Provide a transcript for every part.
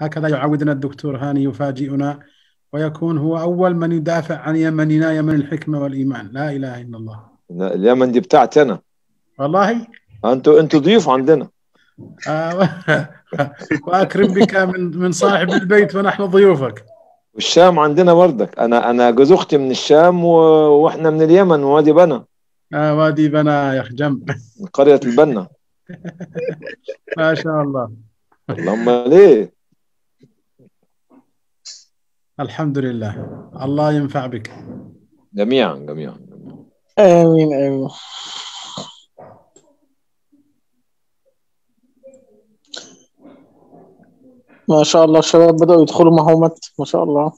هكذا يعودنا الدكتور هاني يفاجئنا ويكون هو أول من يدافع عن يمننا يمن الحكمة والإيمان لا إله إلا الله اليمن دي بتاعتنا والله أنتوا أنتوا ضيوف عندنا آه، وأكرم بك من من صاحب البيت ونحن ضيوفك والشام عندنا بردك أنا أنا جوز أختي من الشام و... وإحنا من اليمن وادي بنا آه وادي بنا يا أخي جنب قرية البنا ما شاء الله اللهم ليه الحمد لله الله ينفع بك جميعا جميعا آمين آمين ما شاء الله الشباب بدأوا يدخلوا مهومات ما شاء الله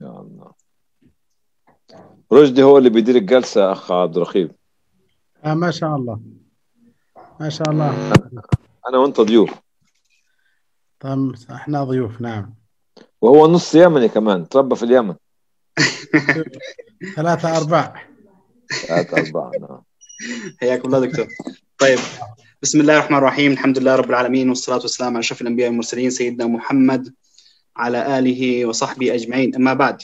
يا الله رشدي هو اللي بيدير الجلسة أخ عبد الرقيب آه ما شاء الله ما شاء الله أنا وأنت ضيوف طيب احنا ضيوف نعم وهو نص يمني كمان تربى في اليمن ثلاثة أرباع ثلاثة أرباع نعم حياكم الله دكتور طيب بسم الله الرحمن الرحيم الحمد لله رب العالمين والصلاة والسلام على أشرف الأنبياء والمرسلين سيدنا محمد على آله وصحبه أجمعين أما بعد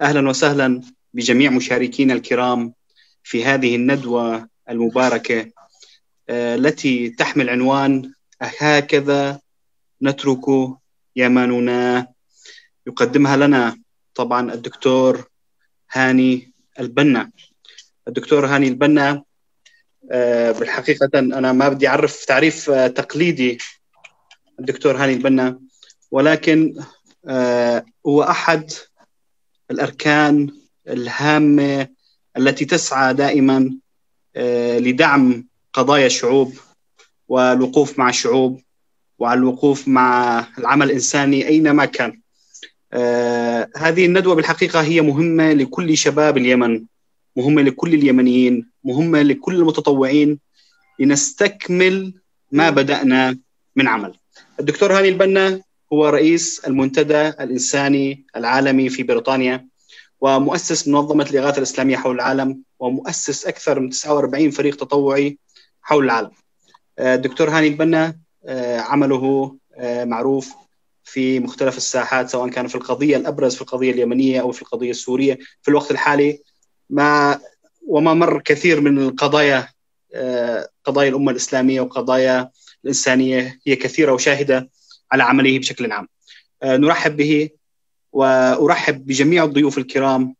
أهلا وسهلا بجميع مشاركينا الكرام في هذه الندوة المباركة آه، التي تحمل عنوان هكذا نترك يمننا يقدمها لنا طبعا الدكتور هاني البنا الدكتور هاني البنا آه، بالحقيقة أنا ما بدي أعرف تعريف آه، تقليدي الدكتور هاني البنا ولكن آه، هو أحد الأركان الهامة التي تسعى دائما لدعم قضايا الشعوب والوقوف مع الشعوب وعلى الوقوف مع العمل الإنساني أينما كان آه، هذه الندوة بالحقيقة هي مهمة لكل شباب اليمن مهمة لكل اليمنيين مهمة لكل المتطوعين لنستكمل ما بدأنا من عمل الدكتور هاني البنا هو رئيس المنتدى الإنساني العالمي في بريطانيا ومؤسس منظمة الإغاثة الإسلامية حول العالم ومؤسس أكثر من 49 فريق تطوعي حول العالم الدكتور آه، هاني البنا آه، عمله آه، معروف في مختلف الساحات سواء كان في القضية الأبرز في القضية اليمنية أو في القضية السورية في الوقت الحالي ما وما مر كثير من القضايا آه، قضايا الأمة الإسلامية وقضايا الإنسانية هي كثيرة وشاهدة على عمله بشكل عام نرحب به وأرحب بجميع الضيوف الكرام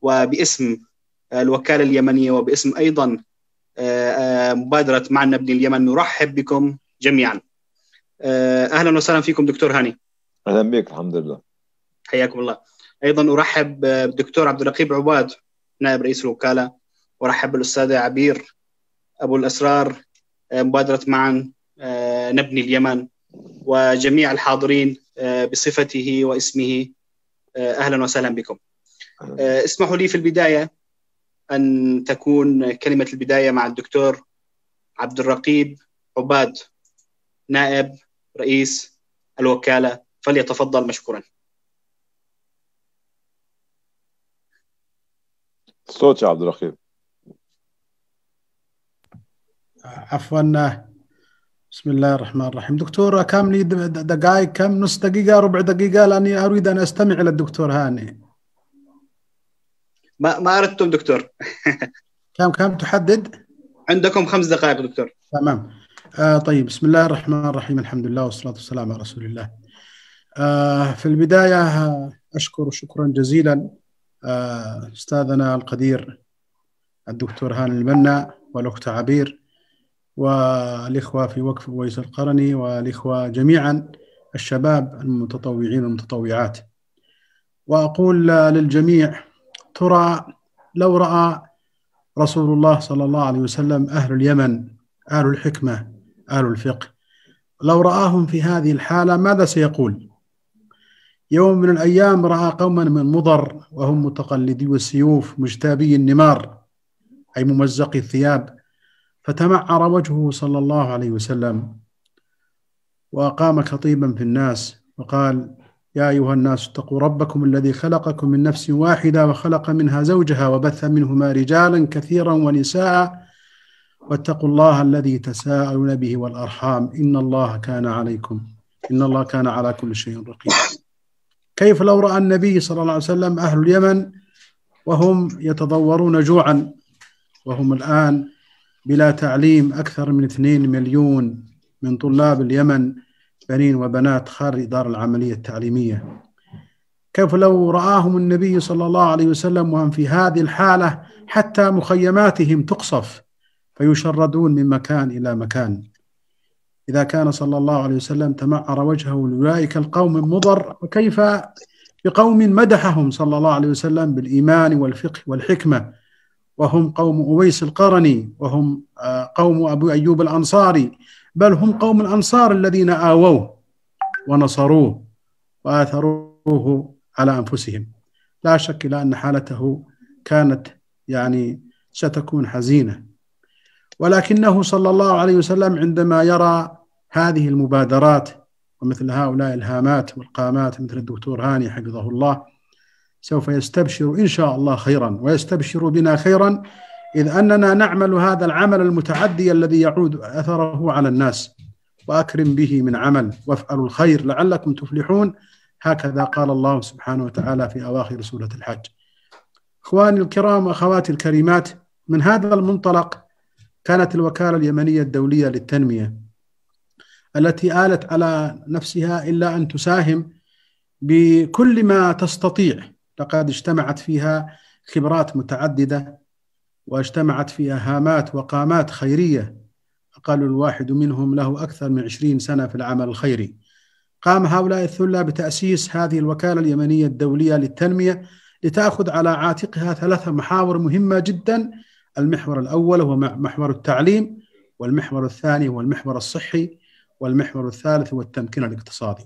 وباسم الوكالة اليمنية وباسم أيضا مبادرة معنا ابن اليمن نرحب بكم جميعاً آه، اهلا وسهلا فيكم دكتور هاني اهلا بك الحمد لله حياكم الله ايضا ارحب بالدكتور عبد الرقيب عباد نائب رئيس الوكاله وارحب بالاستاذ عبير ابو الاسرار آه، مبادره معا آه، نبني اليمن وجميع الحاضرين بصفته واسمه اهلا وسهلا بكم أهلاً. اسمحوا لي في البدايه ان تكون كلمه البدايه مع الدكتور عبد الرقيب عباد نائب رئيس الوكالة فليتفضل مشكورا صوت يا عبد الرحيم عفوا بسم الله الرحمن الرحيم دكتور كم لي دقائق كم نص دقيقة ربع دقيقة لأني أريد أن أستمع إلى الدكتور هاني ما ما أردتم دكتور كم كم تحدد؟ عندكم خمس دقائق دكتور تمام آه طيب بسم الله الرحمن الرحيم الحمد لله والصلاة والسلام على رسول الله آه في البداية آه، أشكر شكرا جزيلا آه أستاذنا القدير الدكتور هاني المنا والأخت عبير والإخوة في وقف ويس القرني والإخوة جميعا الشباب المتطوعين والمتطوعات وأقول آه، للجميع ترى لو رأى رسول الله صلى الله عليه وسلم أهل اليمن أهل الحكمة أهل الفقه لو رآهم في هذه الحالة ماذا سيقول يوم من الأيام رأى قوما من مضر وهم متقلدي السيوف مجتابي النمار أي ممزقي الثياب فتمعر وجهه صلى الله عليه وسلم وأقام خطيبا في الناس وقال يا أيها الناس اتقوا ربكم الذي خلقكم من نفس واحدة وخلق منها زوجها وبث منهما رجالا كثيرا ونساء واتقوا الله الذي تساءلون به والأرحام إن الله كان عليكم إن الله كان على كل شيء رقيب كيف لو رأى النبي صلى الله عليه وسلم أهل اليمن وهم يتضورون جوعا وهم الآن بلا تعليم أكثر من 2 مليون من طلاب اليمن بنين وبنات خارج دار العملية التعليمية كيف لو رآهم النبي صلى الله عليه وسلم وهم في هذه الحالة حتى مخيماتهم تقصف فيشردون من مكان إلى مكان إذا كان صلى الله عليه وسلم تمعر وجهه لأولئك القوم المضر فكيف بقوم مدحهم صلى الله عليه وسلم بالإيمان والفقه والحكمة وهم قوم أويس القرني وهم آه، قوم أبو أيوب الأنصاري بل هم قوم الأنصار الذين آووه ونصروه وآثروه على أنفسهم لا شك إلى أن حالته كانت يعني ستكون حزينة ولكنه صلى الله عليه وسلم عندما يرى هذه المبادرات ومثل هؤلاء الهامات والقامات مثل الدكتور هاني حفظه الله سوف يستبشر ان شاء الله خيرا ويستبشر بنا خيرا اذ اننا نعمل هذا العمل المتعدي الذي يعود اثره على الناس واكرم به من عمل وافعلوا الخير لعلكم تفلحون هكذا قال الله سبحانه وتعالى في اواخر سوره الحج. اخواني الكرام واخواتي الكريمات من هذا المنطلق كانت الوكالة اليمنية الدولية للتنمية التي آلت على نفسها إلا أن تساهم بكل ما تستطيع لقد اجتمعت فيها خبرات متعددة واجتمعت فيها هامات وقامات خيرية أقل الواحد منهم له أكثر من عشرين سنة في العمل الخيري قام هؤلاء الثلة بتأسيس هذه الوكالة اليمنية الدولية للتنمية لتأخذ على عاتقها ثلاث محاور مهمة جدا المحور الأول هو محور التعليم والمحور الثاني هو المحور الصحي والمحور الثالث هو التمكين الاقتصادي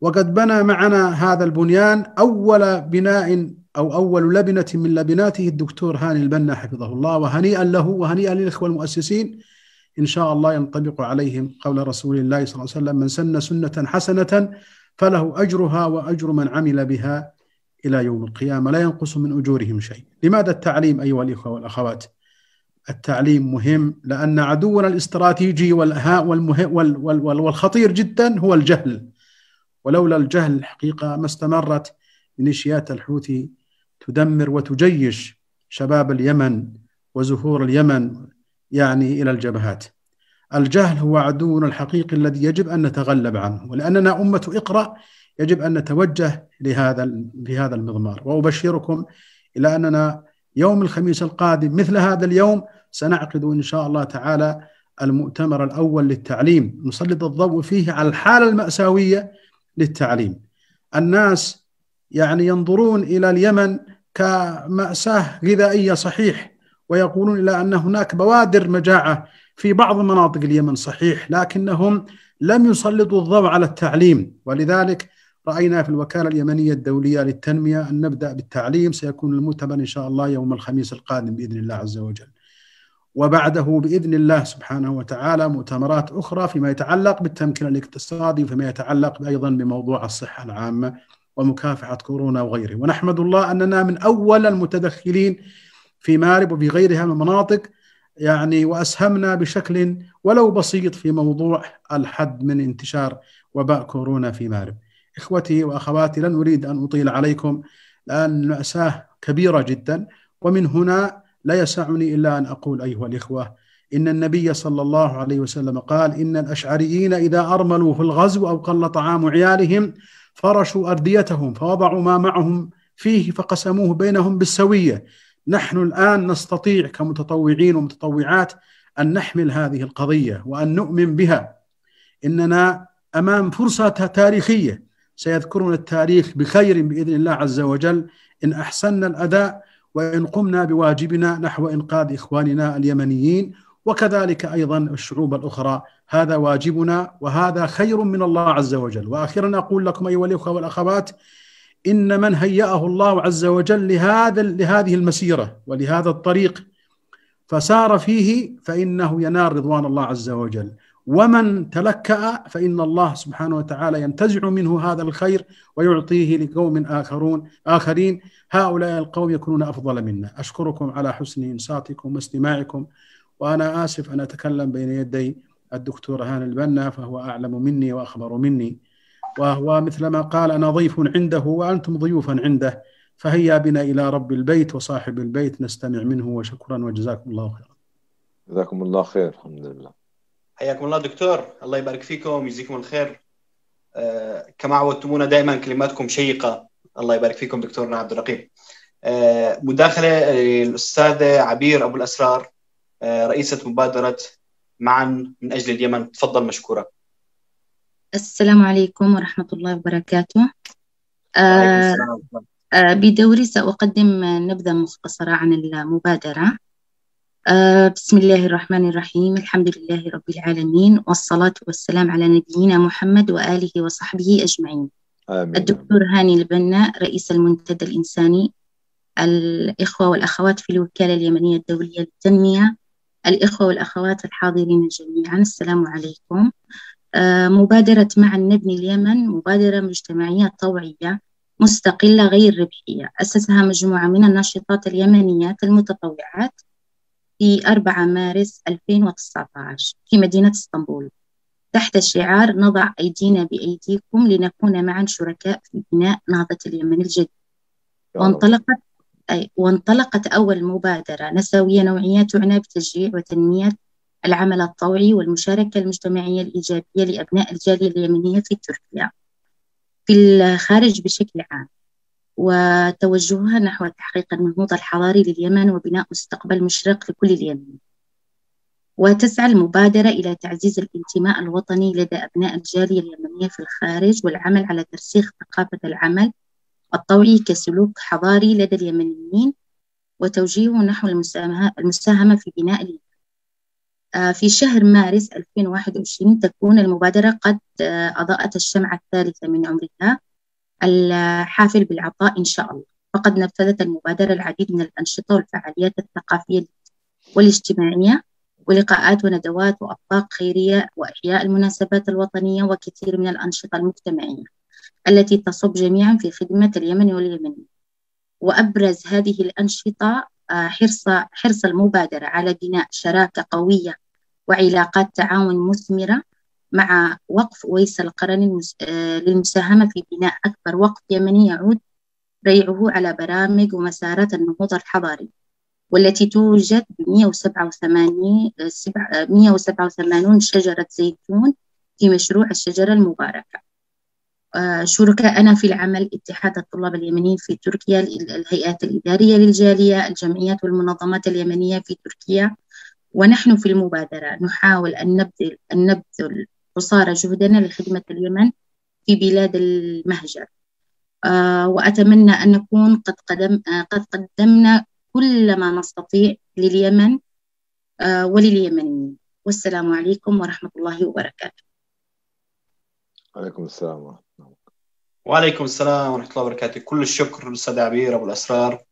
وقد بنى معنا هذا البنيان أول بناء أو أول لبنة من لبناته الدكتور هاني البنا حفظه الله وهنيئا له وهنيئا للإخوة المؤسسين إن شاء الله ينطبق عليهم قول رسول الله صلى الله عليه وسلم من سن سنة حسنة فله أجرها وأجر من عمل بها إلى يوم القيامة لا ينقص من أجورهم شيء لماذا التعليم أيها الإخوة والأخوات التعليم مهم لأن عدونا الاستراتيجي والخطير جدا هو الجهل ولولا الجهل الحقيقة ما استمرت ميليشيات الحوثي تدمر وتجيش شباب اليمن وزهور اليمن يعني إلى الجبهات الجهل هو عدونا الحقيقي الذي يجب أن نتغلب عنه ولأننا أمة إقرأ يجب أن نتوجه لهذا لهذا المضمار وأبشركم إلى أننا يوم الخميس القادم مثل هذا اليوم سنعقد إن شاء الله تعالى المؤتمر الأول للتعليم نسلط الضوء فيه على الحالة المأساوية للتعليم الناس يعني ينظرون إلى اليمن كمأساة غذائية صحيح ويقولون إلى أن هناك بوادر مجاعة في بعض مناطق اليمن صحيح لكنهم لم يسلطوا الضوء على التعليم ولذلك راينا في الوكاله اليمنيه الدوليه للتنميه ان نبدا بالتعليم سيكون المؤتمر ان شاء الله يوم الخميس القادم باذن الله عز وجل. وبعده باذن الله سبحانه وتعالى مؤتمرات اخرى فيما يتعلق بالتمكين الاقتصادي وفيما يتعلق ايضا بموضوع الصحه العامه ومكافحه كورونا وغيره، ونحمد الله اننا من اول المتدخلين في مارب وفي غيرها من المناطق يعني واسهمنا بشكل ولو بسيط في موضوع الحد من انتشار وباء كورونا في مارب. إخوتي وأخواتي لن أريد أن أطيل عليكم لأن المأساة كبيرة جدا ومن هنا لا يسعني إلا أن أقول أيها الإخوة إن النبي صلى الله عليه وسلم قال إن الأشعريين إذا أرملوا في الغزو أو قل طعام عيالهم فرشوا أرديتهم فوضعوا ما معهم فيه فقسموه بينهم بالسوية نحن الآن نستطيع كمتطوعين ومتطوعات أن نحمل هذه القضية وأن نؤمن بها إننا أمام فرصة تاريخية سيذكرنا التاريخ بخير باذن الله عز وجل ان احسنا الاداء وان قمنا بواجبنا نحو انقاذ اخواننا اليمنيين وكذلك ايضا الشعوب الاخرى هذا واجبنا وهذا خير من الله عز وجل واخيرا اقول لكم ايها الاخوه والاخوات ان من هيأه الله عز وجل لهذا لهذه المسيره ولهذا الطريق فسار فيه فانه ينال رضوان الله عز وجل ومن تلكأ فإن الله سبحانه وتعالى ينتزع منه هذا الخير ويعطيه لقوم آخرون آخرين هؤلاء القوم يكونون أفضل منا أشكركم على حسن إنصاتكم واستماعكم وأنا آسف أن أتكلم بين يدي الدكتور هان البنا فهو أعلم مني وأخبر مني وهو مثل ما قال أنا ضيف عنده وأنتم ضيوفا عنده فهيا بنا إلى رب البيت وصاحب البيت نستمع منه وشكرا وجزاكم الله خيرا جزاكم الله خير الحمد لله حياكم الله دكتور الله يبارك فيكم ويجزيكم الخير آه، كما عودتمونا دائما كلماتكم شيقه الله يبارك فيكم دكتورنا نعم عبد الرقيب آه، مداخله للاستاذه عبير ابو الاسرار آه، رئيسه مبادره معا من اجل اليمن تفضل مشكوره السلام عليكم ورحمه الله وبركاته بدوري ساقدم نبذه مختصره عن المبادره آه، بسم الله الرحمن الرحيم الحمد لله رب العالمين والصلاة والسلام على نبينا محمد وآله وصحبه أجمعين آمين. الدكتور هاني البناء رئيس المنتدى الإنساني الإخوة والأخوات في الوكالة اليمنية الدولية للتنمية الإخوة والأخوات الحاضرين جميعا السلام عليكم آه، مبادرة مع نبني اليمن مبادرة مجتمعية طوعية مستقلة غير ربحية أسسها مجموعة من الناشطات اليمنيات المتطوعات في 4 مارس 2019 في مدينة اسطنبول تحت شعار نضع أيدينا بأيديكم لنكون معا شركاء في بناء نهضة اليمن الجديد وانطلقت وانطلقت أول مبادرة نسوية نوعية تعنى بتشجيع وتنمية العمل الطوعي والمشاركة المجتمعية الإيجابية لأبناء الجالية اليمنية في تركيا في الخارج بشكل عام وتوجهها نحو تحقيق النهوض الحضاري لليمن وبناء مستقبل مشرق لكل اليمنيين وتسعى المبادرة إلى تعزيز الانتماء الوطني لدى أبناء الجالية اليمنية في الخارج والعمل على ترسيخ ثقافة العمل الطوعي كسلوك حضاري لدى اليمنيين وتوجيهه نحو المساهمة في بناء اليمن آه، في شهر مارس 2021 تكون المبادرة قد آه، أضاءت الشمعة الثالثة من عمرها الحافل بالعطاء إن شاء الله فقد نفذت المبادرة العديد من الأنشطة والفعاليات الثقافية والاجتماعية ولقاءات وندوات وأطباق خيرية وإحياء المناسبات الوطنية وكثير من الأنشطة المجتمعية التي تصب جميعا في خدمة اليمن واليمني وأبرز هذه الأنشطة آه، حرص, حرص المبادرة على بناء شراكة قوية وعلاقات تعاون مثمرة مع وقف ويس القرن آه، للمساهمة في بناء أكبر وقف يمني يعود بيعه على برامج ومسارات النهوض الحضاري والتي توجد ب 187 آه، آه، شجرة زيتون في مشروع الشجرة المباركة شركاءنا في العمل اتحاد الطلاب اليمنيين في تركيا الهيئات الإدارية للجالية الجمعيات والمنظمات اليمنية في تركيا ونحن في المبادرة نحاول أن نبذل, أن نبذل قصارى جهدنا لخدمة اليمن في بلاد المهجر آه، وأتمنى أن نكون قد, قدم آه، قد قدمنا كل ما نستطيع لليمن آه، ولليمنيين والسلام عليكم ورحمة الله وبركاته وعليكم السلام وعليكم السلام ورحمة الله وبركاته كل الشكر للسادة عبير أبو الأسرار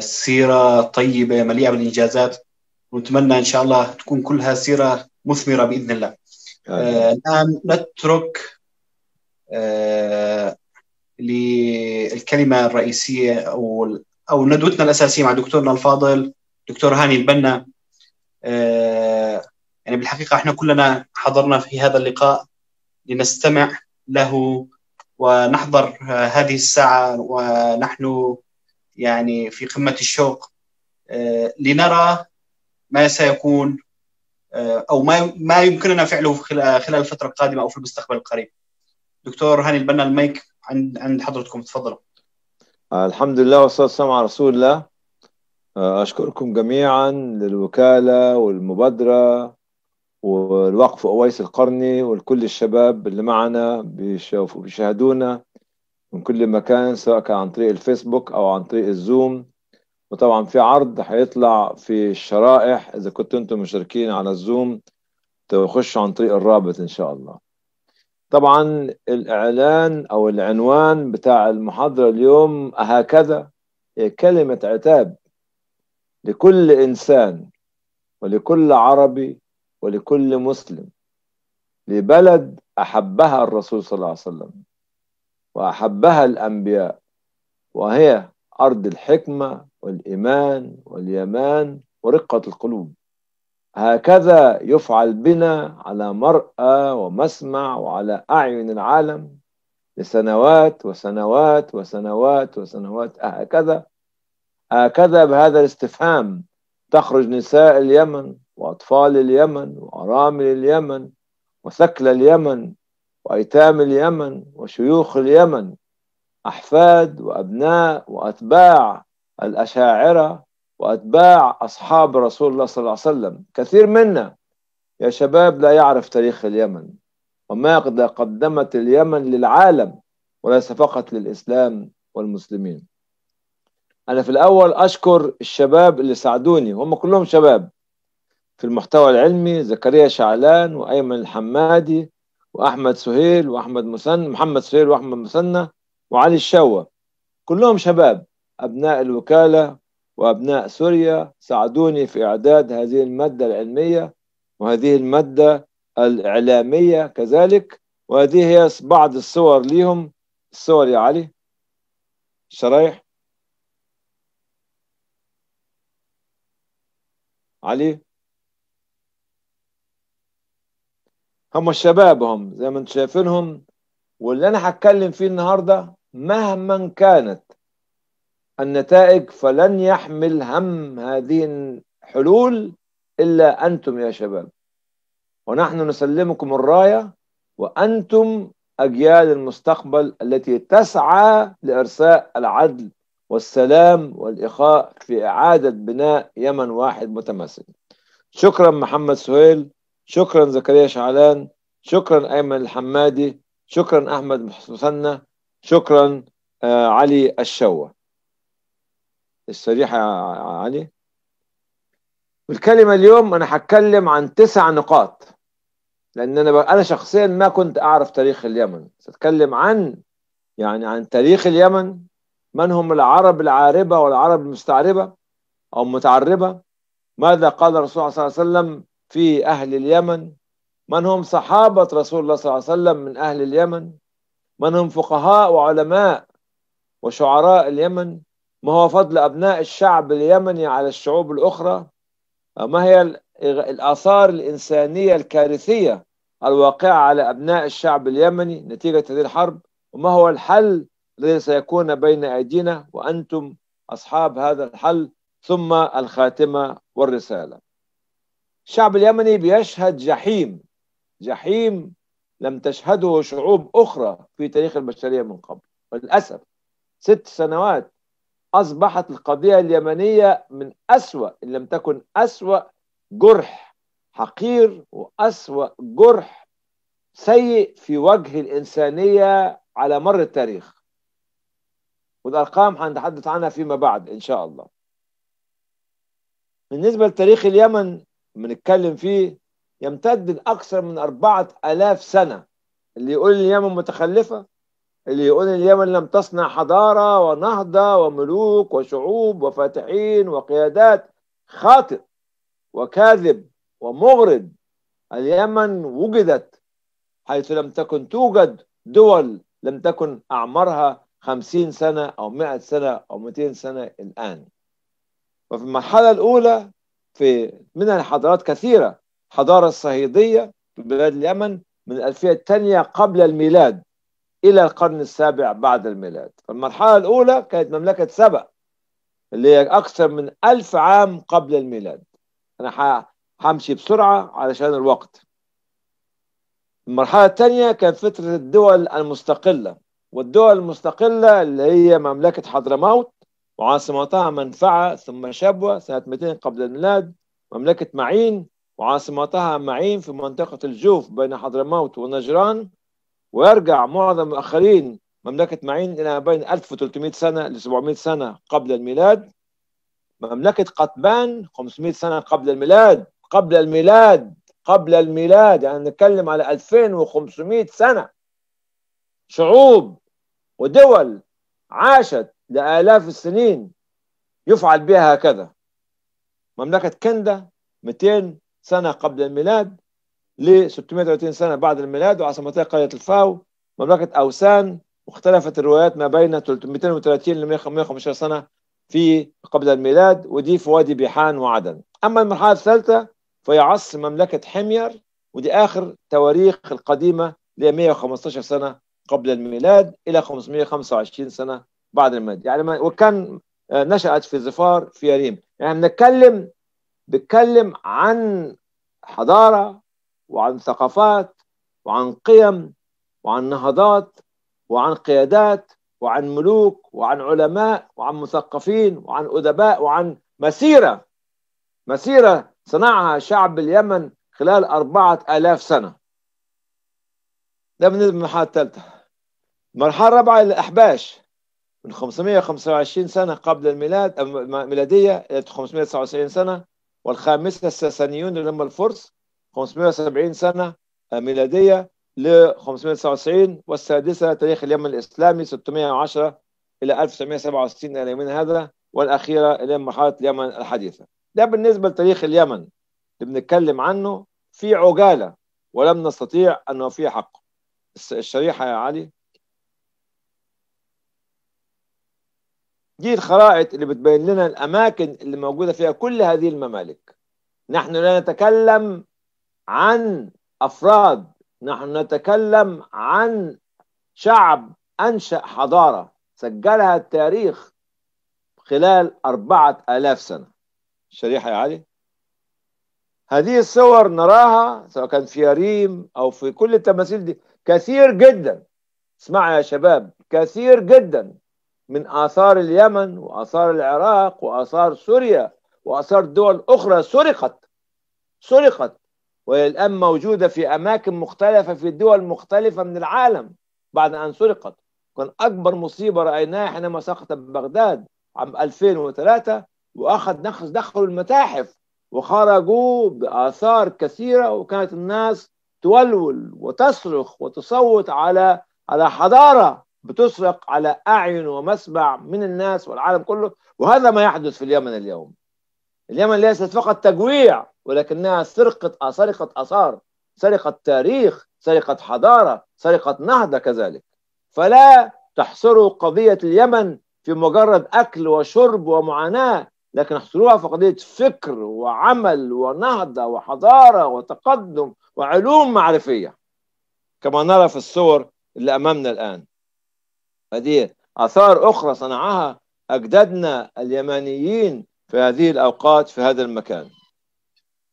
سيرة طيبة مليئة بالإنجازات ونتمنى إن شاء الله تكون كلها سيرة مثمرة بإذن الله يعني. الآن آه، نعم، نترك آه، للكلمة الرئيسية أو أو ندوتنا الأساسية مع دكتورنا الفاضل دكتور هاني البنا آه، يعني بالحقيقة احنا كلنا حضرنا في هذا اللقاء لنستمع له ونحضر هذه الساعة ونحن يعني في قمة الشوق لنرى ما سيكون آه، او ما ما يمكننا فعله خلال الفتره القادمه او في المستقبل القريب. دكتور هاني البنا المايك عند عند حضرتكم تفضلوا. آه، الحمد لله والصلاه والسلام على رسول الله. آه، اشكركم جميعا للوكاله والمبادره والوقف اويس القرني ولكل الشباب اللي معنا بيشوفوا بيشاهدونا من كل مكان سواء كان عن طريق الفيسبوك او عن طريق الزوم وطبعا في عرض هيطلع في الشرائح اذا كنتوا انتم مشاركين على الزوم تخشوا عن طريق الرابط ان شاء الله طبعا الاعلان او العنوان بتاع المحاضره اليوم هكذا هي كلمه عتاب لكل انسان ولكل عربي ولكل مسلم لبلد احبها الرسول صلى الله عليه وسلم واحبها الانبياء وهي ارض الحكمه والإيمان واليمان ورقة القلوب هكذا يفعل بنا على مرأى ومسمع وعلى أعين العالم لسنوات وسنوات وسنوات وسنوات هكذا هكذا بهذا الاستفهام تخرج نساء اليمن وأطفال اليمن وأرامل اليمن وثكل اليمن وأيتام اليمن وشيوخ اليمن أحفاد وأبناء وأتباع الأشاعرة وأتباع أصحاب رسول الله صلى الله عليه وسلم كثير منا يا شباب لا يعرف تاريخ اليمن وماذا قدمت اليمن للعالم وليس فقط للإسلام والمسلمين أنا في الأول أشكر الشباب اللي ساعدوني هم كلهم شباب في المحتوى العلمي زكريا شعلان وأيمن الحمادي وأحمد سهيل وأحمد مسن محمد سهيل وأحمد مسنة وعلي الشوة كلهم شباب أبناء الوكالة وأبناء سوريا ساعدوني في إعداد هذه المادة العلمية وهذه المادة الإعلامية كذلك وهذه هي بعض الصور ليهم الصور يا علي الشرايح علي هم الشباب هم زي ما انت شايفينهم واللي انا هتكلم فيه النهارده مهما كانت النتائج فلن يحمل هم هذه الحلول إلا أنتم يا شباب ونحن نسلمكم الراية وأنتم أجيال المستقبل التي تسعى لإرساء العدل والسلام والإخاء في إعادة بناء يمن واحد متماسك شكرا محمد سهيل شكرا زكريا شعلان شكرا أيمن الحمادي شكرا أحمد مسنة شكرا آه، علي الشوه الشريحة يا علي والكلمة اليوم أنا هتكلم عن تسع نقاط لأن أنا أنا شخصيا ما كنت أعرف تاريخ اليمن سأتكلم عن يعني عن تاريخ اليمن من هم العرب العاربة والعرب المستعربة أو متعربة ماذا قال الرسول صلى الله عليه وسلم في أهل اليمن من هم صحابة رسول الله صلى الله عليه وسلم من أهل اليمن من هم فقهاء وعلماء وشعراء اليمن ما هو فضل أبناء الشعب اليمني على الشعوب الأخرى ما هي الآثار الإنسانية الكارثية الواقعة على أبناء الشعب اليمني نتيجة هذه الحرب وما هو الحل الذي سيكون بين أيدينا وأنتم أصحاب هذا الحل ثم الخاتمة والرسالة الشعب اليمني بيشهد جحيم جحيم لم تشهده شعوب أخرى في تاريخ البشرية من قبل وللأسف ست سنوات أصبحت القضية اليمنية من أسوأ إن لم تكن أسوأ جرح حقير وأسوأ جرح سيء في وجه الإنسانية على مر التاريخ والأرقام هنتحدث عنها فيما بعد إن شاء الله بالنسبة لتاريخ اليمن بنتكلم فيه يمتد لأكثر من أربعة ألاف سنة اللي يقول اليمن متخلفة اللي يقول اليمن لم تصنع حضارة ونهضة وملوك وشعوب وفاتحين وقيادات خاطئ وكاذب ومغرض اليمن وجدت حيث لم تكن توجد دول لم تكن أعمارها خمسين سنة أو مائة سنة أو 200 سنة الآن وفي المرحلة الأولى في من الحضارات كثيرة الحضارة الصهيدية في بلاد اليمن من الألفية الثانية قبل الميلاد إلى القرن السابع بعد الميلاد المرحلة الأولى كانت مملكة سبأ اللي هي أكثر من ألف عام قبل الميلاد أنا همشي بسرعة علشان الوقت المرحلة الثانية كانت فترة الدول المستقلة والدول المستقلة اللي هي مملكة حضرموت وعاصمتها منفعة ثم شبوة سنة 200 قبل الميلاد مملكة معين وعاصمتها معين في منطقة الجوف بين حضرموت ونجران ويرجع معظم المؤخرين مملكة معين إلى ما بين 1300 سنة ل 700 سنة قبل الميلاد مملكة قطبان 500 سنة قبل الميلاد قبل الميلاد قبل الميلاد يعني نتكلم على 2500 سنة شعوب ودول عاشت لآلاف السنين يفعل بها هكذا مملكة كندا 200 سنة قبل الميلاد ل 630 سنة بعد الميلاد وعاصمتها قرية الفاو مملكة أوسان واختلفت الروايات ما بين 230 ل 115 سنة في قبل الميلاد ودي في وادي بيحان وعدن أما المرحلة الثالثة فهي عصر مملكة حمير ودي آخر تواريخ القديمة ل 115 سنة قبل الميلاد إلى 525 سنة بعد الميلاد يعني ما وكان آه، نشأت في ظفار في يريم يعني بنتكلم بتكلم عن حضارة وعن ثقافات وعن قيم وعن نهضات وعن قيادات وعن ملوك وعن علماء وعن مثقفين وعن أدباء وعن مسيرة مسيرة صنعها شعب اليمن خلال أربعة آلاف سنة ده بالنسبة للمرحلة الثالثة المرحلة الرابعة الأحباش من 525 سنة قبل الميلاد الميلادية إلى 579 سنة والخامسة الساسانيون اللي هم الفرس 570 سنة ميلادية ل 599 والسادسة تاريخ اليمن الإسلامي 610 إلى 1967 إلى يومنا هذا والأخيرة إلى مرحلة اليمن الحديثة ده بالنسبة لتاريخ اليمن اللي بنتكلم عنه في عجالة ولم نستطيع أن نوفي حقه الشريحة يا علي دي الخرائط اللي بتبين لنا الأماكن اللي موجودة فيها كل هذه الممالك نحن لا نتكلم عن أفراد نحن نتكلم عن شعب أنشأ حضارة سجلها التاريخ خلال أربعة آلاف سنة شريحة يا علي هذه الصور نراها سواء كان في ريم أو في كل التماثيل دي كثير جدا اسمع يا شباب كثير جدا من آثار اليمن وآثار العراق وآثار سوريا وآثار دول أخرى سرقت سرقت والآن موجودة في أماكن مختلفة في دول مختلفة من العالم بعد أن سرقت كان أكبر مصيبة رأيناها حينما سقط بغداد عام 2003 وأخذ نخس دخلوا المتاحف وخرجوا بآثار كثيرة وكانت الناس تولول وتصرخ وتصوت على على حضارة بتسرق على أعين ومسمع من الناس والعالم كله وهذا ما يحدث في اليمن اليوم اليمن ليست فقط تجويع ولكنها سرقة سرقة آثار سرقة تاريخ سرقة حضارة سرقة نهضة كذلك فلا تحصروا قضية اليمن في مجرد أكل وشرب ومعاناة لكن احصروها في قضية فكر وعمل ونهضة وحضارة وتقدم وعلوم معرفية كما نرى في الصور اللي أمامنا الآن هذه آثار أخرى صنعها أجدادنا اليمانيين في هذه الأوقات في هذا المكان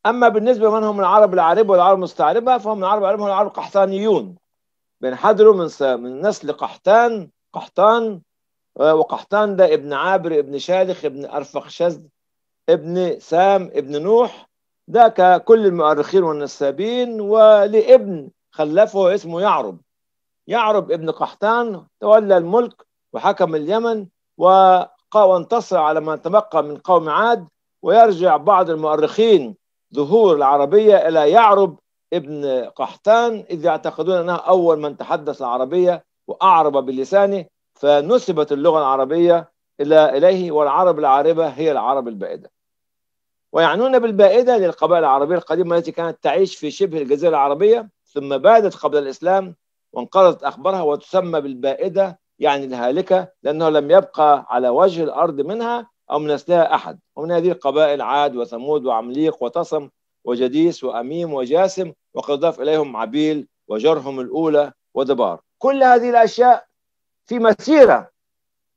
أما بالنسبة من هم العرب العاربة والعرب المستعربة فهم العرب العاربة هم العرب القحطانيون بينحدروا من س... من نسل قحطان قحطان آه، وقحطان ده ابن عابر ابن شالخ ابن أرفخشز ابن سام ابن نوح ده ككل المؤرخين والنسابين ولابن خلفه اسمه يعرب يعرب ابن قحطان تولى الملك وحكم اليمن وانتصر على ما تبقى من قوم عاد ويرجع بعض المؤرخين ظهور العربية إلى يعرب ابن قحطان إذ يعتقدون أنه أول من تحدث العربية وأعرب بلسانه فنسبت اللغة العربية إلى إليه والعرب العاربة هي العرب البائدة ويعنون بالبائدة للقبائل العربية القديمة التي كانت تعيش في شبه الجزيرة العربية ثم بادت قبل الإسلام وانقرضت أخبارها وتسمى بالبائدة يعني الهالكة لأنه لم يبقى على وجه الأرض منها أو من أسلها أحد ومن هذه القبائل عاد وثمود وعمليق وتصم وجديس وأميم وجاسم وقد ضاف إليهم عبيل وجرهم الأولى ودبار كل هذه الأشياء في مسيرة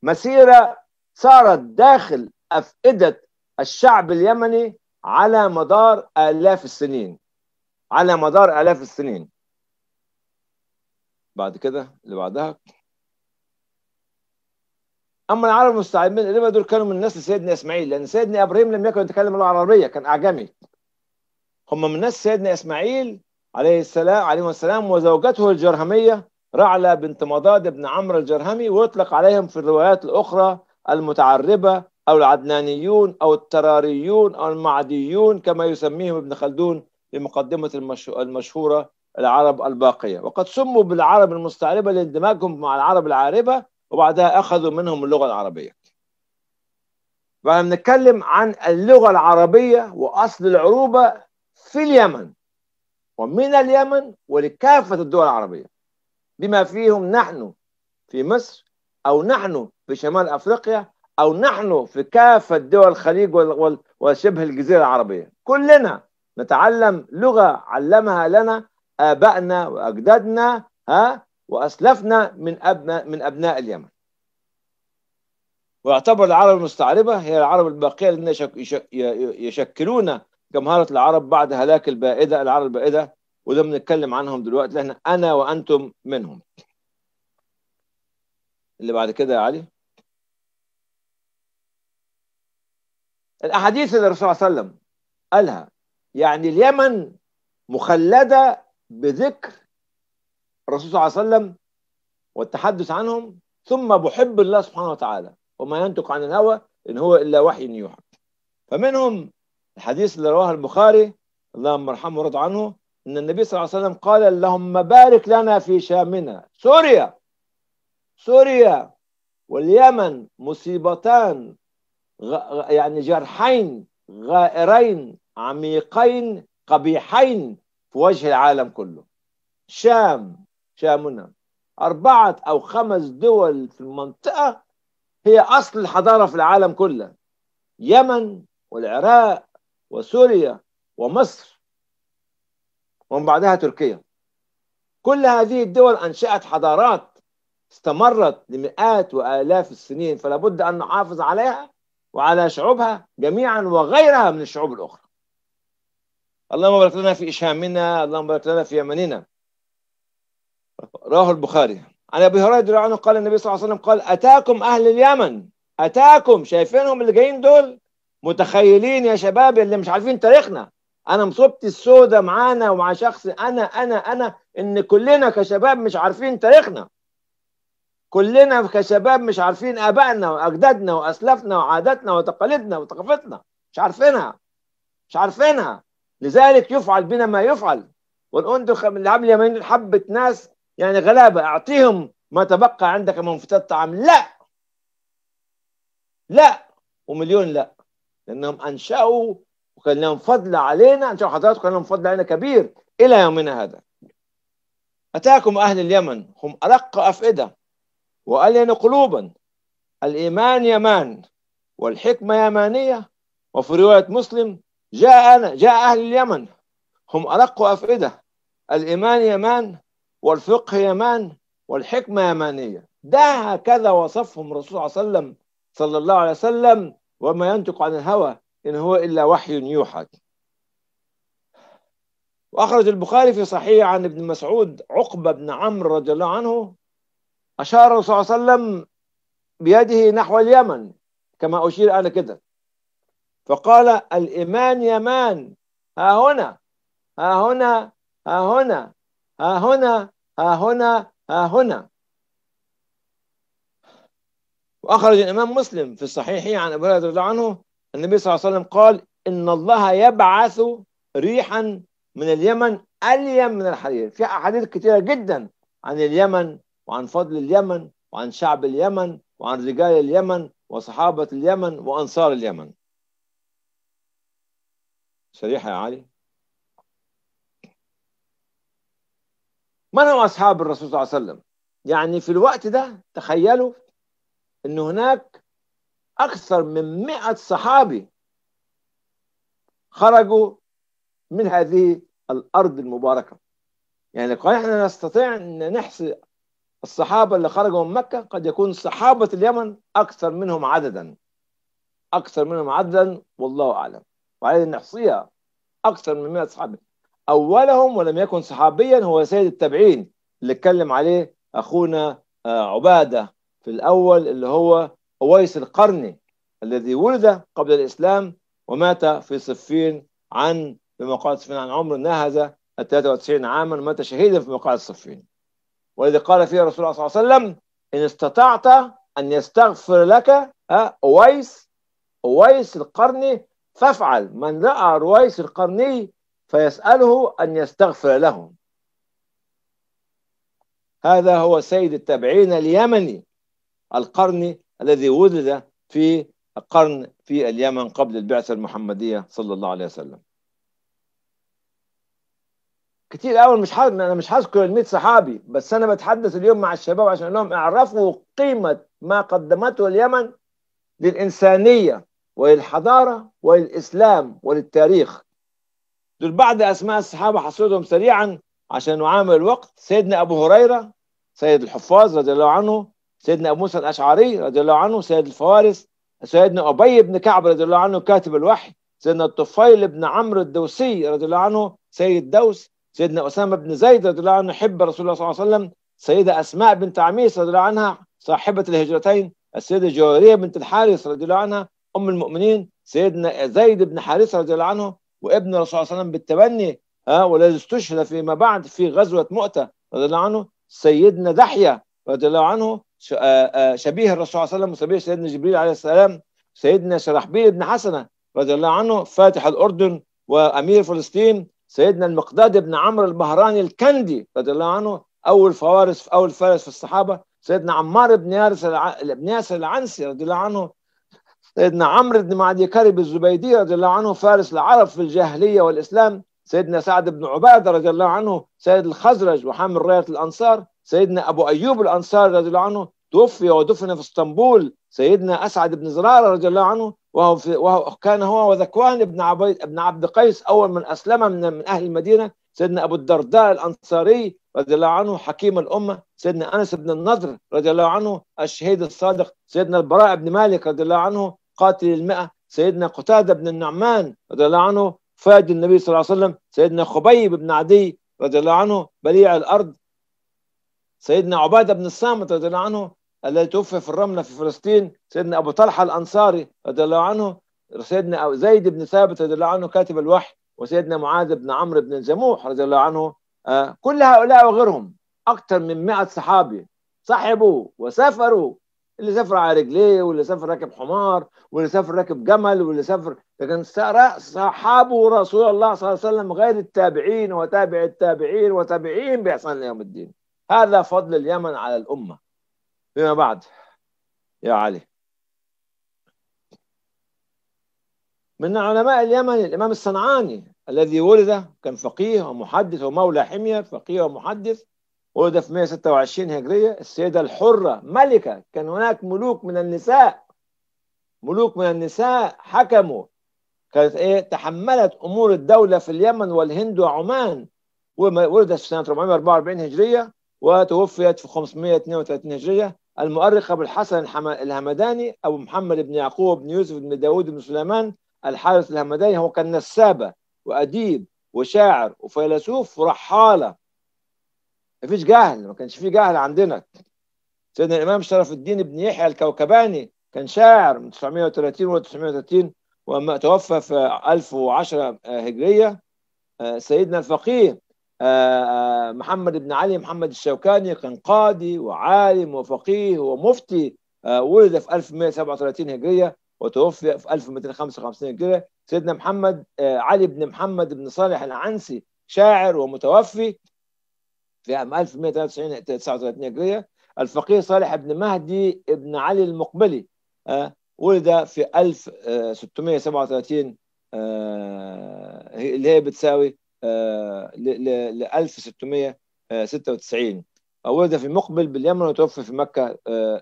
مسيرة صارت داخل أفئدة الشعب اليمني على مدار آلاف السنين على مدار آلاف السنين بعد كده اللي بعدها اما العرب المستعلمين اللي دول كانوا من نسل سيدنا اسماعيل لان سيدنا ابراهيم لم يكن يتكلم اللغه العربيه كان اعجمي هم من نسل سيدنا اسماعيل عليه السلام عليه السلام وزوجته الجرهميه رعلة بنت مضاد بن عمرو الجرهمي ويطلق عليهم في الروايات الاخرى المتعربه او العدنانيون او التراريون او المعديون كما يسميهم ابن خلدون في مقدمه المشهوره العرب الباقيه وقد سموا بالعرب المستعربه لاندماجهم مع العرب العاربه وبعدها أخذوا منهم اللغة العربية فأنا بنتكلم عن اللغة العربية وأصل العروبة في اليمن ومن اليمن ولكافة الدول العربية بما فيهم نحن في مصر أو نحن في شمال أفريقيا أو نحن في كافة دول الخليج وشبه الجزيرة العربية كلنا نتعلم لغة علمها لنا آبائنا وأجدادنا ها وأسلفنا من أبناء, من أبناء اليمن ويعتبر العرب المستعربة هي العرب الباقية الذين يشكلون جمهرة العرب بعد هلاك البائدة العرب البائدة وده بنتكلم عنهم دلوقتي لأن أنا وأنتم منهم اللي بعد كده يا علي الأحاديث اللي الرسول صلى الله عليه وسلم قالها يعني اليمن مخلدة بذكر الرسول صلى الله عليه وسلم والتحدث عنهم ثم بحب الله سبحانه وتعالى وما ينطق عن الهوى إن هو إلا وحي يوحى فمنهم الحديث اللي رواه البخاري اللهم ارحمه ورضى عنه ان النبي صلى الله عليه وسلم قال اللهم بارك لنا في شامنا سوريا سوريا واليمن مصيبتان يعني جرحين غائرين عميقين قبيحين في وجه العالم كله شام شامنا أربعة أو خمس دول في المنطقة هي أصل الحضارة في العالم كله يمن والعراق وسوريا ومصر ومن بعدها تركيا كل هذه الدول أنشأت حضارات استمرت لمئات وآلاف السنين فلا بد أن نحافظ عليها وعلى شعوبها جميعا وغيرها من الشعوب الأخرى اللهم بارك لنا في إشهامنا اللهم بارك لنا في يمننا رواه البخاري عن ابي هريره رضي الله عنه قال النبي صلى الله عليه وسلم قال اتاكم اهل اليمن اتاكم شايفينهم اللي جايين دول متخيلين يا شباب اللي مش عارفين تاريخنا انا مصوبتي السودة معانا ومع شخص انا انا انا ان كلنا كشباب مش عارفين تاريخنا كلنا كشباب مش عارفين ابائنا واجدادنا واسلافنا وعاداتنا وتقاليدنا وثقافتنا مش عارفينها مش عارفينها لذلك يفعل بنا ما يفعل والأندخ من عامل يمين حبة ناس يعني غلابه اعطيهم ما تبقى عندك من فتات الطعام لا لا ومليون لا لانهم انشاوا وكان لهم فضل علينا انشاوا حضراتكم وكان لهم فضل علينا كبير الى يومنا هذا اتاكم اهل اليمن هم ارق افئده والين قلوبا الايمان يمان والحكمه يمانيه وفي روايه مسلم جاء أنا جاء اهل اليمن هم ارق افئده الايمان يمان والفقه يمان والحكمة يمانية ده هكذا وصفهم الرسول صلى الله عليه وسلم صلى الله عليه وسلم وما ينطق عن الهوى إن هو إلا وحي يوحى وأخرج البخاري في صحيح عن ابن مسعود عقبة بن عمرو رضي الله عنه أشار صلى الله عليه وسلم بيده نحو اليمن كما أشير أنا كده فقال الإيمان يمان ها هنا ها هنا ها هنا ها هنا ها هنا ها هنا وأخرج الإمام مسلم في الصحيح عن أبو هريرة رضي الله عنه النبي صلى الله عليه وسلم قال إن الله يبعث ريحا من اليمن أليم من الحرير في أحاديث كثيرة جدا عن اليمن وعن فضل اليمن وعن شعب اليمن وعن رجال اليمن وصحابة اليمن وأنصار اليمن شريحة يا علي من هم أصحاب الرسول صلى الله عليه وسلم يعني في الوقت ده تخيلوا أن هناك أكثر من مئة صحابي خرجوا من هذه الأرض المباركة يعني لو احنا نستطيع أن نحصي الصحابة اللي خرجوا من مكة قد يكون صحابة اليمن أكثر منهم عددا أكثر منهم عددا والله أعلم وعلينا نحصيها أكثر من 100 صحابي اولهم ولم يكن صحابيا هو سيد التابعين اللي اتكلم عليه اخونا آه، عباده في الاول اللي هو اويس القرني الذي ولد قبل الاسلام ومات في صفين عن بمقعد صفين عن عمر نهز ال 93 عاما ومات شهيدا في مقاعد صفين والذي قال فيه رسول الله صلى الله عليه وسلم ان استطعت ان يستغفر لك آه، اويس اويس القرني فافعل من راى رويس القرني فيسأله أن يستغفر له هذا هو سيد التابعين اليمني القرني الذي ولد في القرن في اليمن قبل البعثة المحمدية صلى الله عليه وسلم كتير قوي مش حاضر انا مش هذكر ال 100 صحابي بس انا بتحدث اليوم مع الشباب عشان لهم اعرفوا قيمه ما قدمته اليمن للانسانيه وللحضاره وللاسلام وللتاريخ دول بعض اسماء الصحابه حصلتهم سريعا عشان نعامل الوقت سيدنا ابو هريره سيد الحفاظ رضي الله عنه سيدنا ابو موسى الاشعري رضي الله عنه سيد الفوارس سيدنا ابي بن كعب رضي الله عنه كاتب الوحي سيدنا الطفيل بن عمرو الدوسي رضي الله عنه سيد دوس سيدنا اسامه بن زيد رضي الله عنه حب رسول الله صلى الله عليه وسلم سيده اسماء بنت عميس رضي الله عنها صاحبه الهجرتين السيده جوهريه بنت الحارث رضي الله عنها ام المؤمنين سيدنا زيد بن حارثه رضي الله عنه وابن الرسول صلى الله عليه وسلم بالتبني ها والذي استشهد فيما بعد في غزوه مؤته رضي الله عنه سيدنا دحيه رضي الله عنه شبيه الرسول صلى الله عليه وسلم وشبيه سيدنا جبريل عليه السلام سيدنا شرحبيل بن حسنه رضي الله عنه فاتح الاردن وامير فلسطين سيدنا المقداد بن عمرو البهراني الكندي رضي الله عنه اول فوارس اول فارس في الصحابه سيدنا عمار بن ياسر بن ياسر العنسي رضي الله عنه سيدنا عمرو بن معدي كرب الزبيدي رضي الله عنه فارس العرب في الجاهلية والإسلام سيدنا سعد بن عبادة رضي الله عنه سيد الخزرج وحامل راية الأنصار سيدنا أبو أيوب الأنصاري رضي الله عنه توفي ودفن في اسطنبول سيدنا أسعد بن زرارة رضي الله عنه وهو, في وهو كان هو وذكوان بن عبيد بن عبد قيس أول من أسلم من, من أهل المدينة سيدنا أبو الدرداء الأنصاري رضي الله عنه حكيم الأمة سيدنا أنس بن النضر رضي الله عنه الشهيد الصادق سيدنا البراء بن مالك رضي الله عنه قاتل المئة سيدنا قتادة بن النعمان رضي الله عنه فاد النبي صلى الله عليه وسلم سيدنا خبيب بن عدي رضي الله عنه بليع الأرض سيدنا عبادة بن الصامت رضي الله عنه الذي توفي في الرملة في فلسطين سيدنا أبو طلحة الأنصاري رضي الله عنه سيدنا زيد بن ثابت رضي الله عنه كاتب الوحي وسيدنا معاذ بن عمرو بن الجموح رضي الله عنه آه، كل هؤلاء وغيرهم أكثر من 100 صحابي صحبوا وسافروا اللي سافر على رجليه واللي سافر راكب حمار واللي سافر راكب جمل واللي سافر لكن صحابه رسول الله صلى الله عليه وسلم غير التابعين وتابع التابعين وتابعين بإحسان ليوم الدين هذا فضل اليمن على الأمة فيما بعد يا علي من علماء اليمن الإمام الصنعاني الذي ولد كان فقيه ومحدث ومولى حمية فقيه ومحدث ولد في 126 هجرية السيدة الحرة ملكة كان هناك ملوك من النساء ملوك من النساء حكموا كانت ايه تحملت امور الدولة في اليمن والهند وعمان ولدت في سنة 444 هجرية وتوفيت في 532 هجرية المؤرخ أبو الحسن الهمداني أبو محمد بن يعقوب بن يوسف بن داود بن سليمان الحارث الهمداني هو كان نسابة وأديب وشاعر وفيلسوف ورحالة مفيش جهل ما كانش في جهل عندنا سيدنا الامام شرف الدين بن يحيى الكوكباني كان شاعر من 930 و 930 وما توفى في 1010 هجريه آه، سيدنا الفقيه آه، آه، محمد بن علي محمد الشوكاني كان قاضي وعالم وفقيه ومفتي ولد في 1137 هجريه وتوفي في 1255 هجريه سيدنا محمد علي بن محمد بن صالح العنسي شاعر ومتوفي في عام 1193 39 هجريه الفقيه صالح بن مهدي بن علي المقبلي آه، ولد في 1637 آه، آه، اللي هي بتساوي ل 1696 ولد في مقبل باليمن وتوفي في مكه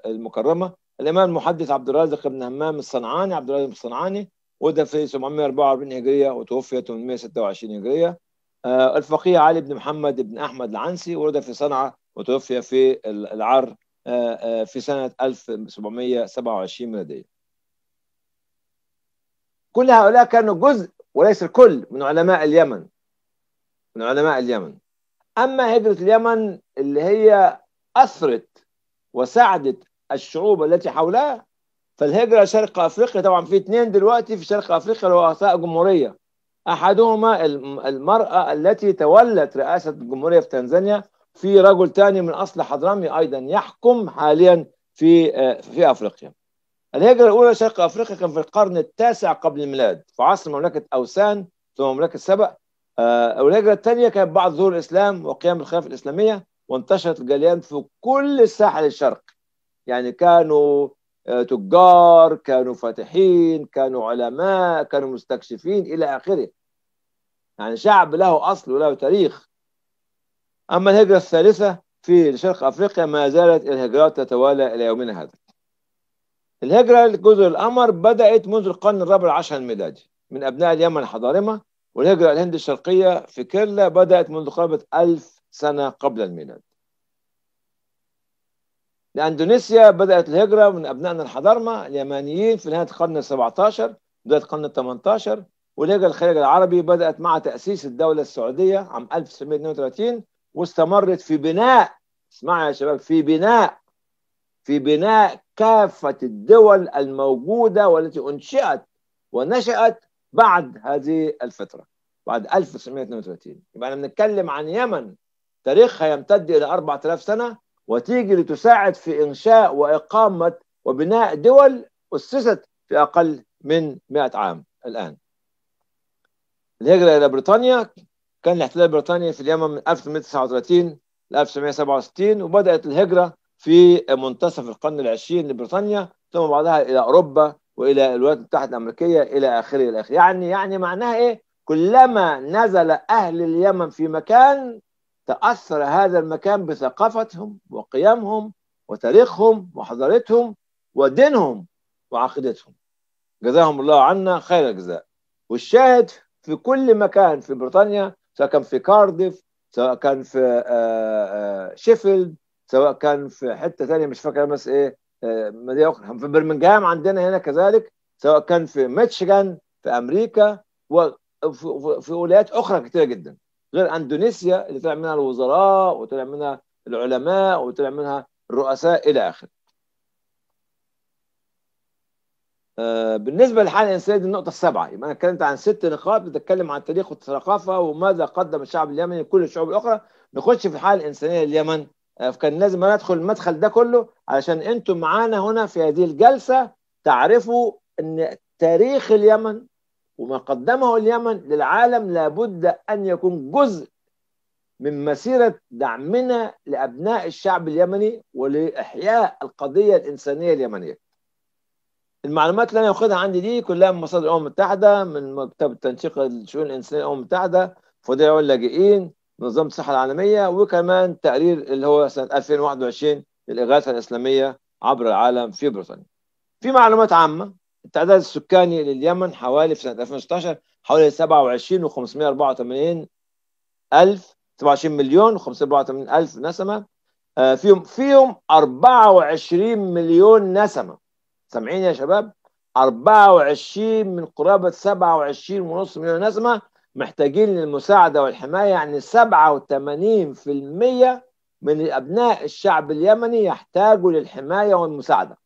المكرمه الامام المحدث عبد الرازق بن همام الصنعاني عبد الرازق الصنعاني ولد في 744 هجريه وتوفي 826 هجريه آه، الفقيه علي بن محمد بن أحمد العنسي ولد في صنعاء وتوفي في العر آه، آه، في سنة 1727 ميلادية كل هؤلاء كانوا جزء وليس الكل من علماء اليمن من علماء اليمن أما هجرة اليمن اللي هي أثرت وساعدت الشعوب التي حولها فالهجرة شرق أفريقيا طبعا في اثنين دلوقتي في شرق أفريقيا رؤساء جمهورية أحدهما المرأة التي تولت رئاسة الجمهورية في تنزانيا في رجل ثاني من أصل حضرمي أيضا يحكم حاليا في آه، في أفريقيا الهجرة الأولى شرق أفريقيا كان في القرن التاسع قبل الميلاد في عصر مملكة أوسان ثم مملكة سبأ آه، والهجرة الثانية كانت بعد ظهور الإسلام وقيام الخلافة الإسلامية وانتشرت الجاليات في كل الساحل الشرقي يعني كانوا آه، تجار كانوا فاتحين كانوا علماء كانوا مستكشفين إلى آخره يعني شعب له أصل وله تاريخ أما الهجرة الثالثة في شرق أفريقيا ما زالت الهجرات تتوالى إلى يومنا هذا الهجرة لجزر القمر بدأت منذ القرن الرابع عشر الميلادي من أبناء اليمن الحضارمة والهجرة الهند الشرقية في كلا بدأت منذ قرابة ألف سنة قبل الميلاد لأندونيسيا بدأت الهجرة من أبنائنا الحضارمة اليمانيين في نهاية القرن ال17 بداية القرن ال18 والهجرة الخارج العربي بدأت مع تأسيس الدولة السعودية عام 1932 واستمرت في بناء اسمعوا يا شباب في بناء في بناء كافة الدول الموجودة والتي أنشئت ونشأت بعد هذه الفترة بعد 1932 يبقى احنا بنتكلم عن يمن تاريخها يمتد إلى 4000 سنة وتيجي لتساعد في إنشاء وإقامة وبناء دول أسست في أقل من 100 عام الآن الهجرة إلى بريطانيا كان الاحتلال البريطاني في اليمن من 1839 ل 1967 وبدأت الهجرة في منتصف القرن العشرين لبريطانيا ثم بعدها إلى أوروبا وإلى الولايات المتحدة الأمريكية إلى آخره إلى آخره يعني يعني معناها إيه؟ كلما نزل أهل اليمن في مكان تأثر هذا المكان بثقافتهم وقيمهم وتاريخهم وحضارتهم ودينهم وعقيدتهم جزاهم الله عنا خير الجزاء والشاهد في كل مكان في بريطانيا سواء كان في كارديف سواء كان في آه، آه، شيفيلد سواء كان في حته ثانيه مش فاكر بس ايه آه، مدينه اخرى في برمنغهام عندنا هنا كذلك سواء كان في ميتشيغان في امريكا وفي ولايات اخرى كثيره جدا غير اندونيسيا اللي طلع منها الوزراء وطلع منها العلماء وطلع منها الرؤساء الى اخره آه، بالنسبه للحاله الانسانيه دي النقطه السابعه يبقى انا اتكلمت عن ست نقاط بتتكلم عن التاريخ والثقافه وماذا قدم الشعب اليمني لكل الشعوب الاخرى نخش في الحاله الانسانيه لليمن آه، فكان لازم انا ادخل المدخل ده كله علشان انتم معانا هنا في هذه الجلسه تعرفوا ان تاريخ اليمن وما قدمه اليمن للعالم لابد أن يكون جزء من مسيرة دعمنا لأبناء الشعب اليمني ولإحياء القضية الإنسانية اليمنية المعلومات اللي أنا أخذها عندي دي كلها من مصادر الأمم المتحدة من مكتب التنسيق الشؤون الإنسانية الأمم المتحدة فضيع اللاجئين منظمة الصحة العالمية وكمان تقرير اللي هو سنة 2021 للإغاثة الإسلامية عبر العالم في بريطانيا في معلومات عامة التعداد السكاني لليمن حوالي في سنة 2016 حوالي 27 و584 ألف 27 مليون و584 ألف نسمة آه، فيهم فيهم 24 مليون نسمة سامعين يا شباب 24 من قرابة 27 ونص مليون نسمة محتاجين للمساعدة والحماية يعني 87% من أبناء الشعب اليمني يحتاجوا للحماية والمساعدة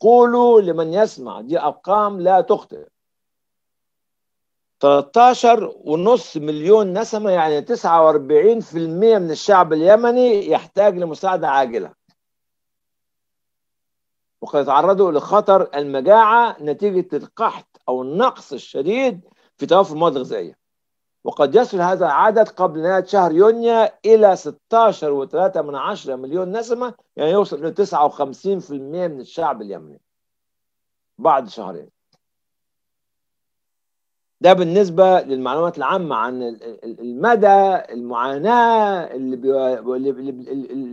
قولوا لمن يسمع دي أرقام لا تخطئ 13 ونص مليون نسمة يعني 49% من الشعب اليمني يحتاج لمساعدة عاجلة وقد تعرضوا لخطر المجاعة نتيجة القحط أو النقص الشديد في توفر المواد الغذائية وقد يصل هذا العدد قبل نهاية شهر يونيو إلى 16.3 مليون نسمة يعني يوصل إلى 59% من الشعب اليمني بعد شهرين ده بالنسبة للمعلومات العامة عن المدى المعاناة اللي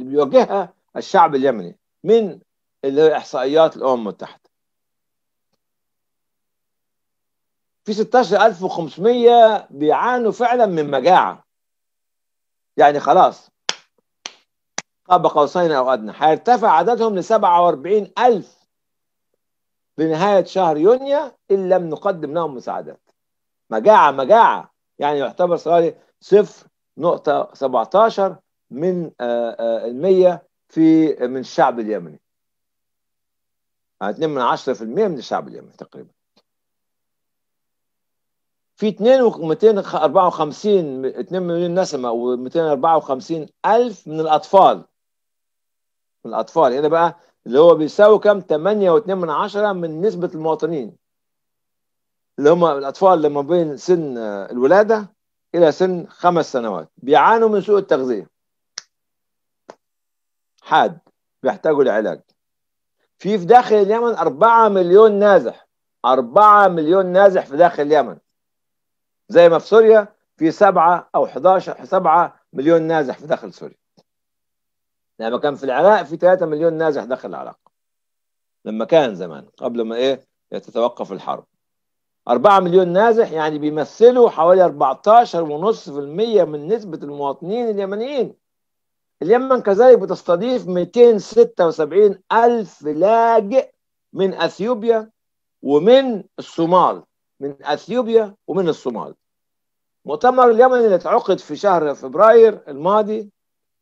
بيواجهها الشعب اليمني من الإحصائيات الأمم المتحدة في 16500 بيعانوا فعلا من مجاعه يعني خلاص قاب قوسين او ادنى هيرتفع عددهم ل 47000 بنهايه شهر يونيو ان لم نقدم لهم مساعدات مجاعه مجاعه يعني يعتبر صغير صفر نقطة 17 من آه، آه، المية في من الشعب اليمني 2 يعني من 10% من الشعب اليمني تقريبا في 254 2 مليون نسمه و254 الف من الاطفال من الاطفال هنا يعني بقى اللي هو بيساوي كم 8.2 من عشرة من نسبه المواطنين اللي هم الاطفال لما بين سن آه، الولاده الى سن خمس سنوات بيعانوا من سوء التغذيه حاد بيحتاجوا لعلاج في في داخل اليمن 4 مليون نازح 4 مليون نازح في داخل اليمن زي ما في سوريا في 7 او 11 7 مليون نازح في داخل سوريا لما يعني كان في العراق في 3 مليون نازح داخل العراق لما كان زمان قبل ما ايه تتوقف الحرب 4 مليون نازح يعني بيمثلوا حوالي 14.5% من نسبة المواطنين اليمنيين اليمن كذلك بتستضيف 276 ألف لاجئ من أثيوبيا ومن الصومال من أثيوبيا ومن الصومال مؤتمر اليمن اللي اتعقد في شهر فبراير الماضي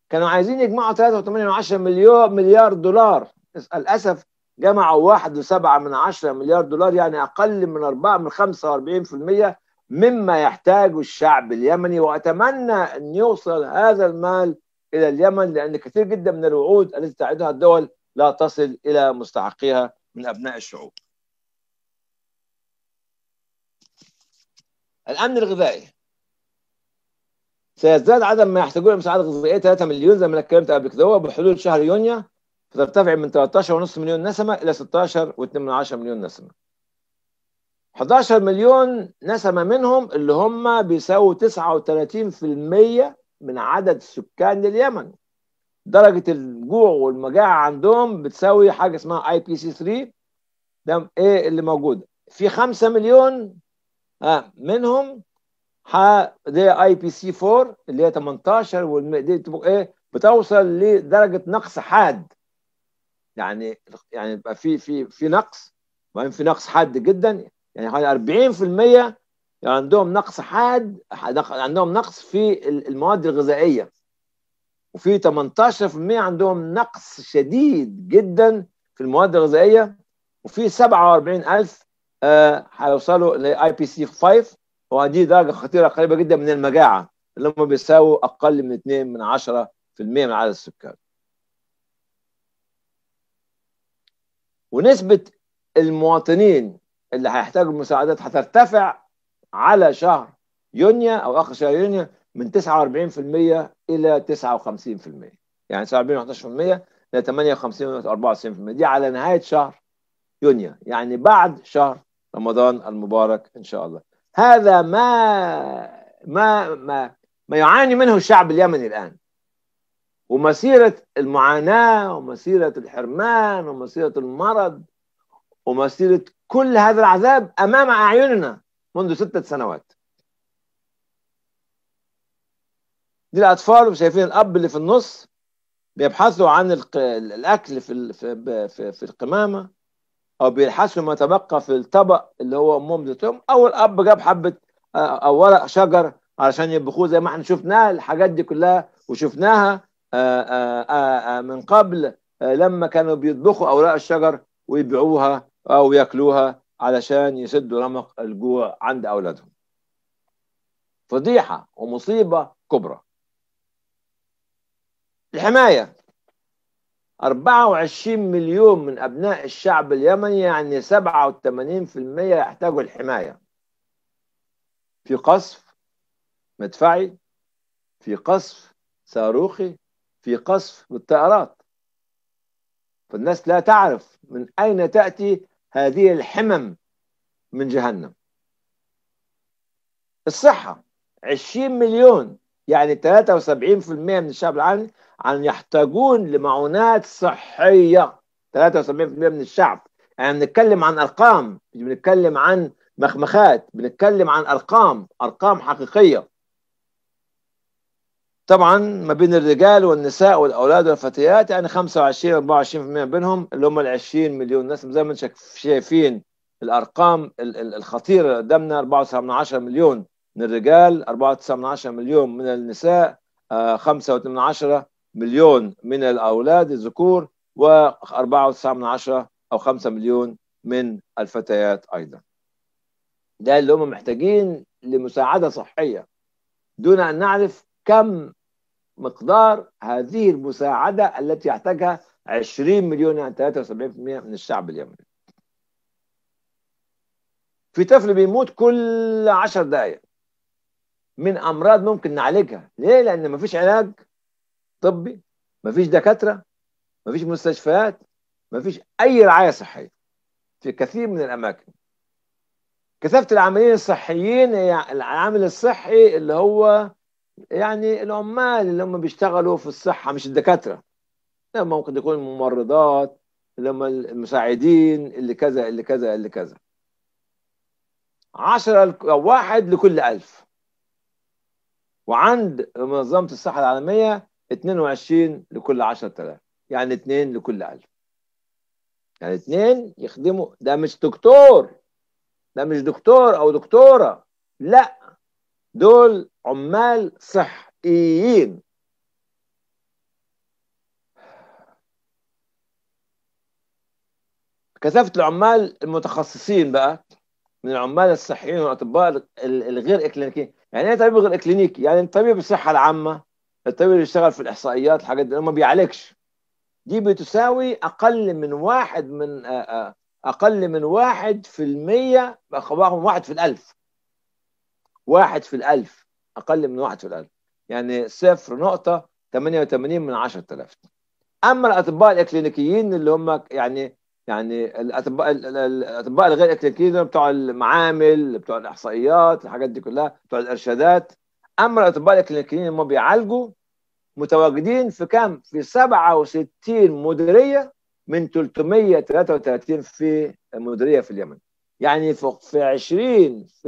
كانوا عايزين يجمعوا 3.8 مليار مليار دولار للاسف جمعوا 1.7 مليار دولار يعني اقل من 4 من 45% مما يحتاجه الشعب اليمني واتمنى ان يوصل هذا المال الى اليمن لان كثير جدا من الوعود التي تعدها الدول لا تصل الى مستحقيها من ابناء الشعوب. الامن الغذائي سيزداد عدد ما يحتاجون المساعدة غذائية 3 مليون زي ما انا اتكلمت قبل كده بحلول شهر يونيو فترتفع من 13.5 مليون نسمة إلى 16.2 مليون نسمة 11 مليون نسمة منهم اللي هم بيساووا 39% من عدد سكان اليمن درجة الجوع والمجاعة عندهم بتساوي حاجة اسمها اي بي سي 3 ده ايه اللي موجود في 5 مليون آه، منهم دي اي بي سي 4 اللي هي 18 والدي تبقى ايه بتوصل لدرجه نقص حاد يعني يعني يبقى في في في نقص وبعدين في نقص حاد جدا يعني حوالي 40% عندهم نقص حاد عندهم نقص في المواد الغذائيه وفي 18% عندهم نقص شديد جدا في المواد الغذائيه وفي 47000 هيوصلوا لاي بي سي 5 ودي درجه خطيره قريبه جدا من المجاعه اللي هم بيساووا اقل من 2 من 10 من عدد السكان ونسبه المواطنين اللي هيحتاجوا المساعدات هترتفع على شهر يونيو او اخر شهر يونيو من 49% الى 59% يعني 49% و11% ل 58 و دي على نهايه شهر يونيو يعني بعد شهر رمضان المبارك ان شاء الله هذا ما ما ما ما يعاني منه الشعب اليمني الان ومسيره المعاناه ومسيره الحرمان ومسيره المرض ومسيره كل هذا العذاب امام اعيننا منذ سته سنوات دي الاطفال وشايفين الاب اللي في النص بيبحثوا عن الاكل في في في القمامه او بيلحسوا ما تبقى في الطبق اللي هو امهم ذاتهم او الاب جاب حبه آه، او ورق شجر علشان يطبخوه زي ما احنا شفناها الحاجات دي كلها وشفناها آه، آه، من قبل لما كانوا بيطبخوا اوراق الشجر ويبيعوها او ياكلوها علشان يسدوا رمق الجوع عند اولادهم فضيحه ومصيبه كبرى الحمايه 24 مليون من أبناء الشعب اليمني يعني 87% يحتاجوا الحماية في قصف مدفعي في قصف صاروخي في قصف بالطائرات فالناس لا تعرف من أين تأتي هذه الحمم من جهنم الصحة 20 مليون يعني 73% من الشعب العالمي عن يحتاجون لمعونات صحية 73% من الشعب يعني بنتكلم عن أرقام بنتكلم عن مخمخات بنتكلم عن أرقام أرقام حقيقية طبعا ما بين الرجال والنساء والاولاد والفتيات يعني 25 24% بينهم اللي هم ال 20 مليون ناس زي ما انتم شايفين الارقام الخطيره قدامنا 4.7 مليون من الرجال 4.9 مليون من النساء 5.8 آه، مليون من الأولاد الذكور و4.9 أو 5 مليون من الفتيات أيضا ده اللي هم محتاجين لمساعدة صحية دون أن نعرف كم مقدار هذه المساعدة التي يحتاجها 20 مليون يعني 73% من الشعب اليمني في طفل بيموت كل 10 دقائق من امراض ممكن نعالجها ليه لان مفيش علاج طبي مفيش دكاتره مفيش مستشفيات مفيش اي رعايه صحيه في كثير من الاماكن كثافه العاملين الصحيين هي العامل الصحي اللي هو يعني العمال اللي هم بيشتغلوا في الصحه مش الدكاتره لما ممكن يكون الممرضات لما المساعدين اللي كذا اللي كذا اللي كذا 10 واحد لكل ألف وعند منظمه الصحه العالميه 22 لكل 10000 يعني 2 لكل 1000 يعني 2 يخدموا ده مش دكتور ده مش دكتور او دكتوره لا دول عمال صحيين كثافه العمال المتخصصين بقى من العمال الصحيين والاطباء الغير اكلينيكيين يعني ايه طبيب غير اكلينيكي يعني الطبيب الصحه العامه الطبيب اللي بيشتغل في الاحصائيات الحاجات دي ما بيعالجش دي بتساوي اقل من واحد من آه، آه، اقل من واحد في المية واحد في الالف واحد في الالف اقل من واحد في الالف يعني صفر نقطة 88 من 10,000 اما الاطباء الاكلينيكيين اللي هم يعني يعني الاطباء الاطباء الغير اكلينيكيين بتوع المعامل بتوع الاحصائيات الحاجات دي كلها بتوع الارشادات اما الاطباء الاكلينيكيين هم بيعالجوا متواجدين في كام في 67 مديريه من 333 في مديريه في اليمن يعني في 20%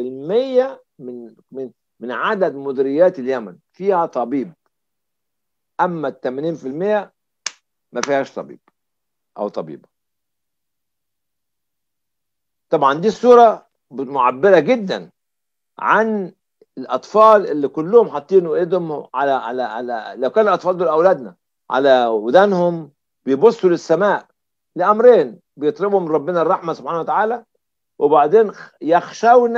من من من عدد مديريات اليمن فيها طبيب اما ال 80% ما فيهاش طبيب او طبيبه طبعا دي الصوره معبره جدا عن الاطفال اللي كلهم حاطين ايدهم على على على لو كان الاطفال دول اولادنا على ودانهم بيبصوا للسماء لامرين بيطلبوا من ربنا الرحمه سبحانه وتعالى وبعدين يخشون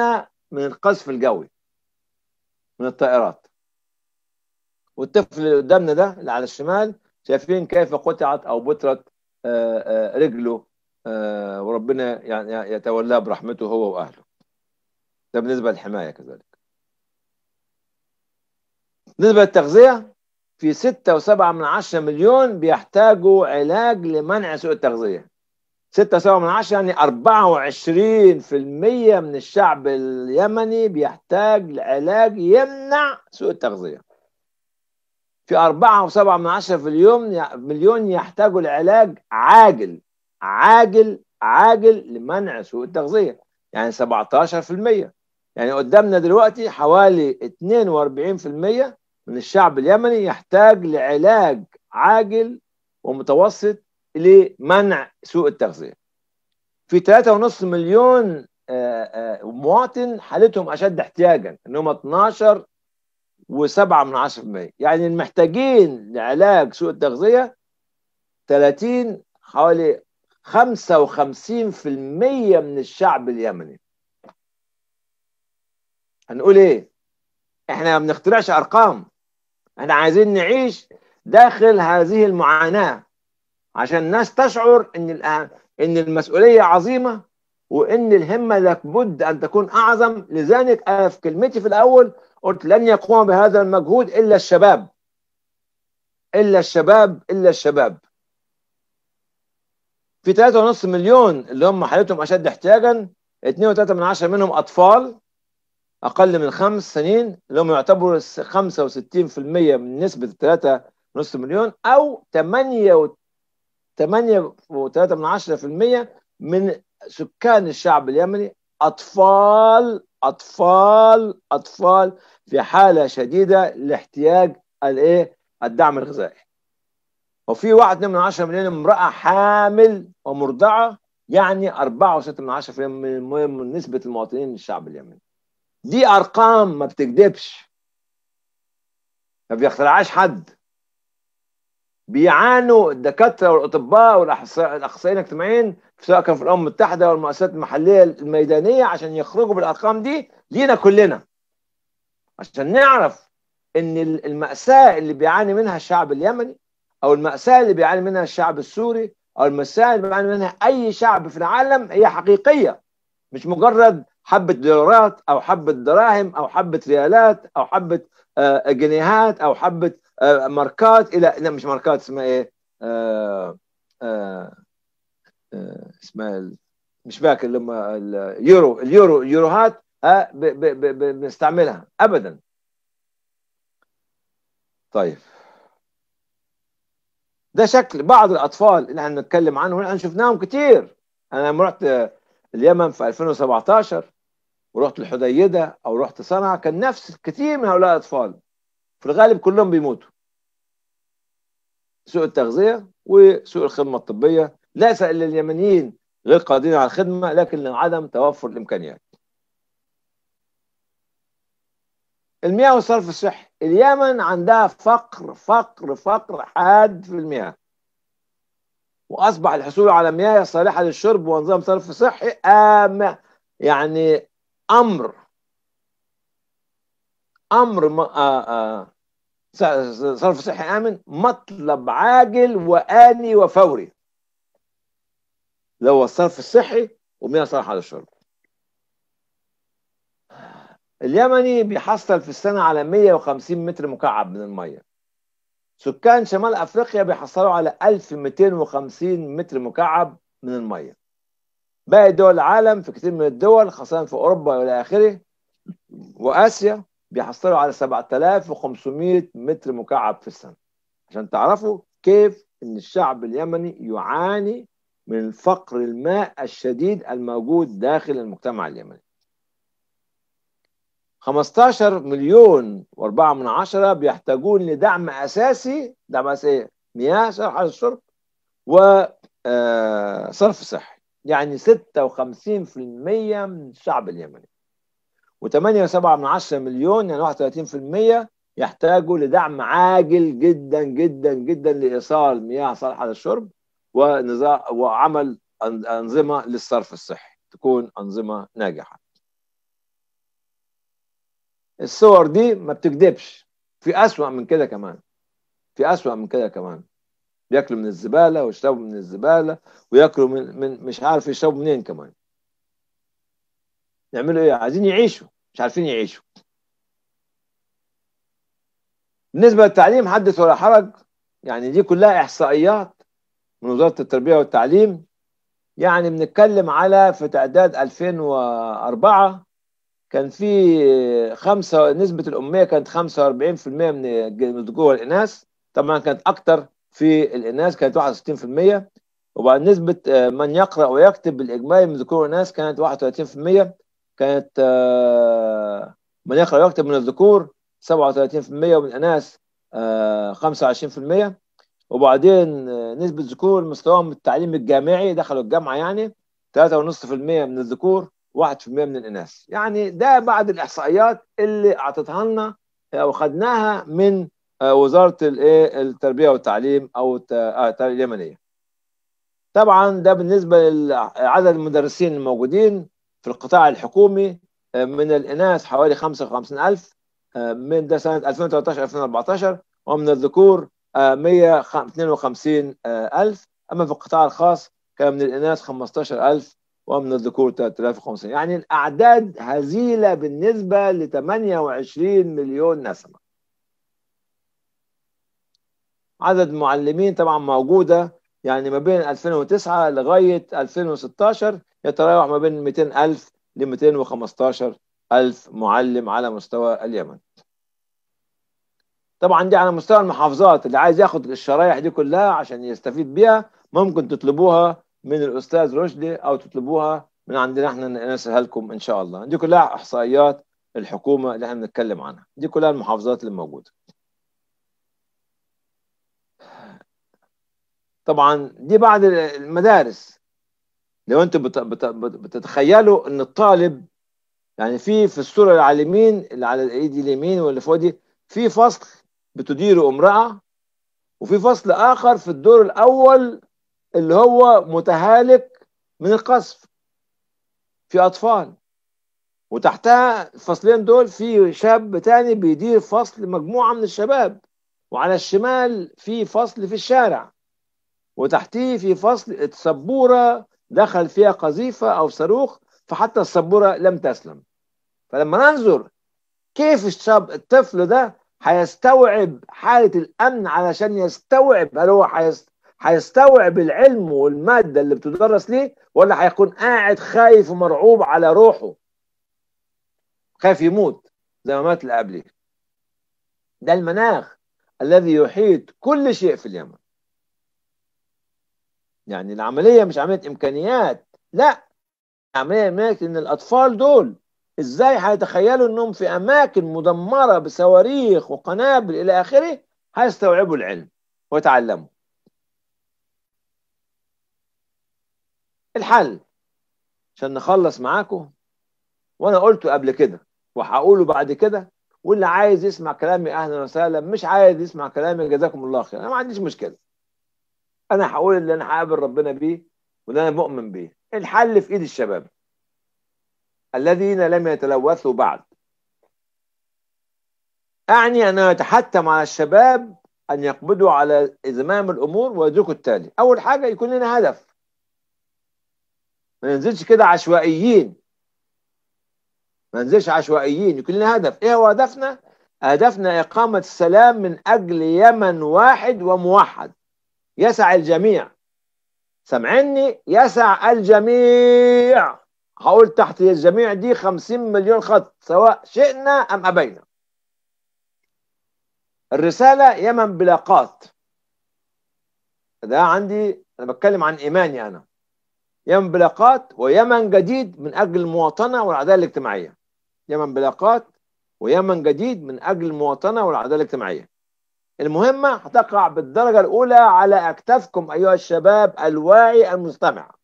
من القذف الجوي من الطائرات والطفل اللي قدامنا ده اللي على الشمال شايفين كيف قطعت او بترت آه، آه، رجله آه، وربنا يعني يتولاه برحمته هو واهله ده بالنسبه للحمايه كذلك بالنسبه للتغذيه في ستة وسبعة من عشرة مليون بيحتاجوا علاج لمنع سوء التغذية ستة وسبعة من عشرة يعني أربعة وعشرين في المية من الشعب اليمني بيحتاج لعلاج يمنع سوء التغذية في أربعة وسبعة من عشرة في اليوم مليون يحتاجوا لعلاج عاجل عاجل عاجل لمنع سوء التغذيه يعني 17% يعني قدامنا دلوقتي حوالي 42% من الشعب اليمني يحتاج لعلاج عاجل ومتوسط لمنع سوء التغذيه في 3.5 مليون آه، آه، مواطن حالتهم اشد احتياجا ان هم 12 و7 من 10% يعني المحتاجين لعلاج سوء التغذيه 30 حوالي 55% من الشعب اليمني هنقول ايه احنا ما بنخترعش ارقام احنا عايزين نعيش داخل هذه المعاناة عشان الناس تشعر ان ان المسؤولية عظيمة وان الهمة لابد ان تكون اعظم لذلك انا في كلمتي في الاول قلت لن يقوم بهذا المجهود الا الشباب الا الشباب الا الشباب في 3.5 مليون اللي هم حالتهم اشد احتياجا 2.3 من منهم اطفال اقل من خمس سنين اللي هم يعتبروا 65% من نسبه 3.5 مليون او 8 8.3 من من سكان الشعب اليمني اطفال اطفال اطفال في حاله شديده لاحتياج الايه الدعم الغذائي وفي واحد من عشرة مليون امرأة حامل ومرضعة يعني 4.6 من عشرة من نسبة المواطنين من الشعب اليمني دي أرقام ما بتكذبش ما بيخترعهاش حد بيعانوا الدكاترة والأطباء والأخصائيين الاجتماعيين سواء كان في الأمم المتحدة والمؤسسات المحلية الميدانية عشان يخرجوا بالأرقام دي لينا كلنا عشان نعرف إن المأساة اللي بيعاني منها الشعب اليمني او الماساه اللي بيعاني منها الشعب السوري او الماساه اللي بيعاني منها اي شعب في العالم هي حقيقيه مش مجرد حبه دولارات او حبه دراهم او حبه ريالات او حبه آه، جنيهات او حبه آه، ماركات الى لا مش ماركات اسمها ايه آه، اسمها مش فاكر لما اليورو اليورو اليوروهات بنستعملها ابدا طيب ده شكل بعض الاطفال اللي احنا بنتكلم عنهم احنا شفناهم كتير انا لما رحت اليمن في 2017 ورحت الحديده او رحت صنعاء كان نفس كتير من هؤلاء الاطفال في الغالب كلهم بيموتوا سوء التغذيه وسوء الخدمه الطبيه ليس الا اليمنيين غير قادرين على الخدمه لكن لعدم توفر الامكانيات المياه والصرف الصحي اليمن عندها فقر فقر فقر حاد في المياه واصبح الحصول على مياه صالحه للشرب ونظام صرف صحي آم يعني امر امر ما آه، آه، صرف صحي امن مطلب عاجل واني وفوري لو الصرف الصحي ومياه صالحه للشرب اليمني بيحصل في السنة على 150 متر مكعب من المية سكان شمال أفريقيا بيحصلوا على 1250 متر مكعب من المية باقي دول العالم في كتير من الدول خاصة في أوروبا وإلى آخره وآسيا بيحصلوا على 7500 متر مكعب في السنة عشان تعرفوا كيف إن الشعب اليمني يعاني من فقر الماء الشديد الموجود داخل المجتمع اليمني 15 مليون و4 من عشرة بيحتاجون لدعم أساسي دعم أساسي مياه شرح الشرب وصرف آه، صحي يعني 56% من الشعب اليمني و8.7 من عشرة مليون يعني 31% يحتاجوا لدعم عاجل جدا جدا جدا لإيصال مياه صالحة للشرب ونظام وعمل أنظمة للصرف الصحي تكون أنظمة ناجحة الصور دي ما بتكدبش في أسوأ من كده كمان في أسوأ من كده كمان بياكلوا من الزبالة ويشربوا من الزبالة وياكلوا من, من مش عارف يشربوا منين كمان يعملوا إيه عايزين يعيشوا مش عارفين يعيشوا بالنسبة للتعليم حدث ولا حرج يعني دي كلها إحصائيات من وزارة التربية والتعليم يعني بنتكلم على في تعداد 2004 كان في خمسة نسبة الأمية كانت 45% من ذكور الإناث طبعا كانت أكتر في الإناث كانت 61% وبعد نسبة آه، من يقرأ ويكتب بالإجمالي من ذكور الإناث كانت 31% كانت آه، من يقرأ ويكتب من الذكور 37% ومن الإناث 25% آه، وبعدين نسبة ذكور مستواهم التعليم الجامعي دخلوا الجامعة يعني 3.5% من الذكور 1% من الاناث يعني ده بعض الاحصائيات اللي اعطتها لنا واخدناها من آه، وزاره إيه، التربيه والتعليم او آه، اليمنيه طبعا ده بالنسبه لعدد المدرسين الموجودين في القطاع الحكومي آه، من الاناث حوالي 55000 من ده سنه 2013 2014 ومن الذكور 152000 اما في القطاع الخاص كان من الاناث 15000 ومن الذكور 3050 يعني الأعداد هزيلة بالنسبة ل 28 مليون نسمة عدد المعلمين طبعا موجودة يعني ما بين 2009 لغاية 2016 يتراوح ما بين 200 ألف ل 215 ألف معلم على مستوى اليمن طبعا دي على مستوى المحافظات اللي عايز ياخد الشرايح دي كلها عشان يستفيد بيها ممكن تطلبوها من الاستاذ رشدي او تطلبوها من عندنا احنا نرسلها لكم ان شاء الله دي كلها احصائيات الحكومه اللي احنا بنتكلم عنها دي كلها المحافظات اللي موجوده طبعا دي بعد المدارس لو انتم بتتخيلوا ان الطالب يعني في في الصوره اللي على اليمين اللي على ايدي اليمين واللي فوق دي في فصل بتديره امراه وفي فصل اخر في الدور الاول اللي هو متهالك من القصف في اطفال وتحتها الفصلين دول في شاب تاني بيدير فصل مجموعه من الشباب وعلى الشمال في فصل في الشارع وتحتيه في فصل السبوره دخل فيها قذيفه او صاروخ فحتى السبوره لم تسلم فلما ننظر كيف الشاب الطفل ده هيستوعب حاله الامن علشان يستوعب هل هو هيستوعب هيستوعب العلم والماده اللي بتدرس ليه ولا هيكون قاعد خايف ومرعوب على روحه خايف يموت زي ما مات اللي ده المناخ الذي يحيط كل شيء في اليمن يعني العمليه مش عمليه امكانيات لا عمليه هناك ان الاطفال دول ازاي هيتخيلوا انهم في اماكن مدمره بصواريخ وقنابل الى اخره هيستوعبوا العلم ويتعلموا الحل عشان نخلص معاكم وانا قلته قبل كده وهقوله بعد كده واللي عايز يسمع كلامي اهلا وسهلا مش عايز يسمع كلامي جزاكم الله خير انا ما عنديش مشكله انا هقول اللي انا هقابل ربنا بيه واللي انا مؤمن بيه الحل في ايد الشباب الذين لم يتلوثوا بعد اعني انه يتحتم على الشباب ان يقبضوا على زمام الامور ويدركوا التالي اول حاجه يكون لنا هدف ما ننزلش كده عشوائيين ما ننزلش عشوائيين يكون لنا هدف ايه هو هدفنا هدفنا إقامة السلام من أجل يمن واحد وموحد يسع الجميع سمعني يسع الجميع هقول تحت الجميع دي 50 مليون خط سواء شئنا أم أبينا الرسالة يمن بلا قات ده عندي أنا بتكلم عن إيماني أنا يمن بلاقات ويمن جديد من أجل المواطنة والعدالة الاجتماعية يمن بلاقات ويمن جديد من أجل المواطنة والعدالة الاجتماعية المهمة هتقع بالدرجة الأولى على أكتافكم أيها الشباب الواعي المستمع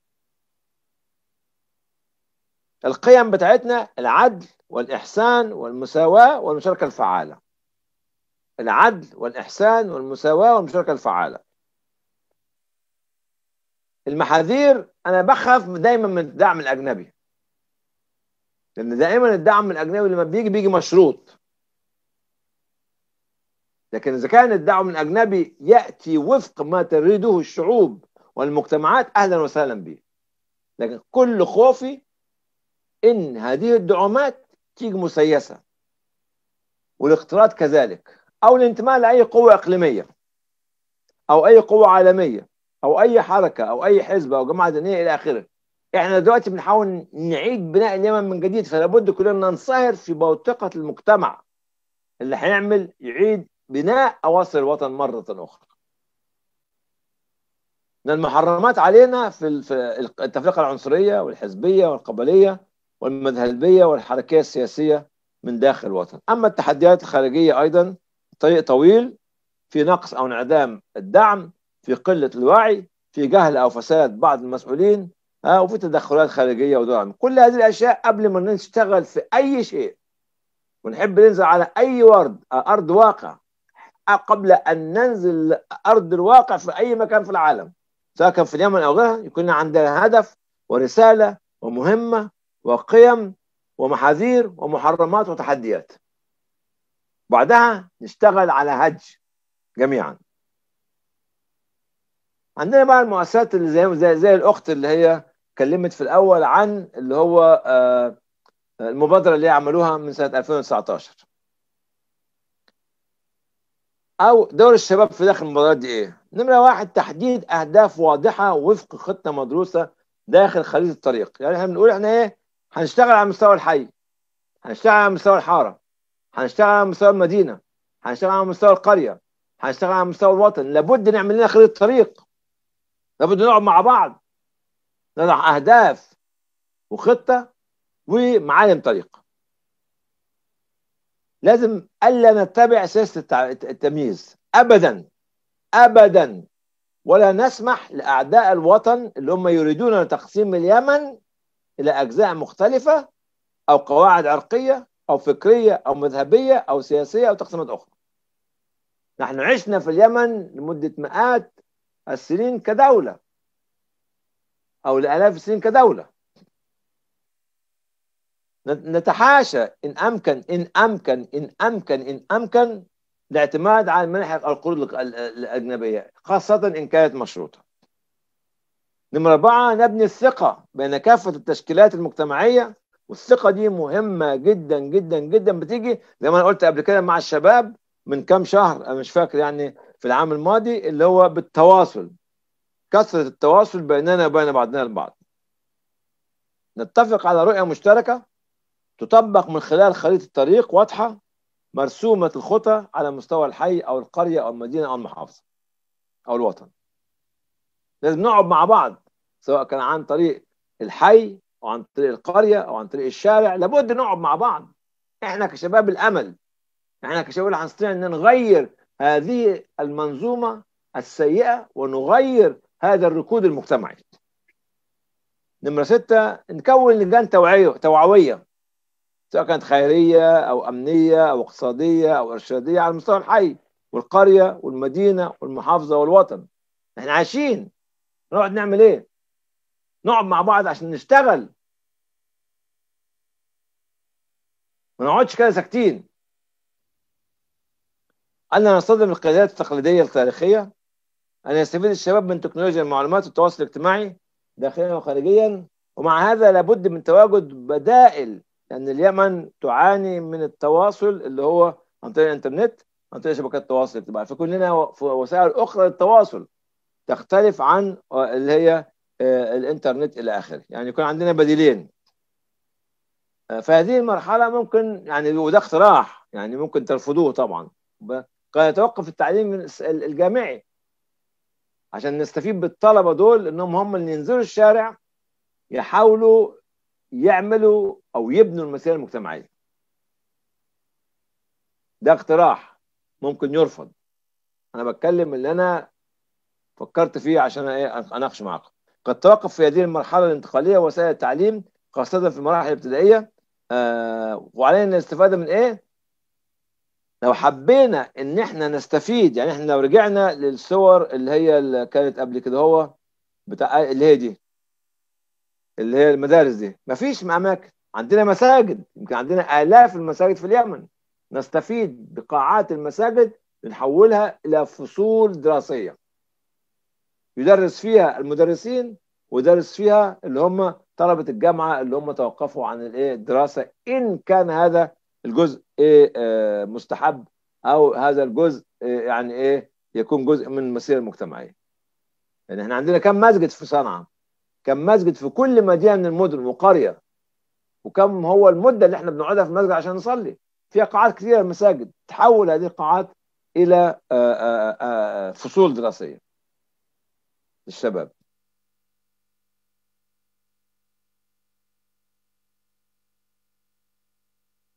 القيم بتاعتنا العدل والإحسان والمساواة والمشاركة الفعالة العدل والإحسان والمساواة والمشاركة الفعالة المحاذير انا بخاف دايما من الدعم الاجنبي لان دائما الدعم الاجنبي لما بيجي بيجي مشروط لكن اذا كان الدعم الاجنبي ياتي وفق ما تريده الشعوب والمجتمعات اهلا وسهلا به لكن كل خوفي ان هذه الدعومات تيجي مسيسه والاقتراض كذلك او الانتماء لاي قوه اقليميه او اي قوه عالميه او اي حركه او اي حزب او جماعه دينيه الى اخره احنا دلوقتي بنحاول نعيد بناء اليمن من جديد فلابد كلنا ننصهر في بوتقه المجتمع اللي هيعمل يعيد بناء اواصر الوطن مره اخرى من المحرمات علينا في التفرقه العنصريه والحزبيه والقبليه والمذهبيه والحركيه السياسيه من داخل الوطن اما التحديات الخارجيه ايضا طريق طويل في نقص او انعدام الدعم في قله الوعي في جهل او فساد بعض المسؤولين ها وفي تدخلات خارجيه ودول كل هذه الاشياء قبل ما نشتغل في اي شيء ونحب ننزل على اي ورد ارض واقع قبل ان ننزل ارض الواقع في اي مكان في العالم سواء كان في اليمن او غيرها يكون عندنا هدف ورساله ومهمه وقيم ومحاذير ومحرمات وتحديات بعدها نشتغل على هج جميعا عندنا بقى المؤسسات اللي زي, زي زي الاخت اللي هي اتكلمت في الاول عن اللي هو آه المبادره اللي عملوها من سنه 2019 او دور الشباب في داخل المبادرات دي ايه؟ نمره واحد تحديد اهداف واضحه وفق خطه مدروسه داخل خريطه الطريق، يعني احنا بنقول احنا ايه؟ هنشتغل على مستوى الحي هنشتغل على مستوى الحاره هنشتغل على مستوى المدينه هنشتغل على مستوى القريه هنشتغل على مستوى الوطن لابد نعمل لنا خريطه طريق لابد نقعد مع بعض نضع اهداف وخطه ومعالم طريقه لازم الا نتبع سياسه التمييز ابدا ابدا ولا نسمح لاعداء الوطن اللي هم يريدون تقسيم اليمن الى اجزاء مختلفه او قواعد عرقيه او فكريه او مذهبيه او سياسيه او تقسيمات اخرى نحن عشنا في اليمن لمده مئات السنين كدولة أو لآلاف السنين كدولة نتحاشى إن أمكن إن أمكن إن أمكن إن أمكن الاعتماد على منح القروض الأجنبية خاصة إن كانت مشروطة نمرة أربعة نبني الثقة بين كافة التشكيلات المجتمعية والثقة دي مهمة جدا جدا جدا بتيجي زي ما أنا قلت قبل كده مع الشباب من كام شهر أنا مش فاكر يعني في العام الماضي اللي هو بالتواصل كثرة التواصل بيننا وبين بعضنا البعض نتفق على رؤية مشتركة تطبق من خلال خريطة طريق واضحة مرسومة الخطى على مستوى الحي أو القرية أو المدينة أو المحافظة أو الوطن لازم نقعد مع بعض سواء كان عن طريق الحي أو عن طريق القرية أو عن طريق الشارع لابد نقعد مع بعض احنا كشباب الأمل احنا كشباب اللي هنستطيع ان نغير هذه المنظومه السيئه ونغير هذا الركود المجتمعي. نمره سته نكون لجان توعويه سواء كانت خيريه او امنيه او اقتصاديه او ارشاديه على مستوى الحي والقريه والمدينه والمحافظه والوطن. احنا عايشين نقعد نعمل ايه؟ نقعد مع بعض عشان نشتغل ما نقعدش كده ساكتين أنا نصدم القيادات التقليدية التاريخية أن يستفيد الشباب من تكنولوجيا المعلومات والتواصل الاجتماعي داخليا وخارجيا ومع هذا لابد من تواجد بدائل لأن يعني اليمن تعاني من التواصل اللي هو عن طريق الإنترنت عن طريق شبكات التواصل الاجتماعي فكلنا لنا وسائل أخرى للتواصل تختلف عن اللي هي آه، الإنترنت إلى آخره يعني يكون عندنا بديلين آه، فهذه المرحلة ممكن يعني وده اقتراح يعني ممكن ترفضوه طبعا قد يتوقف التعليم الجامعي عشان نستفيد بالطلبه دول انهم هم اللي ينزلوا الشارع يحاولوا يعملوا او يبنوا المسيره المجتمعيه ده اقتراح ممكن يرفض انا بتكلم اللي انا فكرت فيه عشان ايه اناقش معاكم قد توقف في هذه المرحله الانتقاليه وسائل التعليم خاصه في المراحل الابتدائيه آه وعلينا الاستفاده من ايه لو حبينا ان احنا نستفيد يعني احنا لو رجعنا للصور اللي هي اللي كانت قبل كده هو بتاع اللي هي دي اللي هي المدارس دي مفيش اماكن عندنا مساجد يمكن عندنا الاف المساجد في اليمن نستفيد بقاعات المساجد نحولها الى فصول دراسيه يدرس فيها المدرسين ويدرس فيها اللي هم طلبه الجامعه اللي هم توقفوا عن الايه الدراسه ان كان هذا الجزء ايه مستحب او هذا الجزء آه، يعني ايه يكون جزء من المسيره المجتمعيه يعني احنا عندنا كم مسجد في صنعاء كم مسجد في كل مدينه من المدن وقريه وكم هو المده اللي احنا بنقعدها في المسجد عشان نصلي في قاعات كثيره المساجد تحول هذه القاعات الى آه، آه، فصول دراسيه للشباب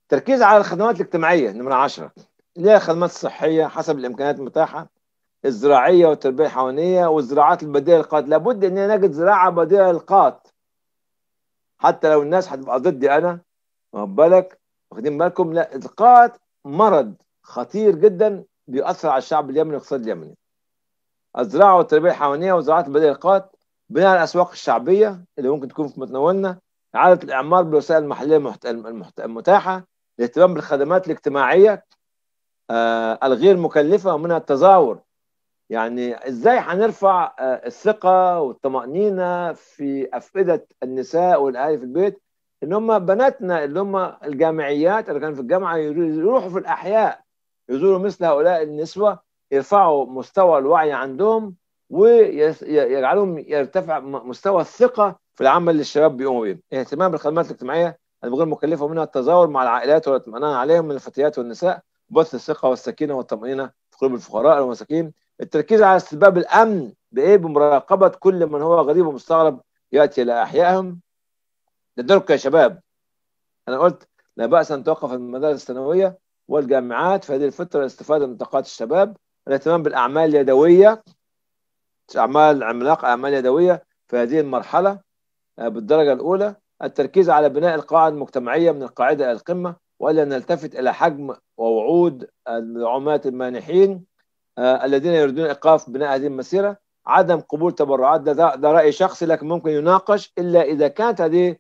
تركيز على الخدمات الاجتماعية نمرة 10 اللي هي الخدمات الصحية حسب الإمكانيات المتاحة الزراعية والتربية الحيوانية والزراعات البديلة للقات لابد إن نجد زراعة بديلة للقات حتى لو الناس هتبقى ضدي أنا واخد بالك واخدين بالكم لا القات مرض خطير جدا بيأثر على الشعب اليمني والاقتصاد اليمني الزراعة والتربية الحيوانية وزراعات البديله للقات بناء على الأسواق الشعبية اللي ممكن تكون في متناولنا إعادة الإعمار بالوسائل المحلية المتاحة الاهتمام بالخدمات الاجتماعيه آه، الغير مكلفه ومنها التزاور يعني ازاي هنرفع آه، الثقه والطمانينه في افئده النساء والاهالي في البيت ان هم بناتنا اللي هم الجامعيات اللي كانوا في الجامعه يروحوا في الاحياء يزوروا مثل هؤلاء النسوه يرفعوا مستوى الوعي عندهم ويجعلهم يرتفع مستوى الثقه في العمل اللي الشباب بيقوموا به، الاهتمام بالخدمات الاجتماعيه البغير مكلفة منها التزاور مع العائلات والاطمئنان عليهم من الفتيات والنساء وبث الثقة والسكينة والطمأنينة في قلوب الفقراء والمساكين التركيز على استباب الأمن بإيه بمراقبة كل من هو غريب ومستغرب يأتي إلى أحيائهم للدرك يا شباب أنا قلت لا بأس أن توقف المدارس الثانوية والجامعات في هذه الفترة للاستفادة من طاقات الشباب الاهتمام بالأعمال اليدوية أعمال عملاقة أعمال يدوية في هذه المرحلة آه، بالدرجة الأولى التركيز على بناء القاعدة المجتمعية من القاعدة إلى القمة وألا نلتفت إلى حجم ووعود العماة المانحين آه، الذين يريدون إيقاف بناء هذه المسيرة عدم قبول تبرعات ده, ده, رأي شخصي لكن ممكن يناقش إلا إذا كانت هذه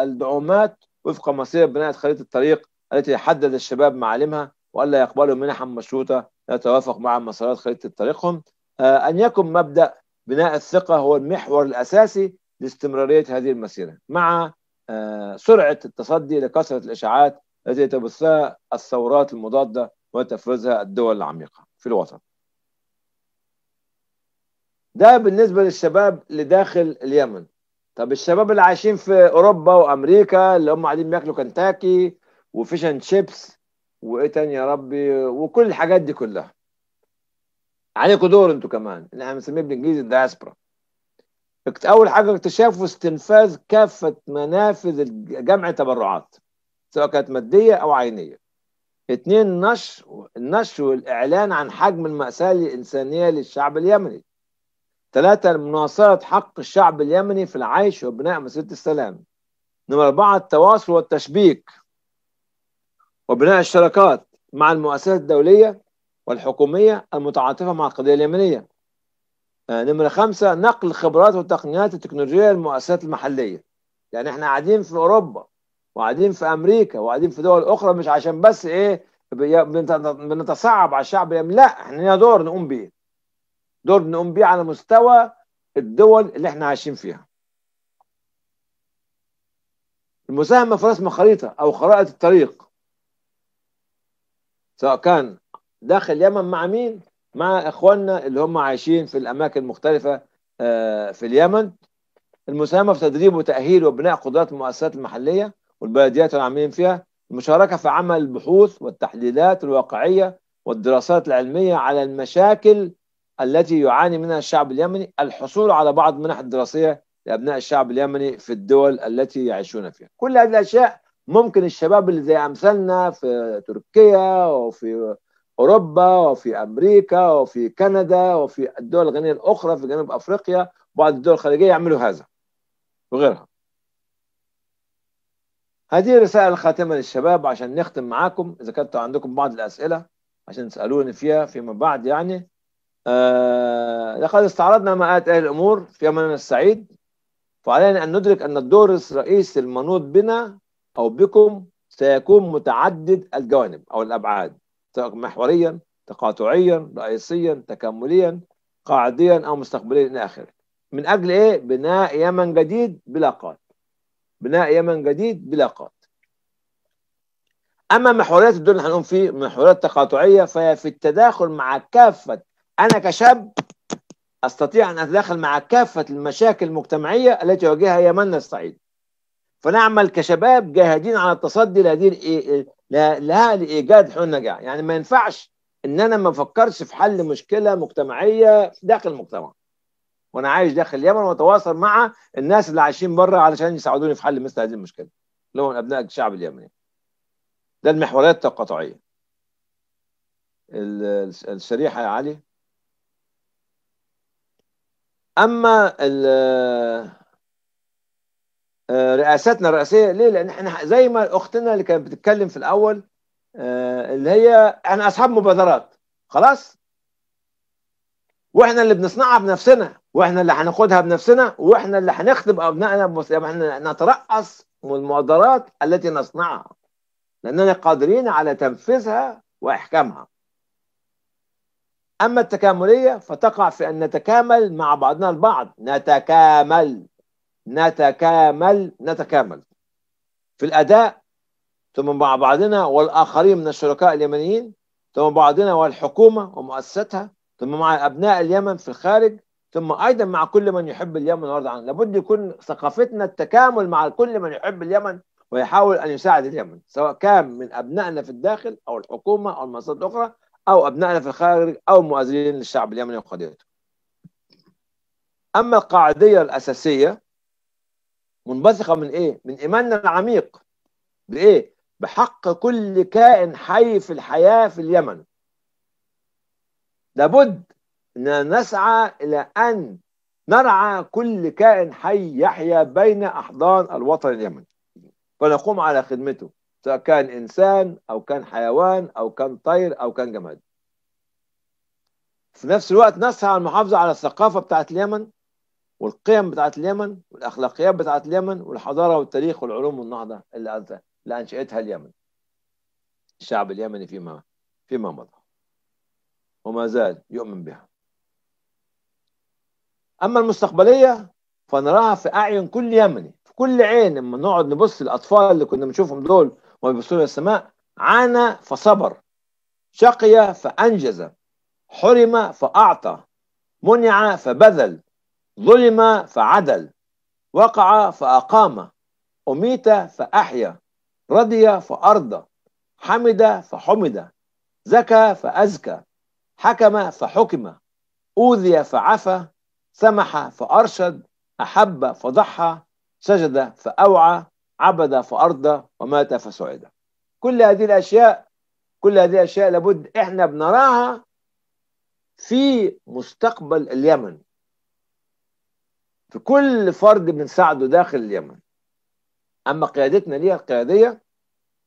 الدعومات وفق مسيرة بناء خريطة الطريق التي حدد الشباب معالمها وألا يقبلوا منحا مشروطة لا تتوافق مع مسارات خريطة طريقهم آه، أن يكن مبدأ بناء الثقة هو المحور الأساسي لاستمراريه هذه المسيره مع آه، سرعه التصدي لكثره الاشاعات التي تبثها الثورات المضاده وتفرزها الدول العميقه في الوسط. ده بالنسبه للشباب اللي داخل اليمن. طب الشباب اللي عايشين في اوروبا وامريكا اللي هم قاعدين بياكلوا كنتاكي وفيشن شيبس وايه تاني يا ربي وكل الحاجات دي كلها. عليكم دور انتوا كمان، اللي احنا بنسميه بالانجليزي الدياسبرا. اول حاجه اكتشاف واستنفاذ كافه منافذ جمع التبرعات سواء كانت ماديه او عينيه اثنين نشر النشر والاعلان عن حجم الماساه الانسانيه للشعب اليمني ثلاثة مناصرة حق الشعب اليمني في العيش وبناء مسيرة السلام نمرة أربعة التواصل والتشبيك وبناء الشراكات مع المؤسسات الدولية والحكومية المتعاطفة مع القضية اليمنية آه، نمرة خمسة نقل الخبرات والتقنيات التكنولوجية للمؤسسات المحلية يعني احنا قاعدين في أوروبا وقاعدين في أمريكا وقاعدين في دول أخرى مش عشان بس إيه بنتصعب على الشعب لا احنا لنا دور نقوم بيه دور نقوم بيه على مستوى الدول اللي احنا عايشين فيها المساهمة في رسم خريطة أو خرائط الطريق سواء كان داخل اليمن مع مين مع اخواننا اللي هم عايشين في الاماكن المختلفه آه، في اليمن المساهمه في تدريب وتاهيل وبناء قدرات المؤسسات المحليه والبلديات العاملين فيها المشاركه في عمل البحوث والتحليلات الواقعيه والدراسات العلميه على المشاكل التي يعاني منها الشعب اليمني الحصول على بعض المنح الدراسيه لابناء الشعب اليمني في الدول التي يعيشون فيها كل هذه الاشياء ممكن الشباب اللي زي امثالنا في تركيا وفي اوروبا وفي امريكا وفي كندا وفي الدول الغنيه الاخرى في جنوب افريقيا بعض الدول الخليجيه يعملوا هذا وغيرها هذه رسائل خاتمه للشباب عشان نختم معاكم اذا كانت عندكم بعض الاسئله عشان تسالوني فيها فيما بعد يعني آه لقد استعرضنا مآت اهل الامور في يومنا السعيد فعلينا ان ندرك ان الدور الرئيسي المنوط بنا او بكم سيكون متعدد الجوانب او الابعاد محوريا تقاطعيا رئيسيا تكامليا قاعديا او مستقبليا الى اخره من اجل ايه بناء يمن جديد بلا قاد بناء يمن جديد بلا قاد اما محوريات الدول اللي هنقوم فيه محوريات تقاطعيه فهي في التداخل مع كافه انا كشاب استطيع ان اتداخل مع كافه المشاكل المجتمعيه التي يواجهها يمننا الصعيد فنعمل كشباب جاهدين على التصدي لهذه لا لا لايجاد حلول نجاح يعني ما ينفعش ان انا ما افكرش في حل مشكله مجتمعيه داخل المجتمع وانا عايش داخل اليمن واتواصل مع الناس اللي عايشين بره علشان يساعدوني في حل مثل هذه المشكله اللي هم ابناء الشعب اليمني ده المحورات التقاطعيه الشريحه يا علي اما آه، رئاساتنا الرئاسيه ليه؟ لان احنا زي ما اختنا اللي كانت بتتكلم في الاول آه، اللي هي احنا اصحاب مبادرات خلاص واحنا اللي بنصنعها بنفسنا واحنا اللي هناخدها بنفسنا واحنا اللي هنخدم ابنائنا بمس... يعني احنا نترأس المبادرات التي نصنعها لاننا قادرين على تنفيذها واحكامها اما التكامليه فتقع في ان نتكامل مع بعضنا البعض نتكامل نتكامل نتكامل في الأداء ثم مع بعضنا والآخرين من الشركاء اليمنيين ثم بعضنا والحكومة ومؤسستها ثم مع أبناء اليمن في الخارج ثم أيضا مع كل من يحب اليمن ويرضى عنه لابد يكون ثقافتنا التكامل مع كل من يحب اليمن ويحاول أن يساعد اليمن سواء كان من أبنائنا في الداخل أو الحكومة أو المؤسسات الأخرى أو أبنائنا في الخارج أو مؤازرين للشعب اليمني وقضيته أما القاعدية الأساسية منبثقه من ايه؟ من ايماننا العميق بايه؟ بحق كل كائن حي في الحياه في اليمن. لابد اننا نسعى الى ان نرعى كل كائن حي يحيا بين احضان الوطن اليمني ونقوم على خدمته سواء كان انسان او كان حيوان او كان طير او كان جماد في نفس الوقت نسعى المحافظه على الثقافه بتاعت اليمن والقيم بتاعت اليمن والاخلاقيات بتاعت اليمن والحضاره والتاريخ والعلوم والنهضه اللي اللي انشاتها اليمن الشعب اليمني فيما فيما مضى وما زال يؤمن بها اما المستقبليه فنراها في اعين كل يمني في كل عين لما نقعد نبص الاطفال اللي كنا بنشوفهم دول وما بيبصوا السماء عانى فصبر شقي فانجز حرم فاعطى منع فبذل ظلم فعدل وقع فأقام أميت فأحيا رضي فأرضى حمد فحمد زكى فأزكى حكم فحكم أوذي فعفى سمح فأرشد أحب فضحى سجد فأوعى عبد فأرضى ومات فسعد كل هذه الأشياء كل هذه الأشياء لابد إحنا بنراها في مستقبل اليمن في كل فرد بنساعده داخل اليمن أما قيادتنا ليها القيادية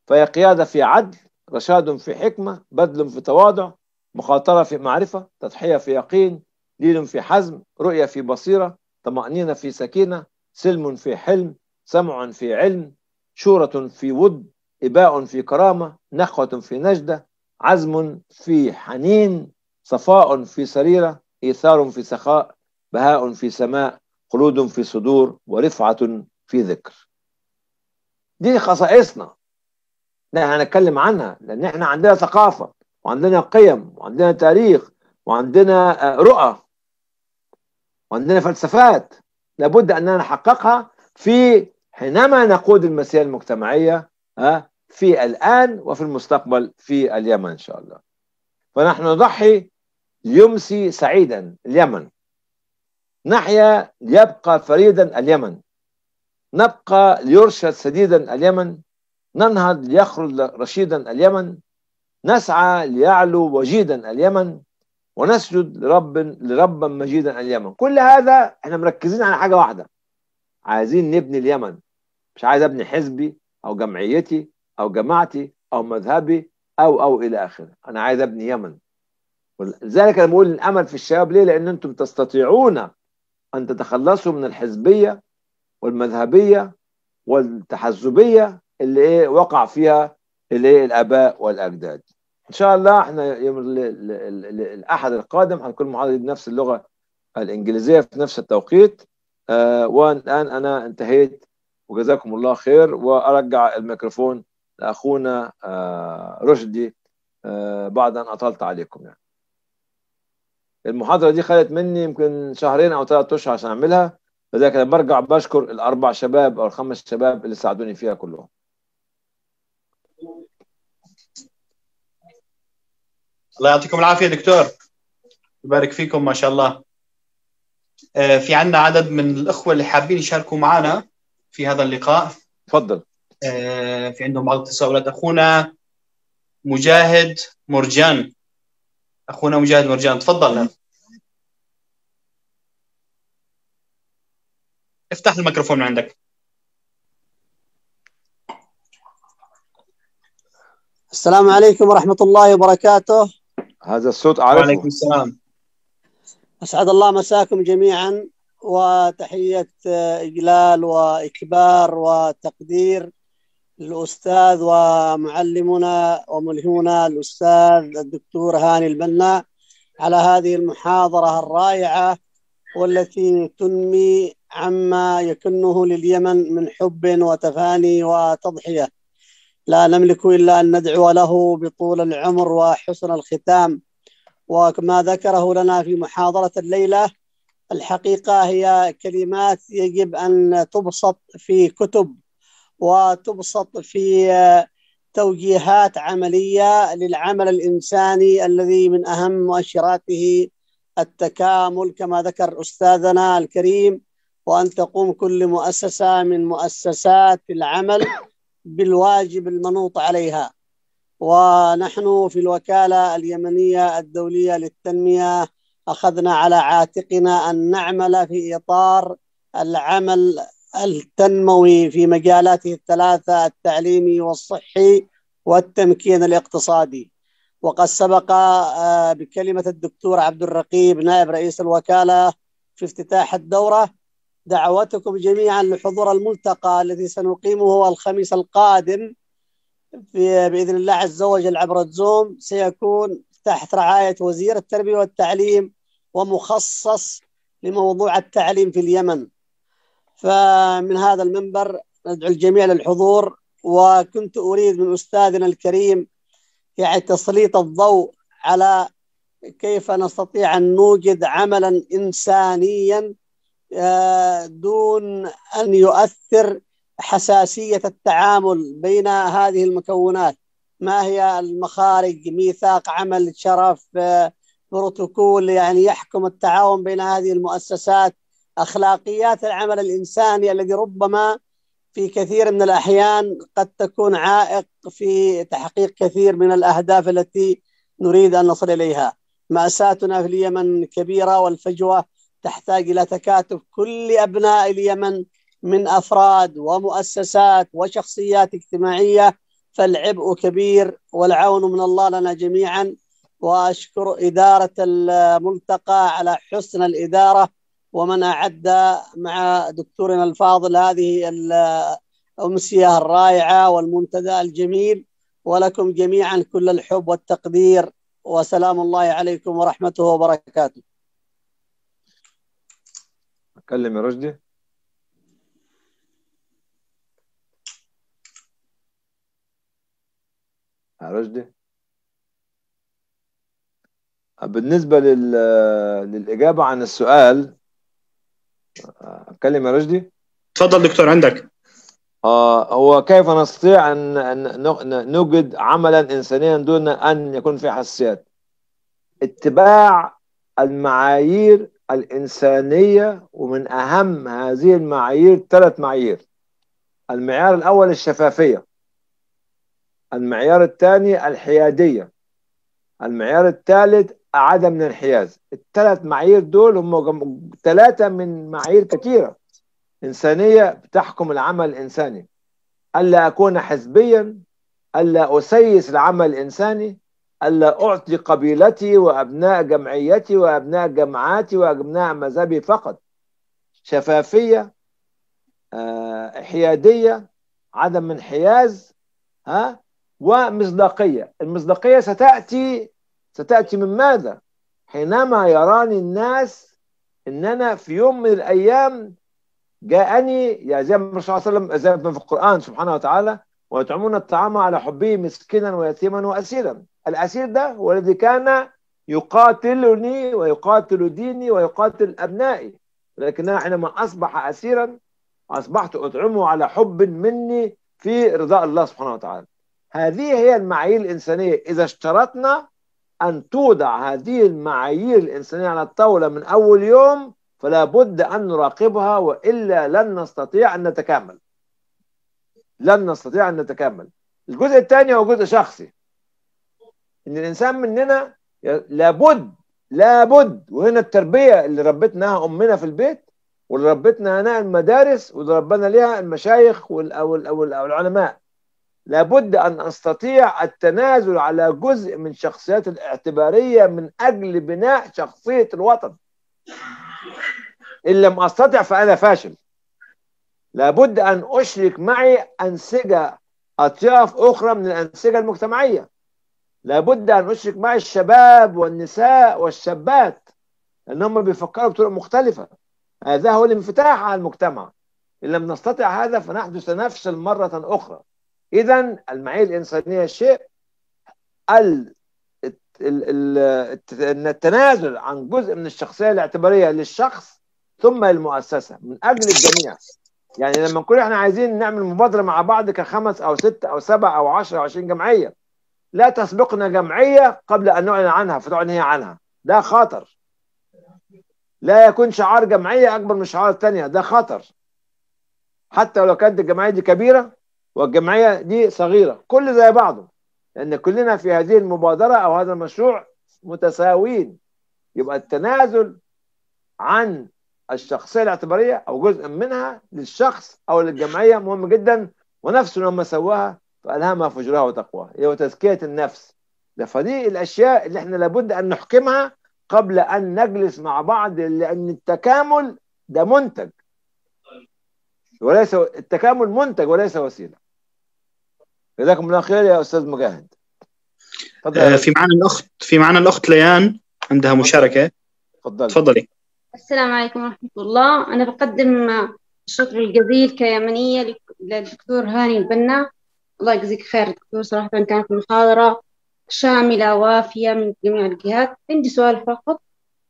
فهي قيادة في عدل رشاد في حكمة بذل في تواضع مخاطرة في معرفة تضحية في يقين دين في حزم رؤية في بصيرة طمأنينة في سكينة سلم في حلم سمع في علم شورة في ود إباء في كرامة نخوة في نجدة عزم في حنين صفاء في سريرة إيثار في سخاء بهاء في سماء خلود في صدور ورفعة في ذكر دي خصائصنا لا هنتكلم عنها لان احنا عندنا ثقافة وعندنا قيم وعندنا تاريخ وعندنا آه، رؤى وعندنا فلسفات لابد اننا نحققها في حينما نقود المسيرة المجتمعية آه، في الآن وفي المستقبل في اليمن إن شاء الله فنحن نضحي ليمسي سعيدا اليمن نحيا ليبقى فريدا اليمن نبقى ليرشد سديدا اليمن ننهض ليخرج رشيدا اليمن نسعى ليعلو وجيدا اليمن ونسجد لرب لربا مجيدا اليمن كل هذا احنا مركزين على حاجه واحده عايزين نبني اليمن مش عايز ابني حزبي او جمعيتي او جماعتي او مذهبي او او الى اخره انا عايز ابني يمن لذلك انا بقول الامل في الشباب ليه لان انتم تستطيعون أن تتخلصوا من الحزبية والمذهبية والتحزبية اللي إيه وقع فيها اللي إيه الآباء والأجداد إن شاء الله إحنا يوم الأحد القادم هنكون محاضرة بنفس اللغة الإنجليزية في نفس التوقيت آه والآن أنا انتهيت وجزاكم الله خير وأرجع الميكروفون لأخونا آه رشدي آه بعد أن أطلت عليكم يعني المحاضرة دي خدت مني يمكن شهرين أو ثلاثة أشهر عشان أعملها لذلك أنا برجع بشكر الأربع شباب أو الخمس شباب اللي ساعدوني فيها كلهم الله يعطيكم العافية دكتور يبارك فيكم ما شاء الله آه، في عندنا عدد من الأخوة اللي حابين يشاركوا معنا في هذا اللقاء تفضل آه، في عندهم بعض التساؤلات أخونا مجاهد مرجان اخونا مجاهد مرجان تفضل افتح الميكروفون من عندك السلام عليكم ورحمة الله وبركاته هذا الصوت عليكم وعليكم السلام أسعد الله مساكم جميعا وتحية إجلال وإكبار وتقدير الأستاذ ومعلمنا وملهمنا الأستاذ الدكتور هاني البنا على هذه المحاضرة الرائعة والتي تنمي عما يكنه لليمن من حب وتفاني وتضحية لا نملك إلا أن ندعو له بطول العمر وحسن الختام وما ذكره لنا في محاضرة الليلة الحقيقة هي كلمات يجب أن تبسط في كتب وتبسط في توجيهات عمليه للعمل الانساني الذي من اهم مؤشراته التكامل كما ذكر استاذنا الكريم وان تقوم كل مؤسسه من مؤسسات العمل بالواجب المنوط عليها ونحن في الوكاله اليمنيه الدوليه للتنميه اخذنا على عاتقنا ان نعمل في اطار العمل التنموي في مجالاته الثلاثة التعليمي والصحي والتمكين الاقتصادي وقد سبق آه، بكلمة الدكتور عبد الرقيب نائب رئيس الوكالة في افتتاح الدورة دعوتكم جميعا لحضور الملتقى الذي سنقيمه الخميس القادم بإذن الله عز وجل عبر الزوم سيكون تحت رعاية وزير التربية والتعليم ومخصص لموضوع التعليم في اليمن فمن هذا المنبر ندعو الجميع للحضور وكنت أريد من أستاذنا الكريم يعني تسليط الضوء على كيف نستطيع أن نوجد عملا إنسانيا آه، دون أن يؤثر حساسية التعامل بين هذه المكونات ما هي المخارج ميثاق عمل شرف آه، بروتوكول يعني يحكم التعاون بين هذه المؤسسات اخلاقيات العمل الانساني الذي ربما في كثير من الاحيان قد تكون عائق في تحقيق كثير من الاهداف التي نريد ان نصل اليها. ماساتنا في اليمن كبيره والفجوه تحتاج الى تكاتف كل ابناء اليمن من افراد ومؤسسات وشخصيات اجتماعيه فالعبء كبير والعون من الله لنا جميعا واشكر اداره الملتقى على حسن الاداره ومن أعد مع دكتورنا الفاضل هذه الأمسية الرائعة والمنتدى الجميل ولكم جميعا كل الحب والتقدير وسلام الله عليكم ورحمته وبركاته أكلم يا رشدي رشدي بالنسبة لل... للإجابة عن السؤال اتكلم يا رشدي تفضل دكتور عندك آه هو كيف نستطيع ان نوجد عملا انسانيا دون ان يكون في حساسيات اتباع المعايير الانسانيه ومن اهم هذه المعايير ثلاث معايير المعيار الاول الشفافيه المعيار الثاني الحياديه المعيار الثالث عدم الانحياز الثلاث معايير دول هم ثلاثة من معايير كثيرة إنسانية بتحكم العمل الإنساني ألا أكون حزبيا ألا أسيس العمل الإنساني ألا أعطي قبيلتي وأبناء جمعيتي وأبناء جماعاتي وأبناء مذهبي فقط شفافية آه، حيادية عدم انحياز ها ومصداقية المصداقية ستأتي ستأتي من ماذا؟ حينما يراني الناس ان انا في يوم من الايام جاءني يا يعني زي ما صلى الله عليه وسلم زي ما في القران سبحانه وتعالى ويطعمون الطعام على حبه مسكينا ويتيما واسيرا الاسير ده هو الذي كان يقاتلني ويقاتل ديني ويقاتل ابنائي لكن أنا حينما اصبح اسيرا اصبحت اطعمه على حب مني في رضاء الله سبحانه وتعالى هذه هي المعايير الانسانيه اذا اشترطنا أن توضع هذه المعايير الإنسانية على الطاولة من أول يوم فلا بد أن نراقبها وإلا لن نستطيع أن نتكامل لن نستطيع أن نتكامل الجزء الثاني هو جزء شخصي إن الإنسان مننا لابد لابد وهنا التربية اللي ربتناها أمنا في البيت واللي ربتنا هنا المدارس واللي ربنا ليها المشايخ والعلماء لابد أن أستطيع التنازل على جزء من شخصيات الاعتبارية من أجل بناء شخصية الوطن إن لم أستطع فأنا فاشل لابد أن أشرك معي أنسجة أطياف أخرى من الأنسجة المجتمعية لابد أن أشرك معي الشباب والنساء والشابات لأنهم بيفكروا بطرق مختلفة هذا هو الانفتاح على المجتمع إن لم نستطع هذا فنحدث نفس مرة أخرى اذا المعايير الانسانيه شيء التنازل عن جزء من الشخصيه الاعتباريه للشخص ثم للمؤسسه من اجل الجميع يعني لما نكون احنا عايزين نعمل مبادره مع بعض كخمس او ست او سبع او 10 او 20 جمعيه لا تسبقنا جمعيه قبل ان نعلن عنها فتعلن هي عنها ده خطر لا يكون شعار جمعيه اكبر من شعار الثانيه ده خطر حتى لو كانت الجمعيه دي كبيره والجمعيه دي صغيره كل زي بعضه لان كلنا في هذه المبادره او هذا المشروع متساويين يبقى التنازل عن الشخصيه الاعتباريه او جزء منها للشخص او للجمعيه مهم جدا ونفسه لما سواها فالهمها فجرها وتقواها هي تزكيه النفس ده فدي الاشياء اللي احنا لابد ان نحكمها قبل ان نجلس مع بعض لان التكامل ده منتج وليس التكامل منتج وليس وسيله جزاكم الله خير يا استاذ مجاهد تفضل آه، في معنا الاخت في معنا الاخت ليان عندها مشاركه تفضلي تفضلي السلام عليكم ورحمه الله انا بقدم الشكر الجزيل كيمنيه للدكتور هاني البنا الله يجزيك خير دكتور صراحه كانت محاضره شامله وافيه من جميع الجهات عندي سؤال فقط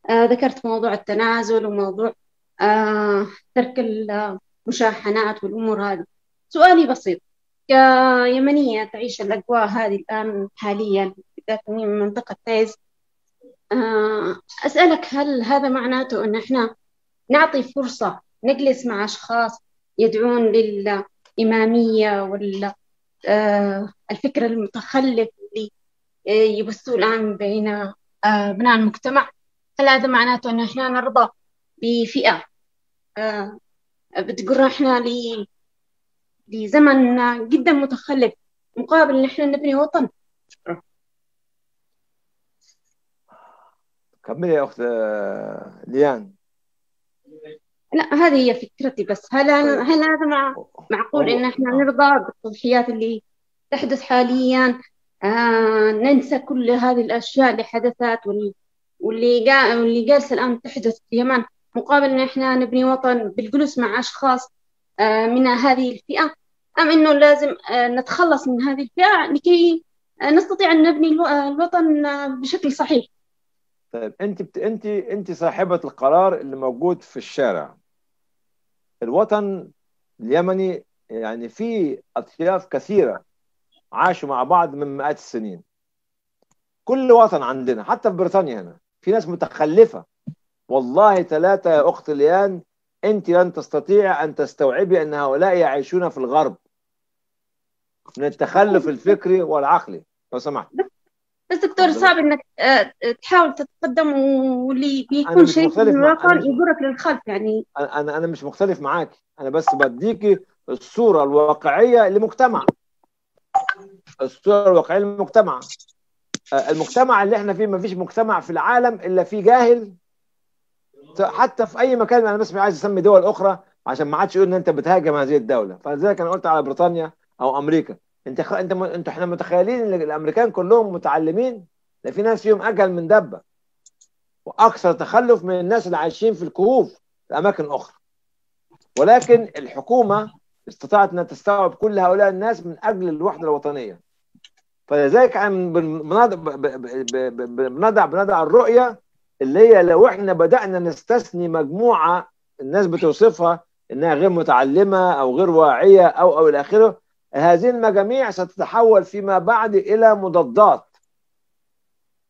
آه ذكرت موضوع التنازل وموضوع آه ترك المشاحنات والامور هذه سؤالي بسيط كيمنية تعيش الأجواء هذه الآن حاليا بالذات من منطقة تيز آه، أسألك هل هذا معناته أن إحنا نعطي فرصة نجلس مع أشخاص يدعون للإمامية ولا آه، الفكر المتخلف اللي يبثوه الآن بين أبناء آه، المجتمع هل هذا معناته أن إحنا نرضى بفئة بتقول إحنا لزمن جدا متخلف مقابل ان احنا نبني وطن شكرا كملي يا اخت آه، ليان لا هذه هي فكرتي بس هل طيب. هل هذا مع معقول ان احنا نرضى بالتضحيات اللي تحدث حاليا آه ننسى كل هذه الاشياء اللي حدثت واللي جا... واللي جالسه الان تحدث في اليمن مقابل ان احنا نبني وطن بالجلوس مع اشخاص آه من هذه الفئه أم أنه لازم آه، نتخلص من هذه الفئة لكي آه، نستطيع أن نبني آه، الوطن بشكل صحيح طيب أنت بت... أنت أنت صاحبة القرار اللي موجود في الشارع الوطن اليمني يعني في أطياف كثيرة عاشوا مع بعض من مئات السنين كل وطن عندنا حتى في بريطانيا هنا في ناس متخلفة والله ثلاثة يا أخت ليان أنت لن تستطيع أن تستوعبي أن هؤلاء يعيشون في الغرب من التخلف الفكري والعقلي لو سمحت بس دكتور صعب انك آه، تحاول تتقدم واللي بيكون شيء في الواقع يجرك للخلف يعني انا انا مش مختلف معاك انا بس بديكي الصوره الواقعيه لمجتمع الصوره الواقعيه للمجتمع آه، المجتمع اللي احنا فيه ما فيش مجتمع في العالم الا فيه جاهل حتى في اي مكان انا بس عايز اسمي دول اخرى عشان ما عادش يقول ان انت بتهاجم هذه الدوله فلذلك انا قلت على بريطانيا او امريكا انت خ... انت م... انت احنا متخيلين ان الامريكان كلهم متعلمين ده في ناس فيهم اجهل من دبه واكثر تخلف من الناس اللي عايشين في الكهوف في اماكن اخرى ولكن الحكومه استطاعت انها تستوعب كل هؤلاء الناس من اجل الوحده الوطنيه فلذلك بنضع بنضع بنضع الرؤيه اللي هي لو احنا بدانا نستثني مجموعه الناس بتوصفها انها غير متعلمه او غير واعيه او او الى اخره هذه المجاميع ستتحول فيما بعد إلى مضادات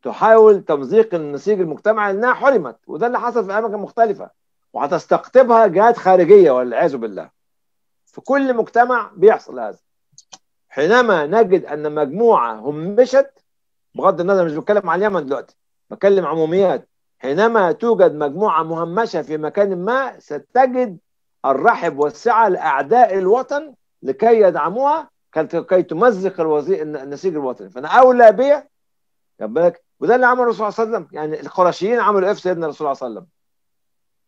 تحاول تمزيق النسيج المجتمعي لأنها حرمت وده اللي حصل في أماكن مختلفة وهتستقطبها جهات خارجية والعياذ بالله في كل مجتمع بيحصل هذا حينما نجد أن مجموعة همشت بغض النظر مش بتكلم عن اليمن دلوقتي بتكلم عموميات حينما توجد مجموعة مهمشة في مكان ما ستجد الرحب والسعة لأعداء الوطن لكي يدعموها كي تمزق الوزير النسيج الوطني فانا اولى بيا خد بالك وده اللي عمله الرسول صلى الله عليه وسلم يعني القرشيين عملوا ايه في سيدنا الرسول صلى الله عليه وسلم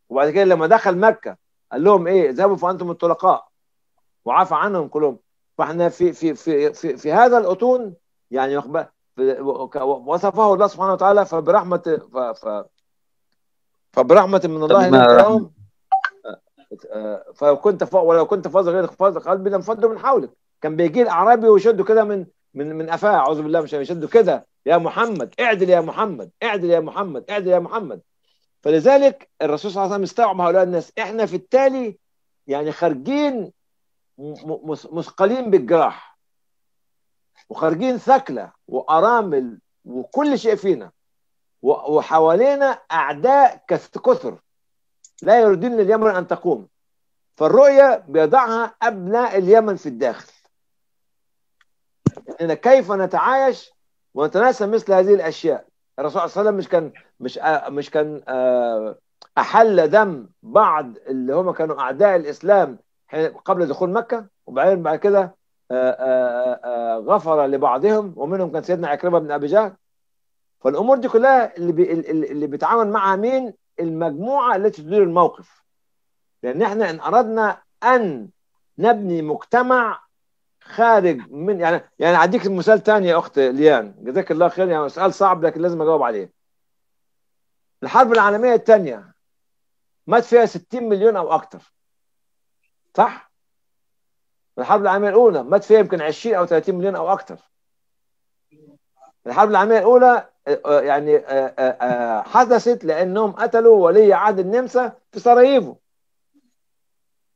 وبعد كده لما دخل مكه قال لهم ايه ذهبوا فانتم الطلقاء وعفى عنهم كلهم فاحنا في في في في, في هذا الاطون يعني وصفه الله سبحانه وتعالى فبرحمه ف ف فبرحمه من الله لهم آه، فلو كنت ولو كنت فاضي غير فاضي قلبي لانفضوا من حولك كان بيجي الاعرابي ويشدوا كده من من من قفاه اعوذ بالله مش يشدوا كده يا محمد اعدل يا محمد اعدل يا محمد اعدل يا محمد فلذلك الرسول صلى الله عليه وسلم استوعب هؤلاء الناس احنا في التالي يعني خارجين مثقلين بالجراح وخارجين ثكلة وأرامل وكل شيء فينا وحوالينا أعداء كثر لا يريدون لليمن أن تقوم فالرؤية بيضعها أبناء اليمن في الداخل إن كيف نتعايش ونتناسى مثل هذه الأشياء الرسول صلى الله عليه وسلم مش كان مش آه، مش كان آه، أحل دم بعض اللي هم كانوا أعداء الإسلام قبل دخول مكة وبعدين بعد كده آه، غفر لبعضهم ومنهم كان سيدنا عكرمة بن أبي جهل فالأمور دي كلها اللي بي اللي بيتعامل معها مين المجموعه التي تدير الموقف لان احنا ان اردنا ان نبني مجتمع خارج من يعني يعني هديك مثال ثاني يا اخت ليان جزاك الله خير يعني سؤال صعب لكن لازم اجاوب عليه الحرب العالميه الثانيه مات فيها 60 مليون او اكثر صح الحرب العالميه الاولى مات فيها يمكن 20 او 30 مليون او اكثر الحرب العالميه الاولى يعني آه، آه، آه، حدثت لانهم قتلوا ولي عهد النمسا في سراييفو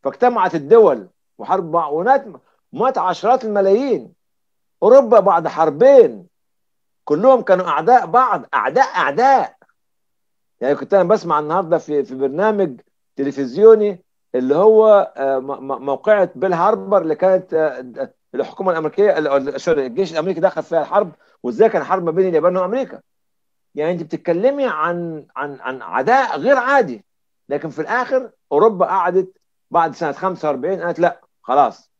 فاجتمعت الدول وحرب معونات مات عشرات الملايين اوروبا بعد حربين كلهم كانوا اعداء بعض اعداء اعداء يعني كنت انا بسمع النهارده في في برنامج تلفزيوني اللي هو موقعه بيل هاربر اللي كانت الحكومه الامريكيه سوري الجيش الامريكي دخل فيها الحرب وازاي كان حرب ما بين اليابان وامريكا يعني انت بتتكلمي عن عن عن عداء غير عادي لكن في الاخر اوروبا قعدت بعد سنه 45 قالت لا خلاص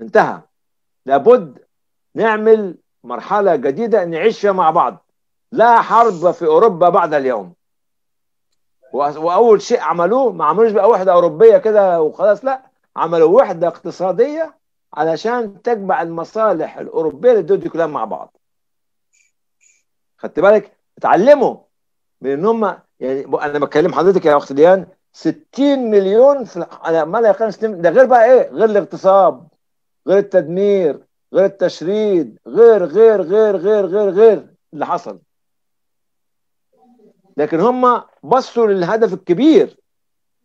انتهى لابد نعمل مرحله جديده نعيش فيها مع بعض لا حرب في اوروبا بعد اليوم واول شيء عملوه ما عملوش بقى وحده اوروبيه كده وخلاص لا عملوا وحدة اقتصادية علشان تجمع المصالح الأوروبية للدول دي كلها مع بعض خدت بالك اتعلموا من ان هم يعني انا بكلم حضرتك يا اخت ديان 60 مليون في على ما لا يقل 60 ده غير بقى ايه؟ غير الاغتصاب غير التدمير غير التشريد غير غير غير غير غير غير اللي حصل لكن هم بصوا للهدف الكبير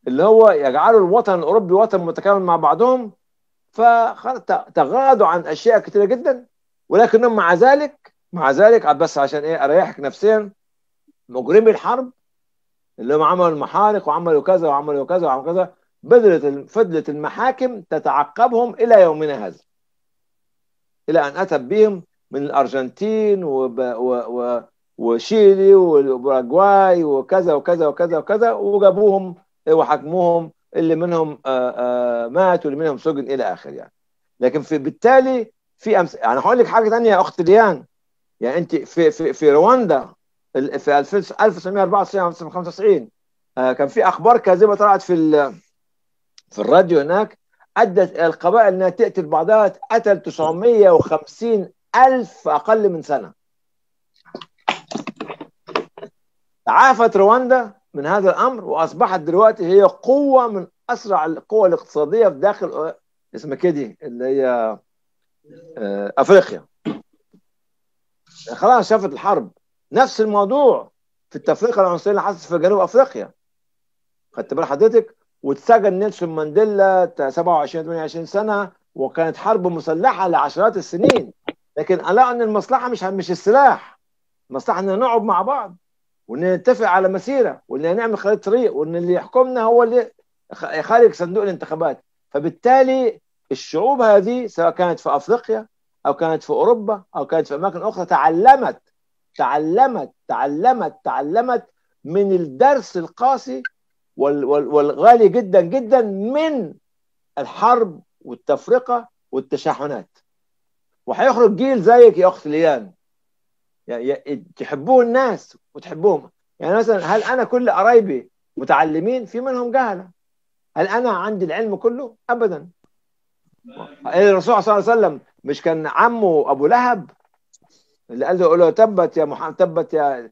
اللي هو يجعلوا الوطن الاوروبي وطن متكامل مع بعضهم فتغاضوا عن اشياء كثيره جدا ولكنهم مع ذلك مع ذلك آه، بس عشان ايه اريحك نفسيا مجرمي الحرب اللي هم عملوا المحارق وعملوا كذا وعملوا كذا وعملوا كذا بدلت فضلت المحاكم تتعقبهم الى يومنا هذا الى ان اتت بهم من الارجنتين وب... و... و... وشيلي وباراجواي وكذا وكذا وكذا وكذا وجابوهم وحكموهم اللي منهم آه، آه، مات واللي منهم سجن الى اخره يعني لكن في بالتالي في امس انا يعني هقول لك حاجه ثانيه يا اخت ديان يعني انت في في في رواندا في 1994 1995 آه، كان في اخبار كاذبه طلعت في في الراديو هناك ادت الى القبائل انها تقتل بعضها قتل 950 الف في اقل من سنه تعافت رواندا من هذا الامر واصبحت دلوقتي هي قوه من اسرع القوى الاقتصاديه في داخل اسمها كده اللي هي آه، افريقيا خلاص شافت الحرب نفس الموضوع في التفرقه العنصريه اللي حصلت في جنوب افريقيا خدت بال حضرتك واتسجن نيلسون مانديلا 27 28 سنه وكانت حرب مسلحه لعشرات السنين لكن الا ان المصلحه مش مش السلاح المصلحه ان نقعد مع بعض وان نتفق على مسيره وان هنعمل خريطه طريق وان اللي يحكمنا هو اللي خارج صندوق الانتخابات فبالتالي الشعوب هذه سواء كانت في افريقيا او كانت في اوروبا او كانت في اماكن اخرى تعلمت تعلمت تعلمت تعلمت من الدرس القاسي والغالي جدا جدا من الحرب والتفرقه والتشاحنات وهيخرج جيل زيك يا اخت ليان يعني تحبوه الناس وتحبوهم يعني مثلا هل انا كل قرايبي متعلمين في منهم جهله هل انا عندي العلم كله ابدا إيه، الرسول صلى الله عليه وسلم مش كان عمه ابو لهب اللي قال له قول له تبت يا محمد تبت يا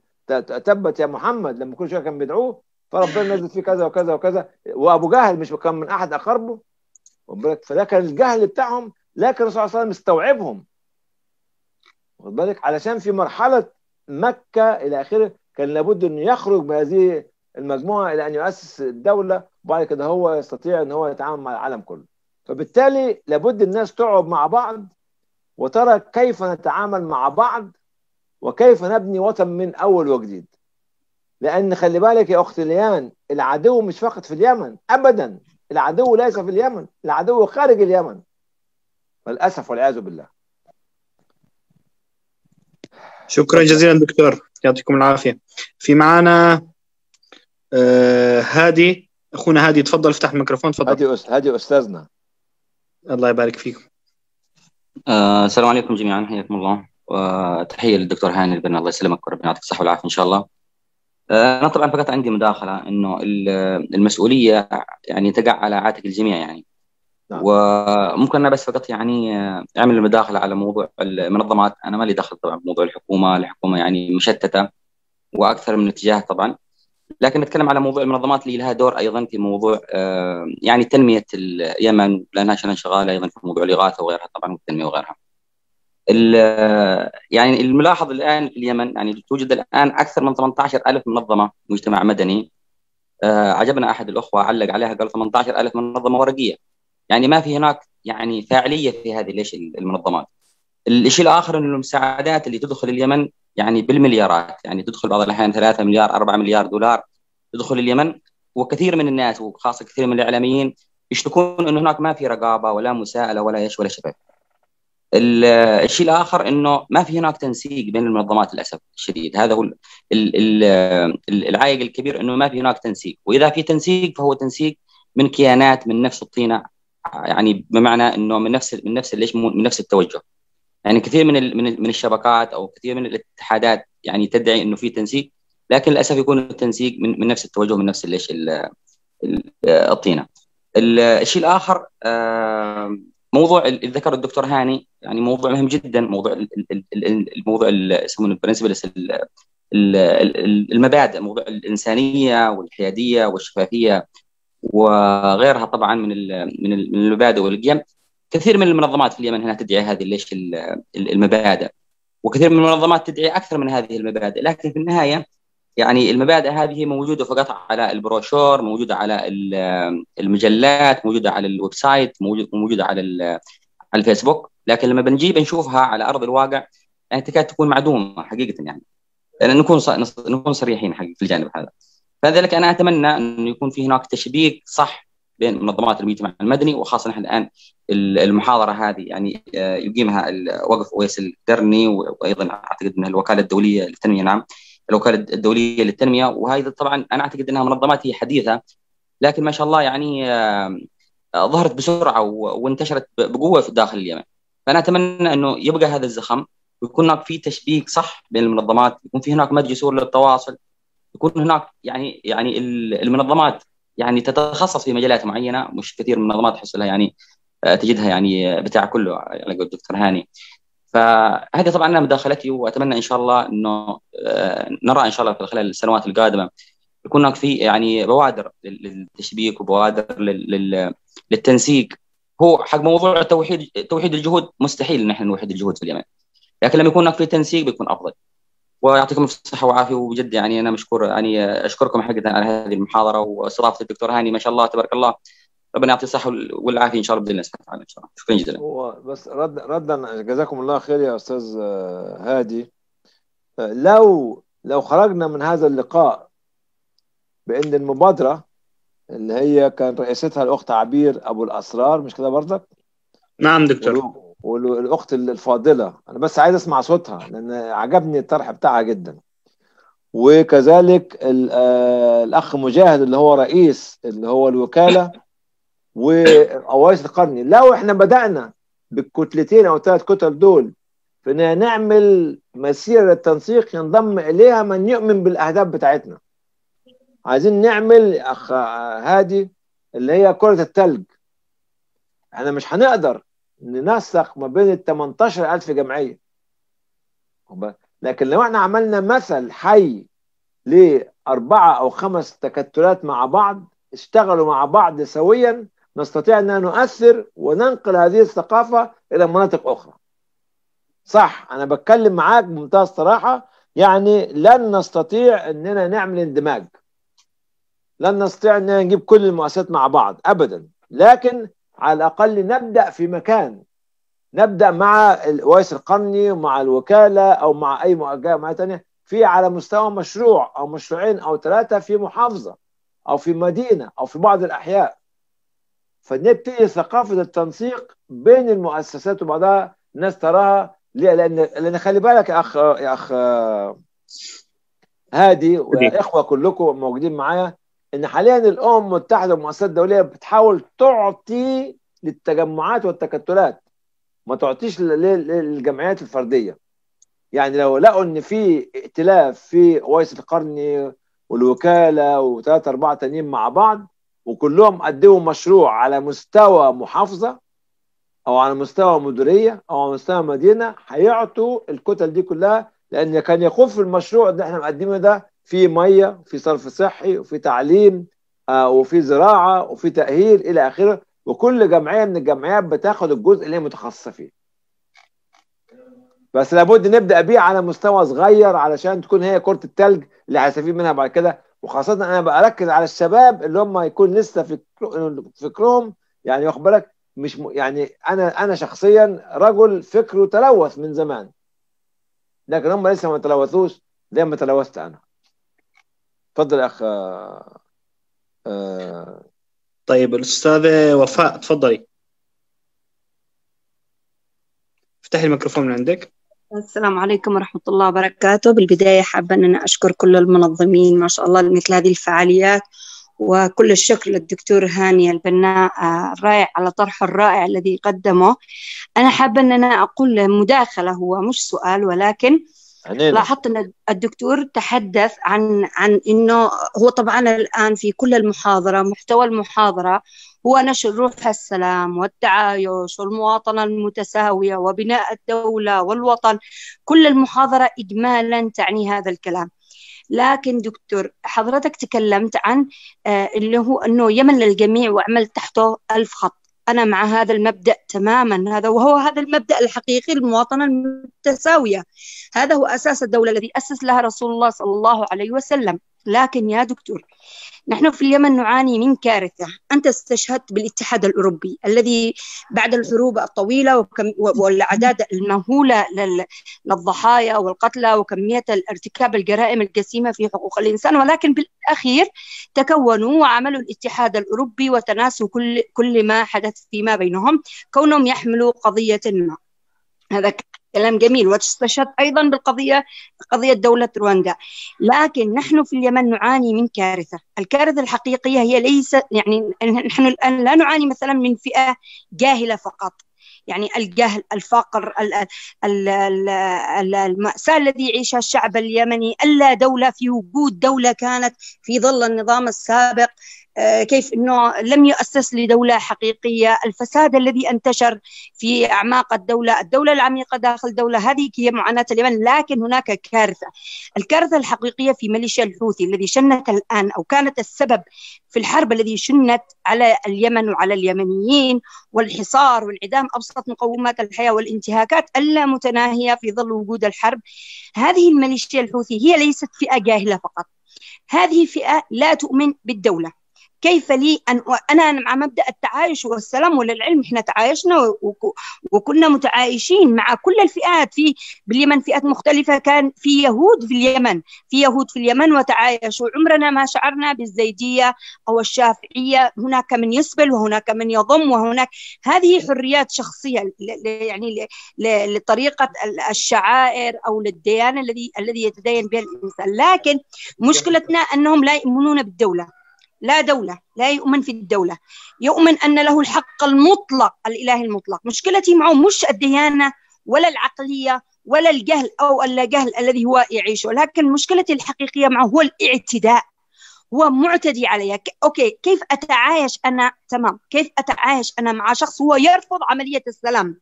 تبت يا محمد لما كل شويه كان بيدعوه فربنا نزل فيه كذا وكذا وكذا وابو جهل مش كان من احد اقاربه فده كان الجهل بتاعهم لكن الرسول صلى الله عليه وسلم استوعبهم واخد بالك علشان في مرحله مكه الى اخره كان لابد انه يخرج بهذه المجموعه الى ان يؤسس الدوله وبعد كده هو يستطيع ان هو يتعامل مع العالم كله فبالتالي لابد الناس تقعد مع بعض وترى كيف نتعامل مع بعض وكيف نبني وطن من اول وجديد لان خلي بالك يا اخت ليان العدو مش فقط في اليمن ابدا العدو ليس في اليمن العدو خارج اليمن للاسف والعياذ بالله شكرا جزيلا دكتور يعطيكم العافيه في معنا آه هادي اخونا هادي تفضل افتح الميكروفون تفضل هادي أست... هادي استاذنا الله يبارك فيكم آه السلام عليكم جميعا حياكم الله وتحيه للدكتور هاني البنا الله يسلمك وربنا يعطيك الصحه والعافيه ان شاء الله آه، انا طبعا فقط عندي مداخله انه المسؤوليه يعني تقع على عاتق الجميع يعني نعم. وممكن انا بس فقط يعني آه، اعمل مداخله على موضوع المنظمات انا ما لي دخل طبعا بموضوع الحكومه الحكومه يعني مشتته واكثر من اتجاه طبعا لكن نتكلم على موضوع المنظمات اللي لها دور ايضا في موضوع آه، يعني تنميه اليمن لانها شغاله ايضا في موضوع الاغاثه وغيرها طبعا والتنميه وغيرها. آه، يعني الملاحظ الان في اليمن يعني توجد الان اكثر من 18000 منظمه مجتمع مدني عجبنا احد الاخوه علق عليها قال 18000 منظمه ورقيه يعني ما في هناك يعني فاعليه في هذه ليش المنظمات الشيء الاخر ان المساعدات اللي تدخل اليمن يعني بالمليارات يعني تدخل بعض الاحيان 3 مليار 4 مليار دولار تدخل اليمن وكثير من الناس وخاصه كثير من الاعلاميين يشتكون انه هناك ما في رقابه ولا مساءله ولا ايش ولا شبه الشيء الاخر انه ما في هناك تنسيق بين المنظمات للاسف الشديد هذا هو العائق الكبير انه ما في هناك تنسيق واذا في تنسيق فهو تنسيق من كيانات من نفس الطينه يعني بمعنى انه من نفس من نفس ليش من نفس التوجه يعني كثير من من الشبكات او كثير من الاتحادات يعني تدعي انه في تنسيق لكن للاسف يكون التنسيق من, من نفس التوجه من نفس ليش الطينه الشيء الاخر موضوع اللي الدكتور هاني يعني موضوع مهم جدا موضوع الموضوع يسمونه البرنسبلز المبادئ موضوع الانسانيه والحياديه والشفافيه وغيرها طبعا من الـ من المبادئ والقيم كثير من المنظمات في اليمن هنا تدعي هذه ليش المبادئ وكثير من المنظمات تدعي اكثر من هذه المبادئ لكن في النهايه يعني المبادئ هذه موجوده فقط على البروشور موجوده على المجلات موجوده على الويب سايت موجوده على على الفيسبوك لكن لما بنجيب نشوفها على ارض الواقع يعني تكاد تكون معدومه حقيقه يعني نكون نكون صريحين حقيقة في الجانب هذا فلذلك انا اتمنى انه يكون في هناك تشبيك صح بين منظمات المجتمع المدني وخاصه نحن الان المحاضره هذه يعني آه، يقيمها وقف اويس القرني وايضا اعتقد انها الوكاله الدوليه للتنميه نعم الوكاله الدوليه للتنميه وهذه طبعا انا اعتقد انها منظمات هي حديثه لكن ما شاء الله يعني آه، ظهرت بسرعه وانتشرت بقوه في داخل اليمن فانا اتمنى انه يبقى هذا الزخم ويكون هناك في تشبيك صح بين المنظمات يكون في هناك مجلس للتواصل يكون هناك يعني يعني المنظمات يعني تتخصص في مجالات معينه مش كثير من المنظمات تحس لها يعني آه، تجدها يعني آه، بتاع كله على قول الدكتور هاني فهذه طبعا انا مداخلتي واتمنى ان شاء الله انه آه، نرى ان شاء الله في خلال السنوات القادمه يكون هناك في يعني بوادر للتشبيك وبوادر للتنسيق هو حق موضوع توحيد توحيد الجهود مستحيل نحن نوحد الجهود في اليمن لكن لما يكون هناك في تنسيق بيكون افضل ويعطيكم الصحه والعافيه وبجد يعني انا مشكور يعني اشكركم حقيقه على هذه المحاضره واستضافه الدكتور هاني ما شاء الله تبارك الله ربنا يعطي الصحه والعافيه ان شاء الله باذن الله سبحانه وتعالى ان شاء الله شكرا جزيلا بس رد ردا جزاكم الله خير يا استاذ آه، هادي آه، لو لو خرجنا من هذا اللقاء بان المبادره اللي هي كان رئيستها الاخت عبير ابو الاسرار مش كده برضك نعم دكتور والاخت الفاضله انا بس عايز اسمع صوتها لان عجبني الطرح بتاعها جدا وكذلك آه، الاخ مجاهد اللي هو رئيس اللي هو الوكاله وقوايس القرني لو احنا بدانا بالكتلتين او ثلاث كتل دول فإننا نعمل مسيرة تنسيق ينضم إليها من يؤمن بالأهداف بتاعتنا عايزين نعمل أخ هادي اللي هي كرة الثلج احنا مش هنقدر ننسق ما بين ال 18000 جمعيه لكن لو احنا عملنا مثل حي لأربعة أو خمس تكتلات مع بعض اشتغلوا مع بعض سويا نستطيع أن نؤثر وننقل هذه الثقافة إلى مناطق أخرى صح أنا بتكلم معاك بمنتهى الصراحة يعني لن نستطيع أننا نعمل اندماج لن نستطيع أننا نجيب كل المؤسسات مع بعض أبدا لكن على الأقل نبدأ في مكان نبدأ مع الوايس القرني ومع الوكالة أو مع أي مؤسسة ثانية في على مستوى مشروع أو مشروعين أو ثلاثة في محافظة أو في مدينة أو في بعض الأحياء فنبتدي ثقافة التنسيق بين المؤسسات وبعضها الناس تراها لأن لأن خلي بالك يا أخ يا أخ هادي والإخوة كلكم موجودين معايا ان حاليا الامم المتحده والمؤسسات الدوليه بتحاول تعطي للتجمعات والتكتلات ما تعطيش للجمعيات الفرديه يعني لو لقوا ان في ائتلاف في ويس القرني والوكاله وثلاثه اربعه تانيين مع بعض وكلهم قدموا مشروع على مستوى محافظه او على مستوى مديريه او على مستوى مدينه هيعطوا الكتل دي كلها لان كان يخف المشروع اللي احنا مقدمينه ده في ميه وفي صرف صحي وفي تعليم آه، وفي زراعه وفي تاهيل الى اخره وكل جمعيه من الجمعيات بتاخد الجزء اللي هي متخصصه فيه بس لابد نبدا بيه على مستوى صغير علشان تكون هي كره الثلج اللي هيستفيد منها بعد كده وخاصه انا بركز على الشباب اللي هم يكون لسه في فكرهم يعني واخد بالك مش م... يعني انا انا شخصيا رجل فكره تلوث من زمان لكن هم لسه ما تلوثوش زي ما تلوثت انا تفضل اخ آه، آه، طيب الاستاذه وفاء تفضلي افتحي الميكروفون من عندك السلام عليكم ورحمة الله وبركاته بالبداية حابة أن أنا أشكر كل المنظمين ما شاء الله لمثل هذه الفعاليات وكل الشكر للدكتور هاني البناء آه، الرائع على طرحه الرائع الذي قدمه أنا حابة أن أنا أقول مداخلة هو مش سؤال ولكن لاحظت ان الدكتور تحدث عن عن انه هو طبعا الان في كل المحاضره محتوى المحاضره هو نشر روح السلام والتعايش والمواطنه المتساويه وبناء الدوله والوطن كل المحاضره اجمالا تعني هذا الكلام لكن دكتور حضرتك تكلمت عن آه، اللي هو انه يمن للجميع وعملت تحته ألف خط أنا مع هذا المبدأ تماما هذا وهو هذا المبدأ الحقيقي المواطنة المتساوية هذا هو أساس الدولة الذي أسس لها رسول الله صلى الله عليه وسلم لكن يا دكتور نحن في اليمن نعاني من كارثة أنت استشهدت بالاتحاد الأوروبي الذي بعد الحروب الطويلة والأعداد المهولة للضحايا والقتلى وكمية ارتكاب الجرائم الجسيمة في حقوق الإنسان ولكن بالأخير تكونوا وعملوا الاتحاد الأوروبي وتناسوا كل, كل ما حدث فيما بينهم كونهم يحملوا قضية ما هذا كلام جميل وتستشهد ايضا بالقضيه قضيه دوله رواندا لكن نحن في اليمن نعاني من كارثه الكارثه الحقيقيه هي ليس يعني نحن الان لا نعاني مثلا من فئه جاهله فقط يعني الجهل الفقر المأساة الذي يعيشها الشعب اليمني ألا دولة في وجود دولة كانت في ظل النظام السابق آه، كيف انه لم يؤسس لدوله حقيقيه، الفساد الذي انتشر في اعماق الدوله، الدوله العميقه داخل الدوله هذه هي معاناه اليمن، لكن هناك كارثه. الكارثه الحقيقيه في ميليشيا الحوثي الذي شنت الان او كانت السبب في الحرب الذي شنت على اليمن وعلى اليمنيين والحصار وانعدام ابسط مقومات الحياه والانتهاكات اللامتناهيه في ظل وجود الحرب. هذه الميليشيا الحوثي هي ليست فئه جاهله فقط. هذه فئه لا تؤمن بالدوله كيف لي أن أنا مع مبدأ التعايش والسلام وللعلم إحنا تعايشنا وكنا متعايشين مع كل الفئات في باليمن فئات مختلفة كان في يهود في اليمن في يهود في اليمن وتعايشوا عمرنا ما شعرنا بالزيدية أو الشافعية هناك من يسبل وهناك من يضم وهناك هذه حريات شخصية يعني لطريقة الشعائر أو للديانة الذي الذي يتدين بها الإنسان لكن مشكلتنا أنهم لا يؤمنون بالدولة لا دولة لا يؤمن في الدولة يؤمن أن له الحق المطلق الإله المطلق مشكلتي معه مش الديانة ولا العقلية ولا الجهل أو اللاجهل الذي هو يعيشه لكن مشكلتي الحقيقية معه هو الاعتداء هو معتدي علي اوكي كيف اتعايش انا تمام كيف اتعايش انا مع شخص هو يرفض عمليه السلام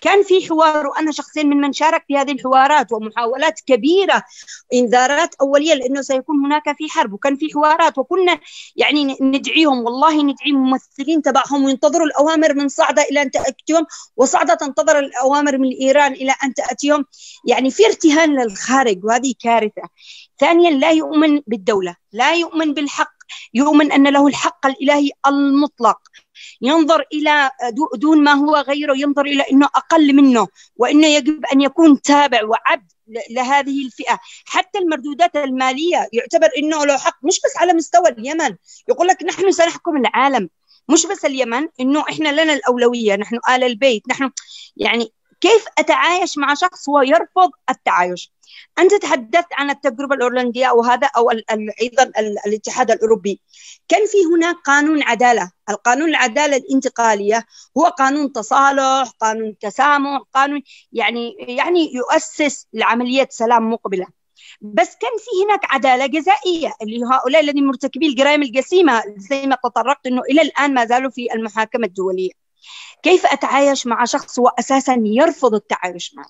كان في حوار وانا شخصيا ممن شارك في هذه الحوارات ومحاولات كبيره انذارات اوليه لانه سيكون هناك في حرب وكان في حوارات وكنا يعني ندعيهم والله ندعي ممثلين تبعهم وينتظروا الاوامر من صعده الى ان تاتيهم وصعده تنتظر الاوامر من ايران الى ان تاتيهم يعني في ارتهان للخارج وهذه كارثه ثانيا لا يؤمن بالدولة لا يؤمن بالحق يؤمن أن له الحق الإلهي المطلق ينظر إلى دون ما هو غيره ينظر إلى أنه أقل منه وأنه يجب أن يكون تابع وعبد لهذه الفئة حتى المردودات المالية يعتبر أنه له حق مش بس على مستوى اليمن يقول لك نحن سنحكم العالم مش بس اليمن انه احنا لنا الاولويه نحن ال البيت نحن يعني كيف اتعايش مع شخص هو يرفض التعايش انت تحدثت عن التجربه او وهذا او ايضا الاتحاد الاوروبي كان في هناك قانون عداله القانون العداله الانتقاليه هو قانون تصالح قانون تسامح قانون يعني يعني يؤسس لعمليه سلام مقبله بس كان في هناك عداله جزائيه اللي هؤلاء الذين مرتكبي الجرائم الجسيمه زي ما تطرقت انه الى الان ما زالوا في المحاكمه الدوليه كيف اتعايش مع شخص هو اساسا يرفض التعايش معي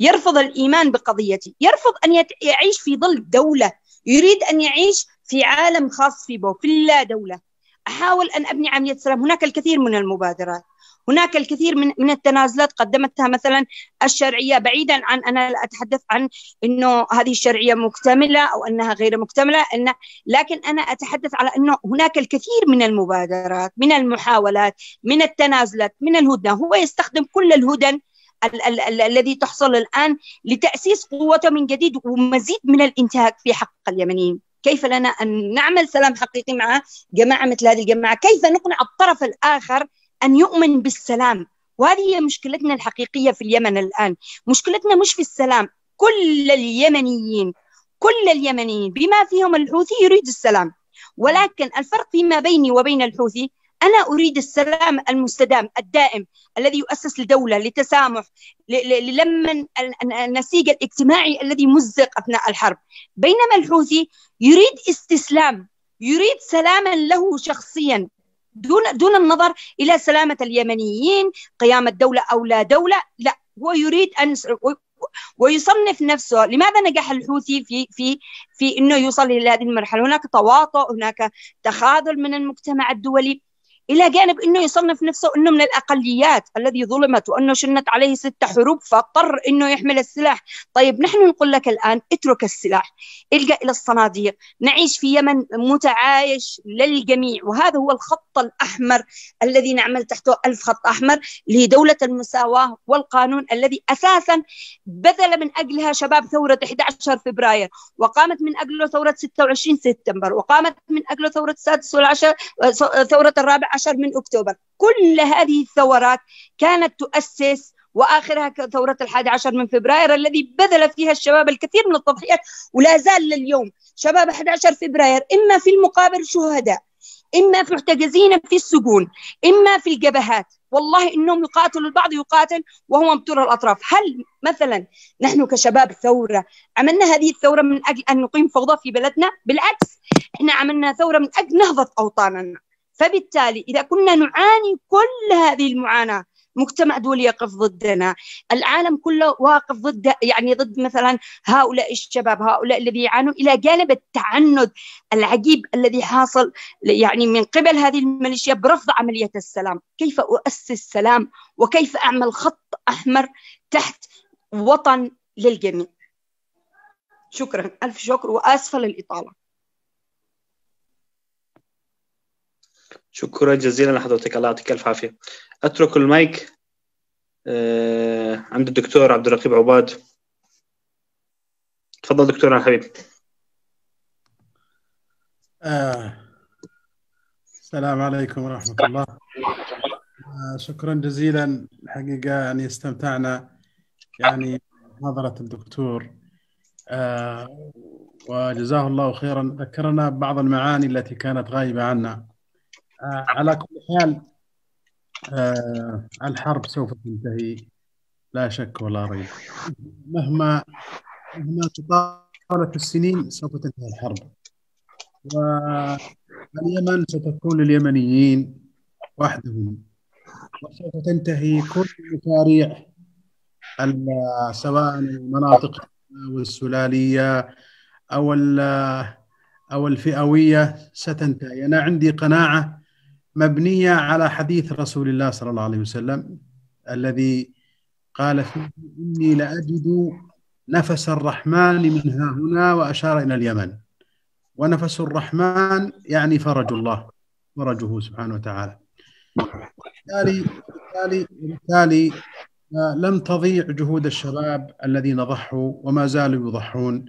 يرفض الإيمان بقضيتي، يرفض أن يعيش في ظل دولة يريد أن يعيش في عالم خاص في بو في اللا دولة أحاول أن أبني عملية سلام هناك الكثير من المبادرات هناك الكثير من من التنازلات قدمتها مثلا الشرعيه بعيدا عن انا لا اتحدث عن انه هذه الشرعيه مكتمله او انها غير مكتمله إن لكن انا اتحدث على انه هناك الكثير من المبادرات من المحاولات من التنازلات من الهدنه هو يستخدم كل الهدن ال- ال- ال- الذي تحصل الآن لتأسيس قوته من جديد ومزيد من الانتهاك في حق اليمنيين كيف لنا أن نعمل سلام حقيقي مع جماعة مثل هذه الجماعة كيف نقنع الطرف الآخر أن يؤمن بالسلام وهذه هي مشكلتنا الحقيقية في اليمن الآن مشكلتنا مش في السلام كل اليمنيين كل اليمنيين بما فيهم الحوثي يريد السلام ولكن الفرق فيما بيني وبين الحوثي أنا أريد السلام المستدام الدائم الذي يؤسس لدولة لتسامح للمن النسيج الاجتماعي الذي مزق أثناء الحرب بينما الحوثي يريد استسلام يريد سلاما له شخصيا دون دون النظر الى سلامه اليمنيين قيام الدوله او لا دوله لا هو يريد ان ويصنف نفسه لماذا نجح الحوثي في في في انه يوصل الى هذه المرحله هناك تواطؤ هناك تخاذل من المجتمع الدولي الى جانب انه يصنف نفسه انه من الاقليات الذي ظلمت وانه شنت عليه ست حروب فاضطر انه يحمل السلاح، طيب نحن نقول لك الان اترك السلاح، الجا الى الصناديق، نعيش في يمن متعايش للجميع وهذا هو الخط الاحمر الذي نعمل تحته ألف خط احمر لدوله المساواه والقانون الذي اساسا بذل من اجلها شباب ثوره 11 فبراير وقامت من اجله ثوره 26 سبتمبر وقامت من اجله ثوره 16 ثوره الرابع عشر من أكتوبر كل هذه الثورات كانت تؤسس واخرها ثوره الحادي عشر من فبراير الذي بذل فيها الشباب الكثير من التضحيات ولا زال لليوم شباب 11 فبراير اما في المقابر شهداء اما في محتجزين في السجون اما في الجبهات والله انهم يقاتلوا البعض يقاتل وهو مبتور الاطراف هل مثلا نحن كشباب ثوره عملنا هذه الثوره من اجل ان نقيم فوضى في بلدنا بالعكس احنا عملنا ثوره من اجل نهضه اوطاننا فبالتالي إذا كنا نعاني كل هذه المعاناة مجتمع دولي يقف ضدنا العالم كله واقف ضد يعني ضد مثلا هؤلاء الشباب هؤلاء الذي يعانون إلى جانب التعنت العجيب الذي حاصل يعني من قبل هذه الميليشيا برفض عملية السلام كيف أؤسس سلام وكيف أعمل خط أحمر تحت وطن للجميع شكرا ألف شكر وأسفل الإطالة شكرا جزيلا لحضرتك الله يعطيك الف عافيه اترك المايك آه، عند الدكتور عبد الرقيب عباد تفضل دكتور الحبيب آه. السلام عليكم ورحمة الله آه شكرا جزيلا الحقيقة يعني استمتعنا يعني محاضرة الدكتور آه وجزاه الله خيرا ذكرنا بعض المعاني التي كانت غايبة عنا آه، على كل حال آه، الحرب سوف تنتهي لا شك ولا ريب مهما مهما تطالت السنين سوف تنتهي الحرب واليمن ستكون لليمنيين وحدهم وسوف تنتهي كل المشاريع سواء المناطق والسلاليه او او الفئويه ستنتهي انا عندي قناعه مبنيه على حديث رسول الله صلى الله عليه وسلم الذي قال فيه اني لاجد نفس الرحمن من ها هنا واشار الى اليمن ونفس الرحمن يعني فرج الله فرجه سبحانه وتعالى وبالتالي وبالتالي بالتالي آه، لم تضيع جهود الشباب الذين ضحوا وما زالوا يضحون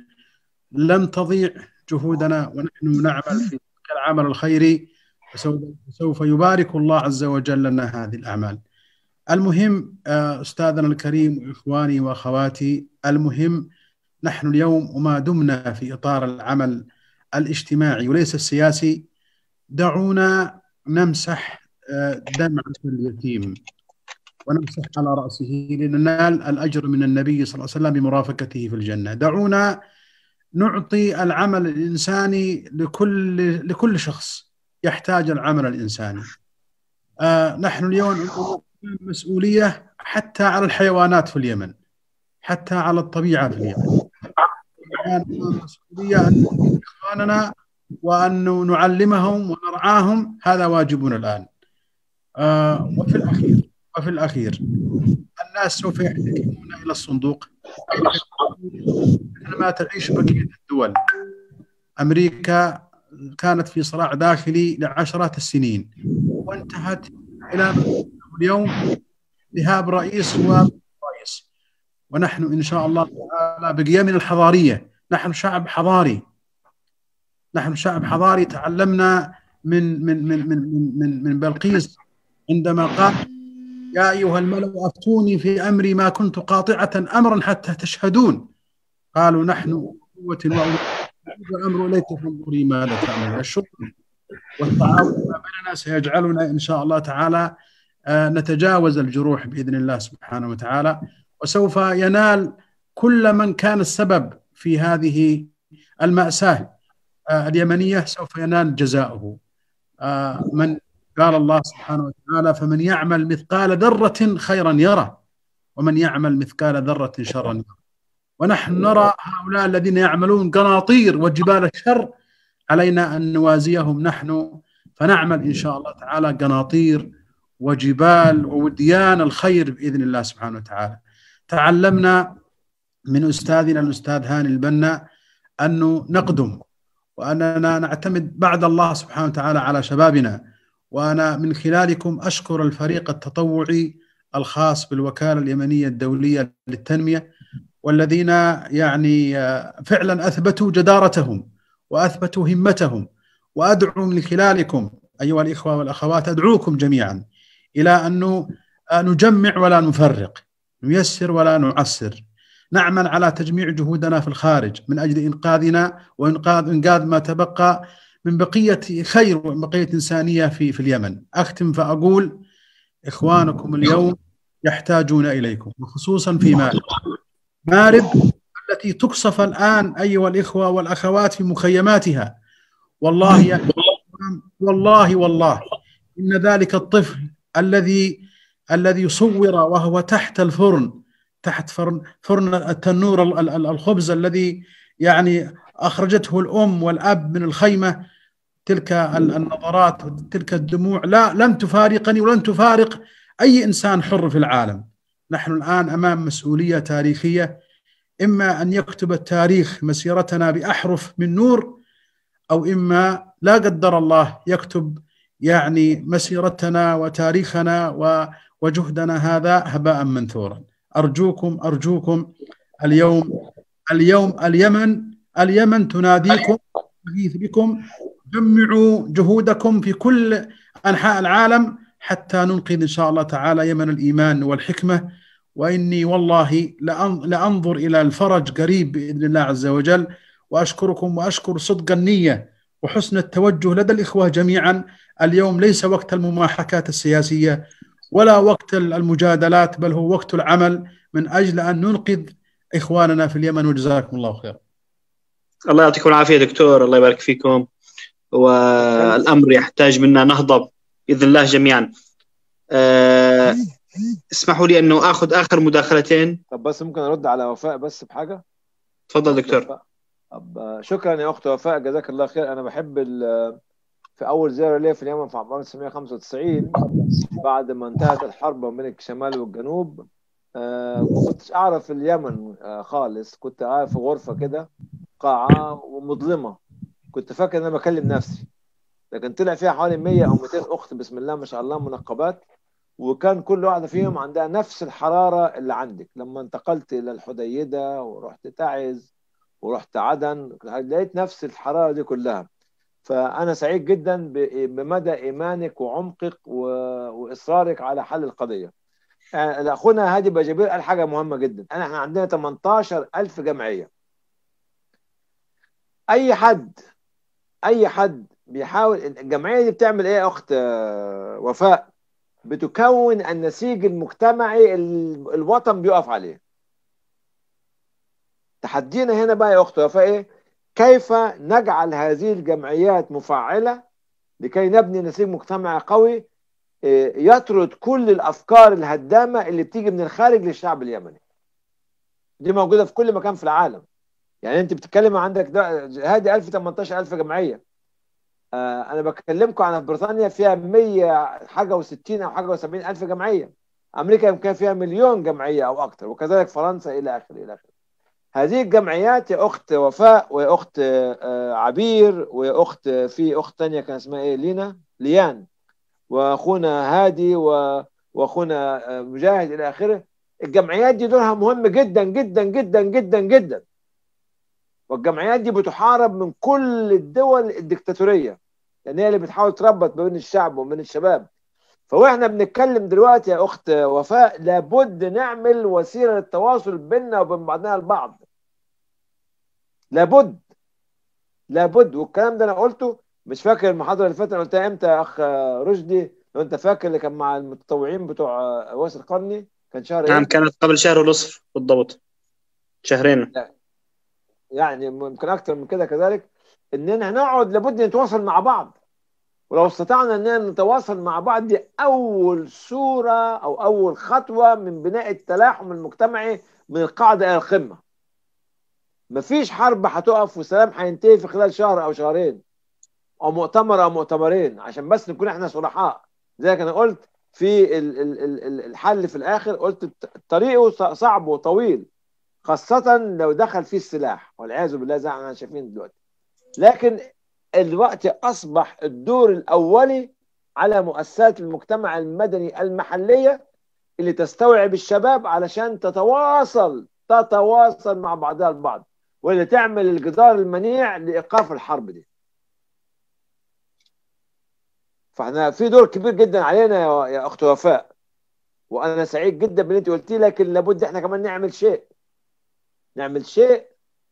لم تضيع جهودنا ونحن نعمل في العمل الخيري سوف يبارك الله عز وجل لنا هذه الأعمال المهم آه، أستاذنا الكريم إخواني وأخواتي المهم نحن اليوم وما دمنا في إطار العمل الاجتماعي وليس السياسي دعونا نمسح آه، دمعة اليتيم ونمسح على رأسه لننال الأجر من النبي صلى الله عليه وسلم بمرافقته في الجنة دعونا نعطي العمل الإنساني لكل, لكل شخص يحتاج العمل الإنساني آه نحن اليوم مسؤولية حتى على الحيوانات في اليمن حتى على الطبيعة في اليمن مسؤولية أن إخواننا وأن نعلمهم ونرعاهم هذا واجبنا الآن آه وفي الأخير وفي الأخير الناس سوف يحتكمون إلى الصندوق مثل ما تعيش بقية الدول أمريكا كانت في صراع داخلي لعشرات السنين وانتهت الى اليوم ذهاب رئيس ورئيس ونحن ان شاء الله تعالى بقيمنا الحضاريه نحن شعب حضاري نحن شعب حضاري تعلمنا من من من من من, من بلقيس عندما قال يا ايها الملأ افتوني في امري ما كنت قاطعه امرا حتى تشهدون قالوا نحن قوه الامر الى التفكر ماذا تعمل الشكر والتعاون بيننا سيجعلنا ان شاء الله تعالى آه، نتجاوز الجروح باذن الله سبحانه وتعالى وسوف ينال كل من كان السبب في هذه الماساه آه، اليمنيه سوف ينال جزاؤه آه، من قال الله سبحانه وتعالى فمن يعمل مثقال ذره خيرا يره ومن يعمل مثقال ذره شرا يره ونحن نرى هؤلاء الذين يعملون قناطير وجبال الشر علينا ان نوازيهم نحن فنعمل ان شاء الله تعالى قناطير وجبال ووديان الخير باذن الله سبحانه وتعالى. تعلمنا من استاذنا الاستاذ هاني البنا انه نقدم واننا نعتمد بعد الله سبحانه وتعالى على شبابنا وانا من خلالكم اشكر الفريق التطوعي الخاص بالوكاله اليمنيه الدوليه للتنميه والذين يعني آه، فعلا اثبتوا جدارتهم واثبتوا همتهم وادعو من خلالكم ايها الاخوه والاخوات ادعوكم جميعا الى ان نجمع ولا نفرق نيسر ولا نعسر نعمل على تجميع جهودنا في الخارج من اجل انقاذنا وانقاذ انقاذ ما تبقى من بقيه خير وبقيه انسانيه في في اليمن اختم فاقول اخوانكم اليوم يحتاجون اليكم وخصوصا في نعم. مالكم مارب التي تقصف الآن أيها الإخوة والأخوات في مخيماتها والله يا والله والله إن ذلك الطفل الذي الذي صور وهو تحت الفرن تحت فرن فرن التنور الخبز الذي يعني أخرجته الأم والأب من الخيمة تلك النظرات تلك الدموع لا لن تفارقني ولن تفارق أي إنسان حر في العالم نحن الان امام مسؤوليه تاريخيه اما ان يكتب التاريخ مسيرتنا باحرف من نور او اما لا قدر الله يكتب يعني مسيرتنا وتاريخنا وجهدنا هذا هباء منثورا ارجوكم ارجوكم اليوم اليوم اليمن اليمن تناديكم بكم جمعوا جهودكم في كل انحاء العالم حتى ننقذ إن شاء الله تعالى يمن الإيمان والحكمة وإني والله لأنظر إلى الفرج قريب بإذن الله عز وجل وأشكركم وأشكر صدق النية وحسن التوجه لدى الإخوة جميعا اليوم ليس وقت المماحكات السياسية ولا وقت المجادلات بل هو وقت العمل من أجل أن ننقذ إخواننا في اليمن وجزاكم الله خير الله يعطيكم العافية دكتور الله يبارك فيكم والأمر يحتاج منا نهضب باذن الله جميعا آه اسمحوا لي انه اخذ اخر مداخلتين طب بس ممكن ارد على وفاء بس بحاجه تفضل دكتور طب شكرا يا اخت وفاء جزاك الله خير انا بحب في اول زياره ليا في اليمن في عام 1995 بعد ما انتهت الحرب ما بين الشمال والجنوب آه ما كنتش اعرف اليمن آه خالص كنت قاعد في غرفه كده قاعه ومظلمه كنت فاكر ان انا بكلم نفسي لكن طلع فيها حوالي 100 او 200 اخت بسم الله ما شاء الله منقبات وكان كل واحده فيهم عندها نفس الحراره اللي عندك لما انتقلت الى الحديده ورحت تعز ورحت عدن لقيت نفس الحراره دي كلها فانا سعيد جدا بمدى ايمانك وعمقك واصرارك على حل القضيه آه، اخونا هادي بجبير قال حاجه مهمه جدا انا احنا عندنا 18000 جمعيه اي حد اي حد بيحاول الجمعيه دي بتعمل ايه يا اخت آه، وفاء بتكون النسيج المجتمعي الوطن بيقف عليه تحدينا هنا بقى يا اخت وفاء ايه كيف نجعل هذه الجمعيات مفعله لكي نبني نسيج مجتمعي قوي آه، يطرد كل الافكار الهدامه اللي بتيجي من الخارج للشعب اليمني دي موجوده في كل مكان في العالم يعني انت بتتكلم عندك ده هذه 1018000 جمعيه آه، انا بكلمكم عن بريطانيا فيها 100 حاجه و60 او حاجه و70 الف جمعيه امريكا يمكن فيها مليون جمعيه او اكثر وكذلك فرنسا الى اخره الى اخره هذه الجمعيات يا اخت وفاء ويا اخت آه، عبير ويا اخت في اخت ثانيه كان اسمها ايه لينا ليان واخونا هادي واخونا آه، مجاهد الى اخره الجمعيات دي دورها مهم جدا جدا جدا جدا جدا والجمعيات دي بتحارب من كل الدول الدكتاتوريه لان هي اللي بتحاول تربط ما بين الشعب وما بين الشباب فواحنا بنتكلم دلوقتي يا اخت وفاء لابد نعمل وسيله للتواصل بيننا وبين بعضنا البعض لابد لابد والكلام ده انا قلته مش فاكر المحاضره اللي فاتت انا قلتها امتى يا اخ رشدي لو انت فاكر اللي كان مع المتطوعين بتوع واسر قرني كان شهر نعم إيه؟ كانت قبل شهر ونصف بالضبط شهرين يعني ممكن اكتر من كده كذلك اننا نقعد لابد نتواصل مع بعض ولو استطعنا اننا نتواصل مع بعض دي اول صوره او اول خطوه من بناء التلاحم المجتمعي من القاعده الى القمه مفيش حرب هتقف وسلام هينتهي في خلال شهر او شهرين او مؤتمر او مؤتمرين عشان بس نكون احنا صلحاء زيك انا قلت في الحل في الاخر قلت طريقه صعب وطويل خاصة لو دخل فيه السلاح والعياذ بالله زي ما احنا شايفين دلوقتي لكن الوقت أصبح الدور الأولي على مؤسسات المجتمع المدني المحلية اللي تستوعب الشباب علشان تتواصل تتواصل مع بعضها البعض واللي تعمل الجدار المنيع لإيقاف الحرب دي فاحنا في دور كبير جدا علينا يا اخت وفاء وانا سعيد جدا باللي انت قلتيه لكن لابد احنا كمان نعمل شيء نعمل شيء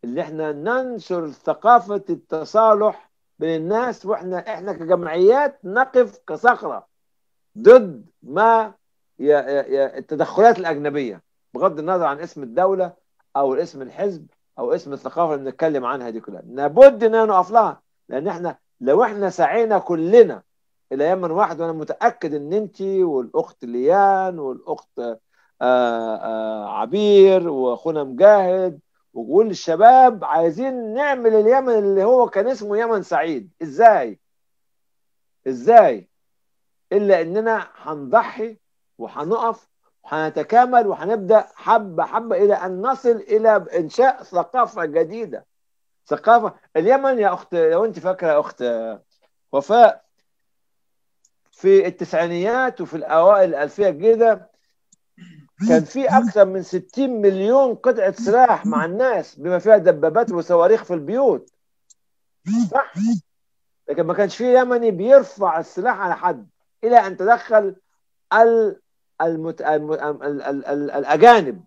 اللي احنا ننشر ثقافة التصالح بين الناس واحنا احنا كجمعيات نقف كصخرة ضد ما يا يا يا التدخلات الأجنبية بغض النظر عن اسم الدولة أو اسم الحزب أو اسم الثقافة اللي بنتكلم عنها دي كلها لابد إننا نقف لها لأن احنا لو احنا سعينا كلنا إلى يمن واحد وأنا متأكد إن أنت والأخت ليان والأخت آه، آه، عبير واخونا مجاهد الشباب عايزين نعمل اليمن اللي هو كان اسمه يمن سعيد ازاي ازاي الا اننا هنضحي وهنقف وهنتكامل وهنبدا حبه حبه الى ان نصل الى انشاء ثقافه جديده ثقافه اليمن يا اخت لو انت فاكره يا اخت وفاء في التسعينيات وفي الاوائل الالفيه الجديده كان في اكثر من 60 مليون قطعه سلاح مع الناس بما فيها دبابات وصواريخ في البيوت صح لكن ما كانش في يمني بيرفع السلاح على حد الى ان تدخل ال المت... الم... ال... ال... ال... الاجانب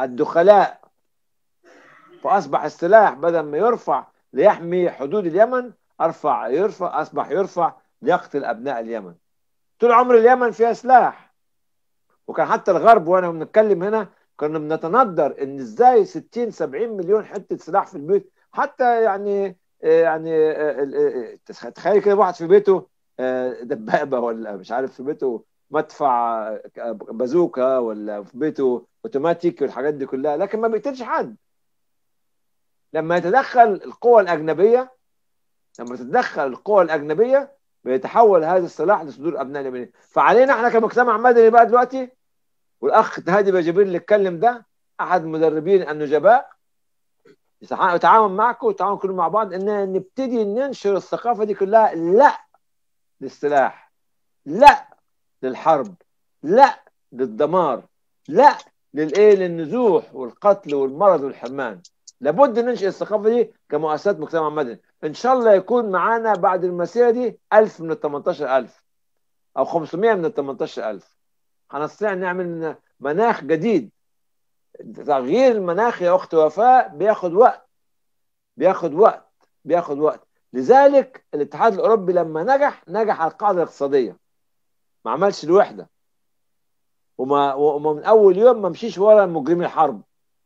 الدخلاء فاصبح السلاح بدل ما يرفع ليحمي حدود اليمن ارفع يرفع اصبح يرفع ليقتل ابناء اليمن طول عمر اليمن فيها سلاح وكان حتى الغرب وانا بنتكلم هنا كنا بنتندر ان ازاي 60 70 مليون حته سلاح في البيت حتى يعني آه، يعني آه، آه، تخيل كده واحد في بيته دبابه ولا مش عارف في بيته مدفع بازوكا ولا في بيته اوتوماتيك والحاجات دي كلها لكن ما بيقتلش حد لما يتدخل القوى الاجنبيه لما تتدخل القوى الاجنبيه بيتحول هذا السلاح لصدور ابناء اليمنيين فعلينا احنا كمجتمع مدني بقى دلوقتي والاخ هادي بجبير اللي اتكلم ده احد مدربين النجباء يتعاون معكم ويتعاون كلهم مع بعض ان نبتدي ننشر الثقافه دي كلها لا للسلاح لا للحرب لا للدمار لا للايه للنزوح والقتل والمرض والحرمان لابد ننشئ الثقافه دي كمؤسسات مجتمع مدني ان شاء الله يكون معانا بعد المسيره دي 1000 من ال 18000 او 500 من ال 18000 هنستطيع نعمل مناخ جديد تغيير المناخ يا اخت وفاء بياخد وقت بياخد وقت بياخد وقت لذلك الاتحاد الاوروبي لما نجح نجح على القاعده الاقتصاديه ما عملش الوحده وما, ومن اول يوم ما مشيش ورا مجرمي الحرب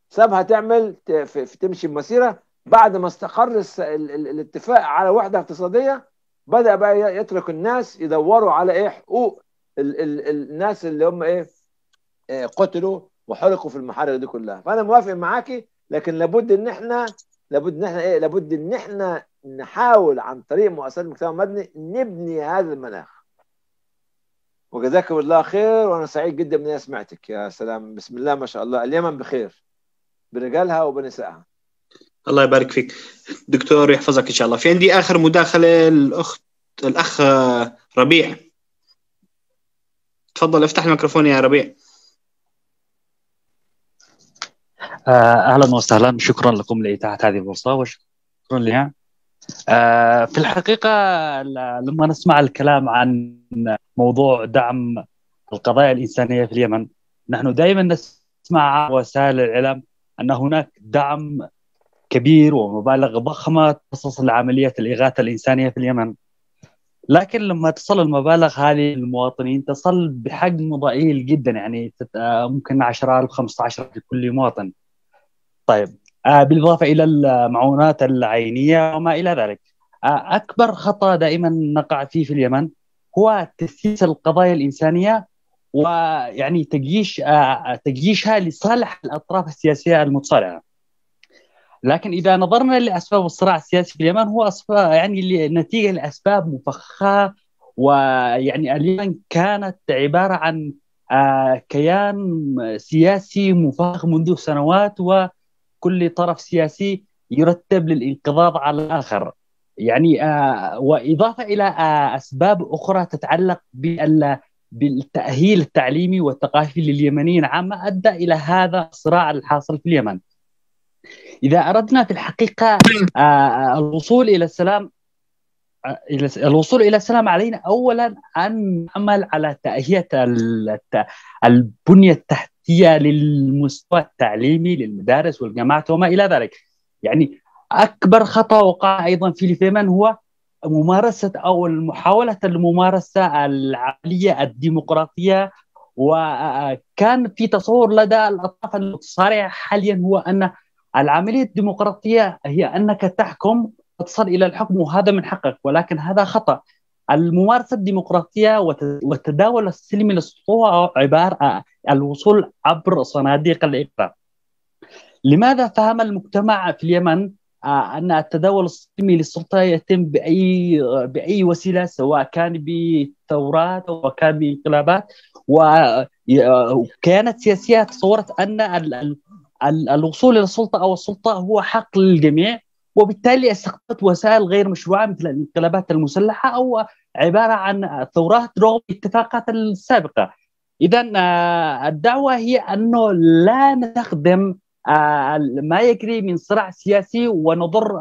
سابها تعمل في تمشي بمسيره بعد ما استقر الاتفاق على وحده اقتصاديه بدا بقى يترك الناس يدوروا على ايه حقوق الـ الـ الناس اللي هم ايه آه، قتلوا وحرقوا في المحارق دي كلها فانا موافق معاكي لكن لابد ان احنا لابد ان احنا ايه لابد ان احنا نحاول عن طريق مؤسسات المجتمع المدني نبني هذا المناخ وجزاكم الله خير وانا سعيد جدا اني سمعتك يا سلام بسم الله ما شاء الله اليمن بخير برجالها وبنسائها الله يبارك فيك دكتور يحفظك ان شاء الله في عندي اخر مداخله الاخت الاخ ربيع تفضل افتح الميكروفون يا ربيع آه، اهلا وسهلا شكرا لكم لاتاحه هذه الفرصه وشكرا لها آه، في الحقيقه لما نسمع الكلام عن موضوع دعم القضايا الانسانيه في اليمن نحن دائما نسمع وسائل الاعلام ان هناك دعم كبير ومبالغ ضخمة تخصص لعملية الإغاثة الإنسانية في اليمن لكن لما تصل المبالغ هذه للمواطنين تصل بحجم ضئيل جدا يعني آه، ممكن 10000 15000 لكل مواطن طيب آه، بالإضافة إلى المعونات العينية وما إلى ذلك آه، أكبر خطأ دائما نقع فيه في اليمن هو تسييس القضايا الإنسانية ويعني تجيش تجيشها لصالح الأطراف السياسية المتصارعة لكن اذا نظرنا لاسباب الصراع السياسي في اليمن هو اسباب يعني نتيجه لاسباب مفخاه ويعني اليمن كانت عباره عن آه، كيان سياسي مفخخ منذ سنوات وكل طرف سياسي يرتب للانقضاض على الاخر يعني آه، واضافه الى آه، اسباب اخرى تتعلق بالتاهيل التعليمي والثقافي لليمنيين عامه ادى الى هذا الصراع الحاصل في اليمن اذا اردنا في الحقيقه آه، آه، الوصول الى السلام آه، الوصول الى السلام علينا اولا ان نعمل على تاهيه البنيه التحتيه للمستوى التعليمي للمدارس والجامعات وما الى ذلك يعني اكبر خطا وقع ايضا في ليفيمان هو ممارسه او محاوله الممارسه العمليه الديمقراطيه وكان في تصور لدى الاطراف المتصارعه حاليا هو ان العملية الديمقراطية هي أنك تحكم وتصل إلى الحكم وهذا من حقك ولكن هذا خطأ الممارسة الديمقراطية والتداول السلمي للسلطة عبارة الوصول عبر صناديق الإقرار لماذا فهم المجتمع في اليمن آه، ان التداول السلمي للسلطه يتم باي باي وسيله سواء كان بثورات او كان بانقلابات وكانت آه، سياسيه تصورت ان الوصول الى السلطه او السلطه هو حق للجميع وبالتالي استخدمت وسائل غير مشروعه مثل الانقلابات المسلحه او عباره عن ثورات رغم الاتفاقات السابقه. اذا آه، الدعوه هي انه لا نستخدم آه، ما يجري من صراع سياسي ونضر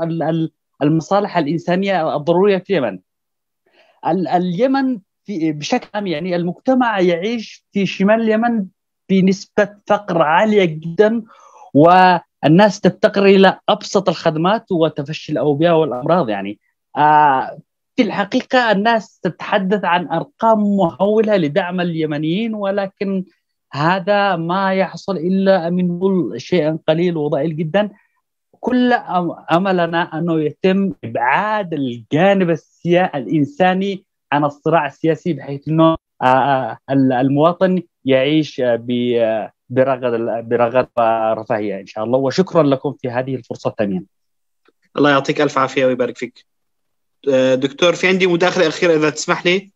المصالح الانسانيه الضروريه في اليمن. اليمن في بشكل عام يعني المجتمع يعيش في شمال اليمن بنسبه فقر عاليه جدا والناس تفتقر الى ابسط الخدمات وتفشي الاوبئه والامراض يعني آه، في الحقيقه الناس تتحدث عن ارقام مهوله لدعم اليمنيين ولكن هذا ما يحصل الا من شيء قليل وضئيل جدا كل املنا انه يتم ابعاد الجانب السيا... الانساني عن الصراع السياسي بحيث انه آه، آه، المواطن يعيش ب برغد برغبه رفاهيه ان شاء الله وشكرا لكم في هذه الفرصه الثمينه. الله يعطيك الف عافيه ويبارك فيك. آه، دكتور في عندي مداخله اخيره اذا تسمح لي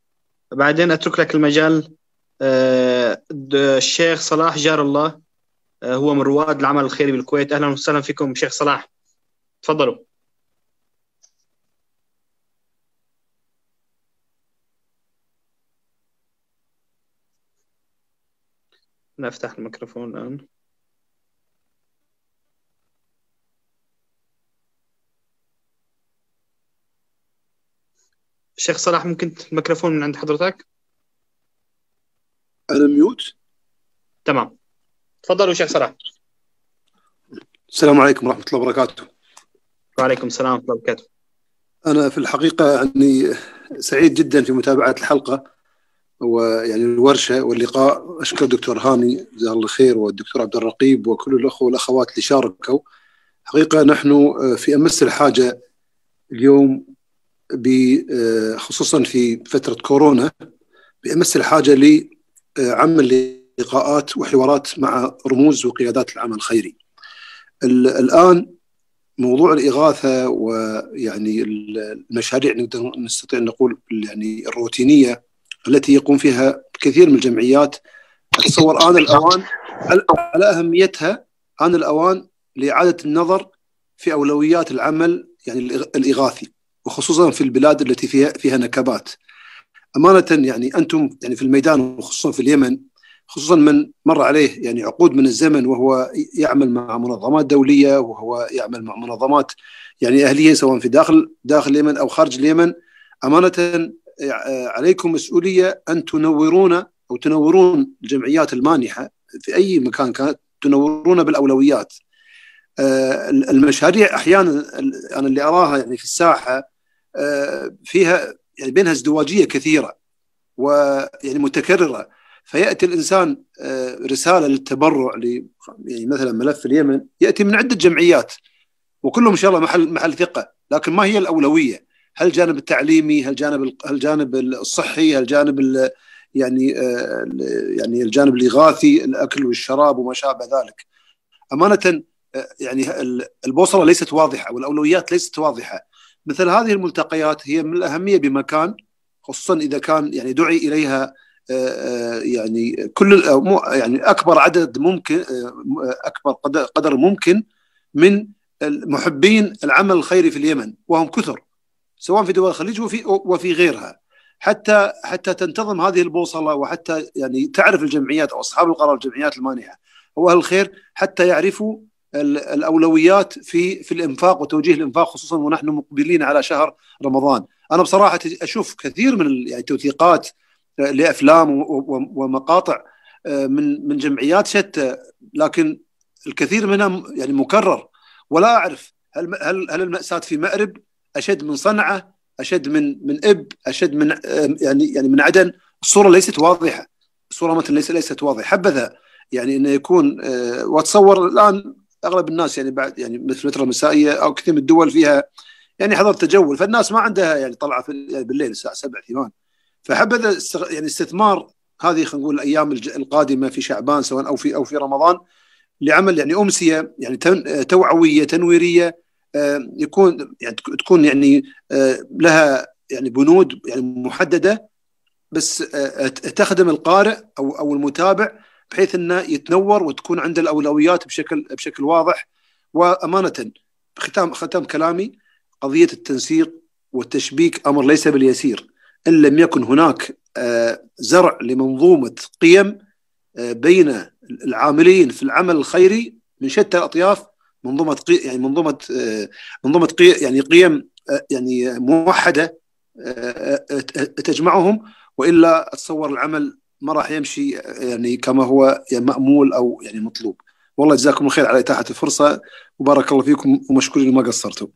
بعدين اترك لك المجال آه، الشيخ صلاح جار الله آه، هو من رواد العمل الخيري بالكويت اهلا وسهلا فيكم شيخ صلاح تفضلوا نفتح الميكروفون الآن شيخ صلاح ممكن الميكروفون من عند حضرتك أنا ميوت تمام تفضلوا شيخ صلاح السلام عليكم ورحمة الله وبركاته وعليكم السلام ورحمة الله وبركاته أنا في الحقيقة أني سعيد جدا في متابعة الحلقة ويعني الورشه واللقاء اشكر الدكتور هاني جزاه الله خير والدكتور عبد الرقيب وكل الاخوه والاخوات اللي شاركوا حقيقه نحن آه، في امس الحاجه اليوم آه، خصوصا في فتره كورونا بامس الحاجه لعمل آه، لقاءات وحوارات مع رموز وقيادات العمل الخيري. الان موضوع الاغاثه ويعني المشاريع نقدر نستطيع نقول يعني الروتينيه التي يقوم فيها كثير من الجمعيات أتصور آن الأوان على أهميتها آن الأوان لإعادة النظر في أولويات العمل يعني الإغاثي وخصوصا في البلاد التي فيها فيها نكبات أمانة يعني أنتم يعني في الميدان وخصوصا في اليمن خصوصا من مر عليه يعني عقود من الزمن وهو يعمل مع منظمات دوليه وهو يعمل مع منظمات يعني اهليه سواء في داخل داخل اليمن او خارج اليمن امانه عليكم مسؤوليه ان تنورون او تنورون الجمعيات المانحه في اي مكان كانت تنورون بالاولويات آه، المشاريع احيانا انا اللي اراها يعني في الساحه آه، فيها يعني بينها ازدواجيه كثيره ويعني متكرره فياتي الانسان آه، رساله للتبرع يعني مثلا ملف اليمن ياتي من عده جمعيات وكلهم ان شاء الله محل محل ثقه لكن ما هي الاولويه؟ هل الجانب التعليمي هل الجانب هل الجانب الصحي هل الجانب يعني آه، يعني الجانب الاغاثي الاكل والشراب وما شابه ذلك امانه آه، يعني البوصله ليست واضحه والاولويات ليست واضحه مثل هذه الملتقيات هي من الاهميه بمكان خصوصا اذا كان يعني دعي اليها آه، يعني كل يعني اكبر عدد ممكن اكبر قدر ممكن من محبين العمل الخيري في اليمن وهم كثر سواء في دول الخليج وفي وفي غيرها حتى حتى تنتظم هذه البوصله وحتى يعني تعرف الجمعيات او اصحاب القرار الجمعيات المانحه هو الخير حتى يعرفوا الاولويات في في الانفاق وتوجيه الانفاق خصوصا ونحن مقبلين على شهر رمضان، انا بصراحه اشوف كثير من يعني توثيقات آه، لافلام ومقاطع آه، من من جمعيات شتى لكن الكثير منها يعني مكرر ولا اعرف هل هل هل الماساه في مأرب اشد من صنعه اشد من من اب اشد من يعني يعني من عدن الصوره ليست واضحه الصوره مثلا ليست ليست واضحه حبذا يعني انه يكون آه، واتصور الان اغلب الناس يعني بعد يعني مثل الفتره المسائيه او كثير من الدول فيها يعني حظر تجول فالناس ما عندها يعني طلعه يعني بالليل الساعه 7 8 فحبذا يعني استثمار هذه خلينا نقول الايام القادمه في شعبان سواء او في او في رمضان لعمل يعني امسيه يعني آه، توعويه تنويريه آه، يكون يعني تكون يعني آه، لها يعني بنود يعني محدده بس آه، تخدم القارئ او او المتابع بحيث انه يتنور وتكون عنده الاولويات بشكل بشكل واضح وامانه ختام ختام كلامي قضيه التنسيق والتشبيك امر ليس باليسير ان لم يكن هناك زرع لمنظومه قيم بين العاملين في العمل الخيري من شتى الاطياف منظومه قي يعني منظومه آه، منظومه قي يعني قيم آه، يعني موحده آه، تجمعهم والا اتصور العمل ما راح يمشي يعني كما هو يعني مامول او يعني مطلوب والله جزاكم الخير على اتاحه الفرصه وبارك الله فيكم ومشكورين ما قصرتم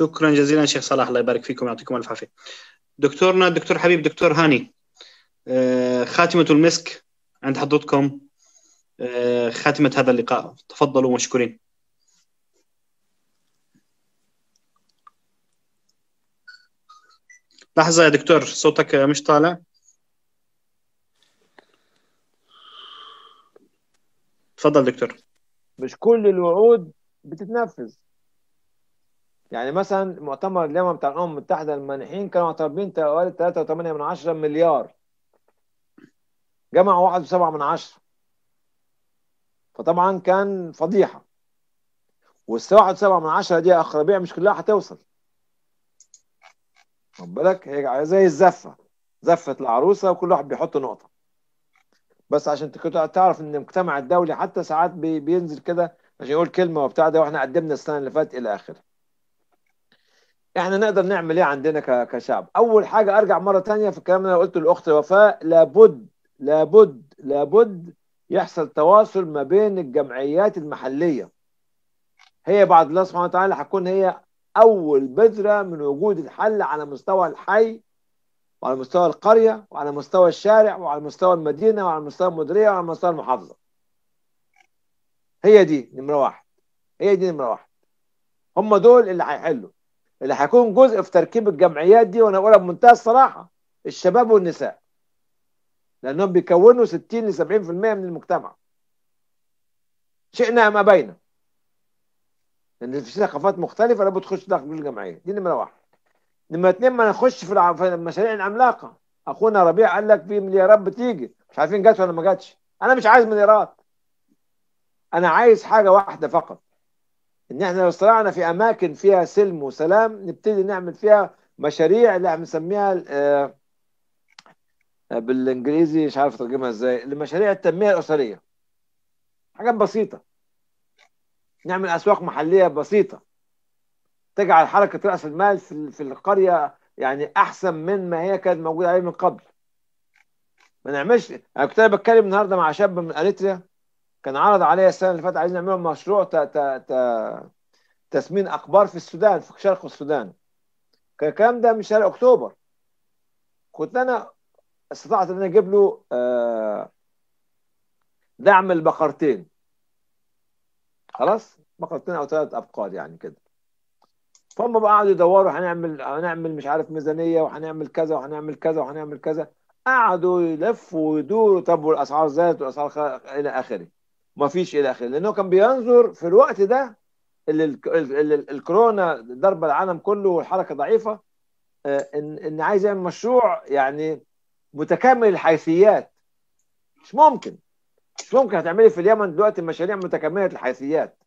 شكرا جزيلا شيخ صلاح الله يبارك فيكم ويعطيكم الف عافيه دكتورنا الدكتور حبيب دكتور هاني خاتمه المسك عند حضرتكم خاتمه هذا اللقاء تفضلوا مشكورين لحظة يا دكتور صوتك مش طالع تفضل دكتور مش كل الوعود بتتنفذ يعني مثلا مؤتمر اليمن بتاع الامم المتحده المانحين كانوا معترضين حوالي 3.8 من مليار جمعوا 1.7 من 10 فطبعا كان فضيحه وال 1.7 من 10 دي ربيع مش كلها هتوصل خد بالك هي زي الزفه زفه العروسه وكل واحد بيحط نقطه بس عشان تعرف ان المجتمع الدولي حتى ساعات بينزل كده عشان يقول كلمه وبتاع ده واحنا قدمنا السنه اللي فاتت الى اخره احنا نقدر نعمل ايه عندنا كشعب اول حاجه ارجع مره ثانيه في الكلام اللي انا قلته لاخت وفاء لابد لابد لابد يحصل تواصل ما بين الجمعيات المحليه هي بعد الله سبحانه وتعالى هتكون هي أول بذرة من وجود الحل على مستوى الحي وعلى مستوى القرية وعلى مستوى الشارع وعلى مستوى المدينة وعلى مستوى المديرية وعلى مستوى المحافظة هي دي نمرة واحد هي دي نمرة واحد هم دول اللي هيحلوا اللي هيكون جزء في تركيب الجمعيات دي وأنا أقولها بمنتهى الصراحة الشباب والنساء لأنهم بيكونوا 60 ل 70% من المجتمع شئنا أم أبينا لان في ثقافات مختلفه لابد تخش داخل الجمعيه دي نمره واحد نمره اثنين ما نخش في المشاريع العملاقه اخونا ربيع قال لك في مليارات بتيجي مش عارفين جت ولا ما جاتش انا مش عايز مليارات انا عايز حاجه واحده فقط ان احنا لو صرعنا في اماكن فيها سلم وسلام نبتدي نعمل فيها مشاريع اللي احنا بنسميها آه، بالانجليزي مش عارف اترجمها ازاي المشاريع التنميه الاسريه حاجات بسيطه نعمل اسواق محليه بسيطه تجعل حركه راس المال في القريه يعني احسن من ما هي كانت موجوده عليه من قبل ما نعملش انا كنت بتكلم النهارده مع شاب من اريتريا كان عرض عليا السنه اللي فاتت عايزين نعمل مشروع ت... ت... ت... تسمين اقبار في السودان في شرق السودان كان الكلام ده من شهر اكتوبر كنت انا استطعت ان انا اجيب له آه، دعم البقرتين خلاص مقرتين او ثلاث ابقار يعني كده فهم بقى قعدوا يدوروا هنعمل هنعمل مش عارف ميزانيه وهنعمل كذا وهنعمل كذا وهنعمل كذا قعدوا يلفوا ويدوروا طب والاسعار زادت والاسعار الى اخره ما فيش الى اخره لانه كان بينظر في الوقت ده اللي الكورونا ضرب العالم كله والحركه ضعيفه آه، ان ان عايز يعمل مشروع يعني متكامل الحيثيات مش ممكن مش ممكن هتعملي في اليمن دلوقتي مشاريع متكامله الحيثيات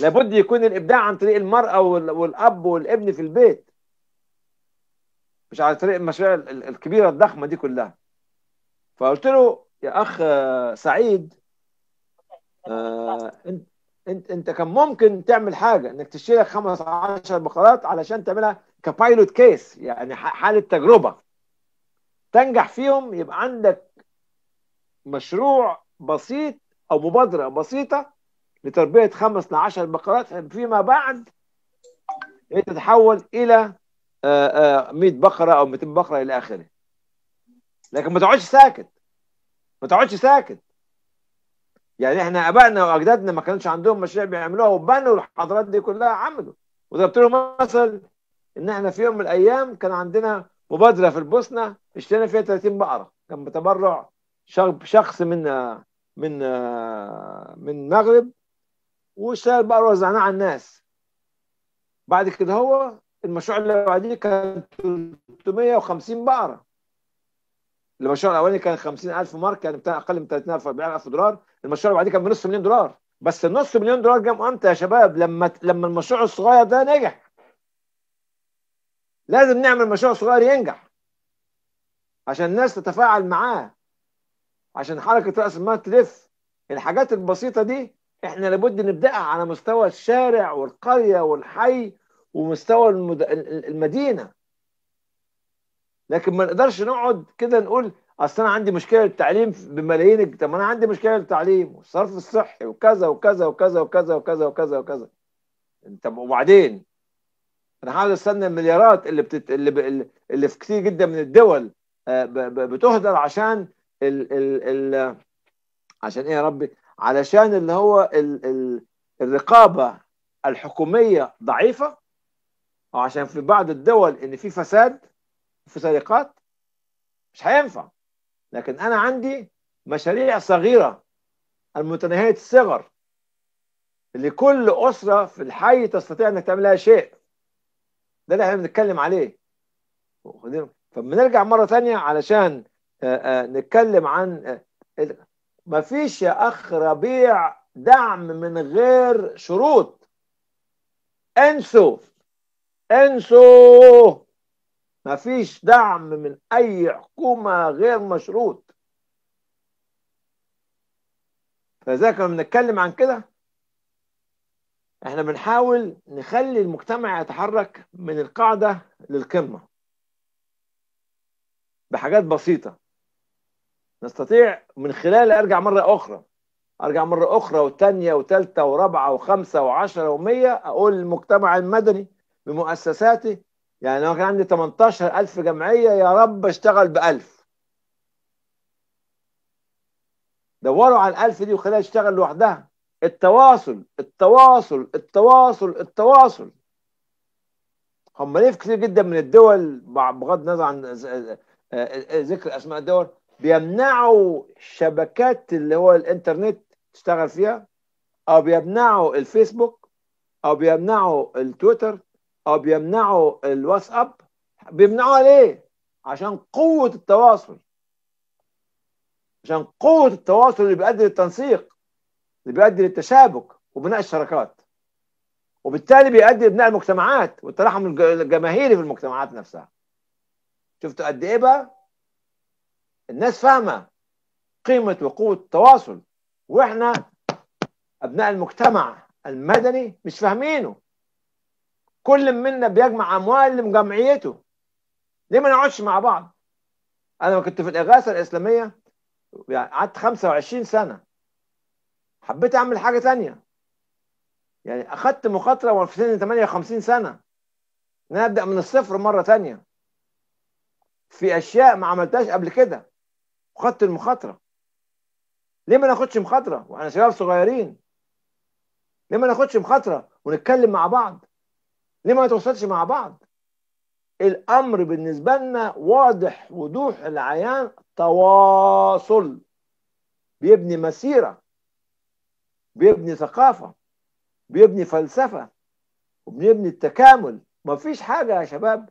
لابد يكون الابداع عن طريق المراه والاب والابن في البيت مش على طريق المشاريع الكبيره الضخمه دي كلها فقلت له يا اخ سعيد آه انت انت كان ممكن تعمل حاجه انك تشتري لك 15 بقرات علشان تعملها كبايلوت كيس يعني حاله تجربه تنجح فيهم يبقى عندك مشروع بسيط او مبادره بسيطه لتربيه خمس ل 10 بقرات فيما بعد هي تتحول الى 100 آه، آه، بقره او 200 بقره الى اخره لكن ما تقعدش ساكت ما تقعدش ساكت يعني احنا ابائنا واجدادنا ما كانش عندهم مشاريع بيعملوها وبنوا الحضارات دي كلها عملوا وضربت لهم مثل ان احنا في يوم من الايام كان عندنا مبادره في البوسنه اشترينا فيها 30 بقره كان بتبرع شخص من آه، من آه، من المغرب وشال بقى وزعناه على الناس بعد كده هو المشروع اللي بعديه كان 350 بقره المشروع الاولاني كان 50000 مارك يعني بتاع اقل من 30000 40000 دولار المشروع اللي بعديه كان بنص مليون دولار بس النص مليون دولار جم امتى يا شباب لما لما المشروع الصغير ده نجح لازم نعمل مشروع صغير ينجح عشان الناس تتفاعل معاه عشان حركه راس المال تلف الحاجات البسيطه دي احنا لابد نبداها على مستوى الشارع والقريه والحي ومستوى المد... المدينه لكن ما نقدرش نقعد كده نقول اصل انا عندي مشكله التعليم بملايين طب انا عندي مشكله التعليم والصرف الصحي وكذا وكذا وكذا وكذا وكذا وكذا وكذا طب وبعدين انا حاول استنى المليارات اللي بتت... اللي, ب... اللي في كتير جدا من الدول آه، بتهدر عشان ال ال ال عشان ايه يا ربي علشان اللي هو ال ال الرقابه الحكوميه ضعيفه وعشان في بعض الدول ان في فساد في سرقات مش هينفع لكن انا عندي مشاريع صغيره المتناهيه الصغر لكل اسره في الحي تستطيع انك تعمل لها شيء ده اللي احنا بنتكلم عليه فبنرجع مره ثانيه علشان آه، آه، نتكلم عن آه، ما فيش يا أخ ربيع دعم من غير شروط انسوا انسوا ما فيش دعم من أي حكومة غير مشروط فاذا لما بنتكلم عن كده احنا بنحاول نخلي المجتمع يتحرك من القاعدة للقمة بحاجات بسيطة نستطيع من خلال ارجع مره اخرى ارجع مره اخرى وثانيه وثالثه ورابعه وخمسه وعشره ومية اقول المجتمع المدني بمؤسساته يعني لو كان عندي 18000 جمعيه يا رب اشتغل ب 1000 دوروا على ال1000 دي وخليها تشتغل لوحدها التواصل التواصل التواصل التواصل هم ليه في كتير جدا من الدول بغض النظر عن ذكر اسماء الدول بيمنعوا شبكات اللي هو الانترنت تشتغل فيها او بيمنعوا الفيسبوك او بيمنعوا التويتر او بيمنعوا الواتساب بيمنعوها ليه؟ عشان قوه التواصل عشان قوه التواصل اللي بيؤدي للتنسيق اللي بيؤدي للتشابك وبناء الشراكات وبالتالي بيؤدي لبناء المجتمعات والتلاحم الجماهيري في المجتمعات نفسها شفتوا قد ايه بقى الناس فاهمه قيمه وقوه التواصل واحنا ابناء المجتمع المدني مش فاهمينه كل منا بيجمع اموال لمجمعيته ليه ما نقعدش مع بعض انا ما كنت في الاغاثه الاسلاميه يعني قعدت 25 سنه حبيت اعمل حاجه تانية يعني اخدت مخاطره وانا في سن 58 سنه انا ابدا من الصفر مره تانية في اشياء ما عملتهاش قبل كده وخدت المخاطره ليه ما ناخدش مخاطره واحنا شباب صغيرين ليه ما ناخدش مخاطره ونتكلم مع بعض ليه ما نتواصلش مع بعض الامر بالنسبه لنا واضح وضوح العيان تواصل بيبني مسيره بيبني ثقافه بيبني فلسفه وبيبني التكامل مفيش حاجه يا شباب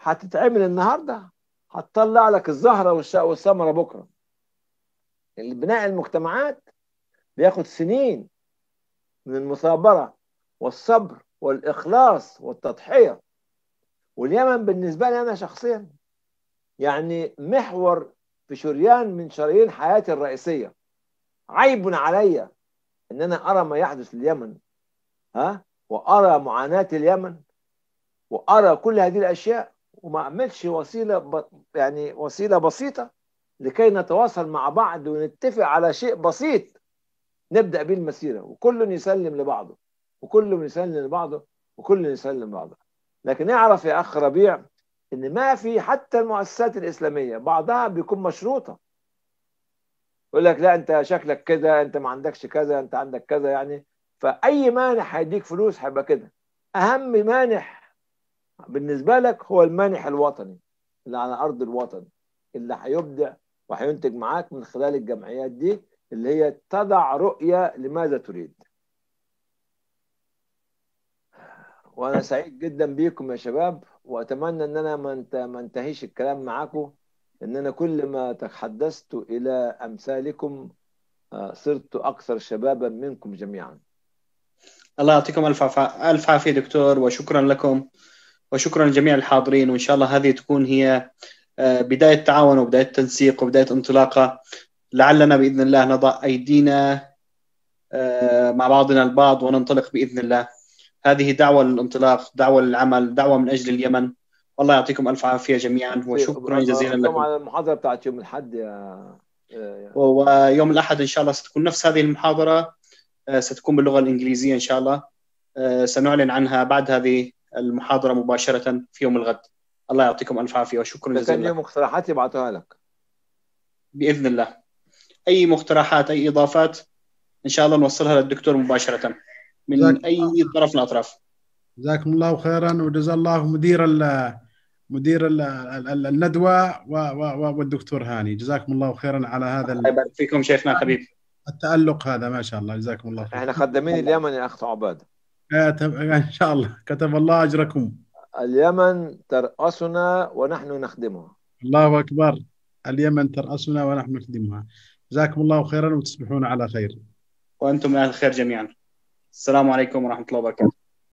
هتتعمل النهارده هتطلع لك الزهره والثمره بكره بناء المجتمعات بياخد سنين من المثابره والصبر والاخلاص والتضحيه واليمن بالنسبه لي انا شخصيا يعني محور في شريان من شرايين حياتي الرئيسيه عيب علي ان انا ارى ما يحدث في اليمن ها وارى معاناه اليمن وارى كل هذه الاشياء وما عملش وسيله ب... يعني وسيله بسيطه لكي نتواصل مع بعض ونتفق على شيء بسيط نبدا به المسيره وكل يسلم لبعضه وكل يسلم لبعضه وكل يسلم لبعضه لكن اعرف يا اخ ربيع ان ما في حتى المؤسسات الاسلاميه بعضها بيكون مشروطه يقول لك لا انت شكلك كذا انت ما عندكش كذا انت عندك كذا يعني فاي مانح هيديك فلوس هيبقى كده اهم مانح بالنسبه لك هو المانح الوطني اللي على ارض الوطن اللي هيبدع وهينتج معاك من خلال الجمعيات دي اللي هي تضع رؤيه لماذا تريد. وانا سعيد جدا بيكم يا شباب واتمنى ان انا ما انتهيش الكلام معاكم ان انا كل ما تحدثت الى امثالكم آه، صرت اكثر شبابا منكم جميعا. الله يعطيكم الف عافيه دكتور وشكرا لكم. وشكرا لجميع الحاضرين وان شاء الله هذه تكون هي آه، بدايه تعاون وبدايه تنسيق وبدايه انطلاقه لعلنا باذن الله نضع ايدينا آه، مع بعضنا البعض وننطلق باذن الله هذه دعوه للانطلاق دعوه للعمل دعوه من اجل اليمن والله يعطيكم الف عافيه جميعا وشكرا أيوة، جزيلا أيوة، لكم على المحاضره بتاعت يوم الاحد يا ويوم الاحد ان شاء الله ستكون نفس هذه المحاضره آه، ستكون باللغه الانجليزيه ان شاء الله سنعلن عنها بعد هذه المحاضره مباشره في يوم الغد الله يعطيكم الف عافيه وشكرا جزيلا كان لي مقترحات يبعثوها لك باذن الله اي مقترحات اي اضافات ان شاء الله نوصلها للدكتور مباشره من اي طرف من الاطراف جزاكم الله خيرا وجزا الله مدير ال مدير الـ الـ الندوه و و والدكتور هاني جزاكم الله خيرا على هذا الله يبارك فيكم شيخنا الحبيب التالق هذا ما شاء الله جزاكم الله خيرا احنا خدامين اليمن يا اخت عباده كتب ان شاء الله كتب الله اجركم اليمن ترأسنا ونحن نخدمها الله اكبر اليمن ترأسنا ونحن نخدمها جزاكم الله خيرا وتصبحون على خير وانتم من اهل الخير جميعا السلام عليكم ورحمه الله وبركاته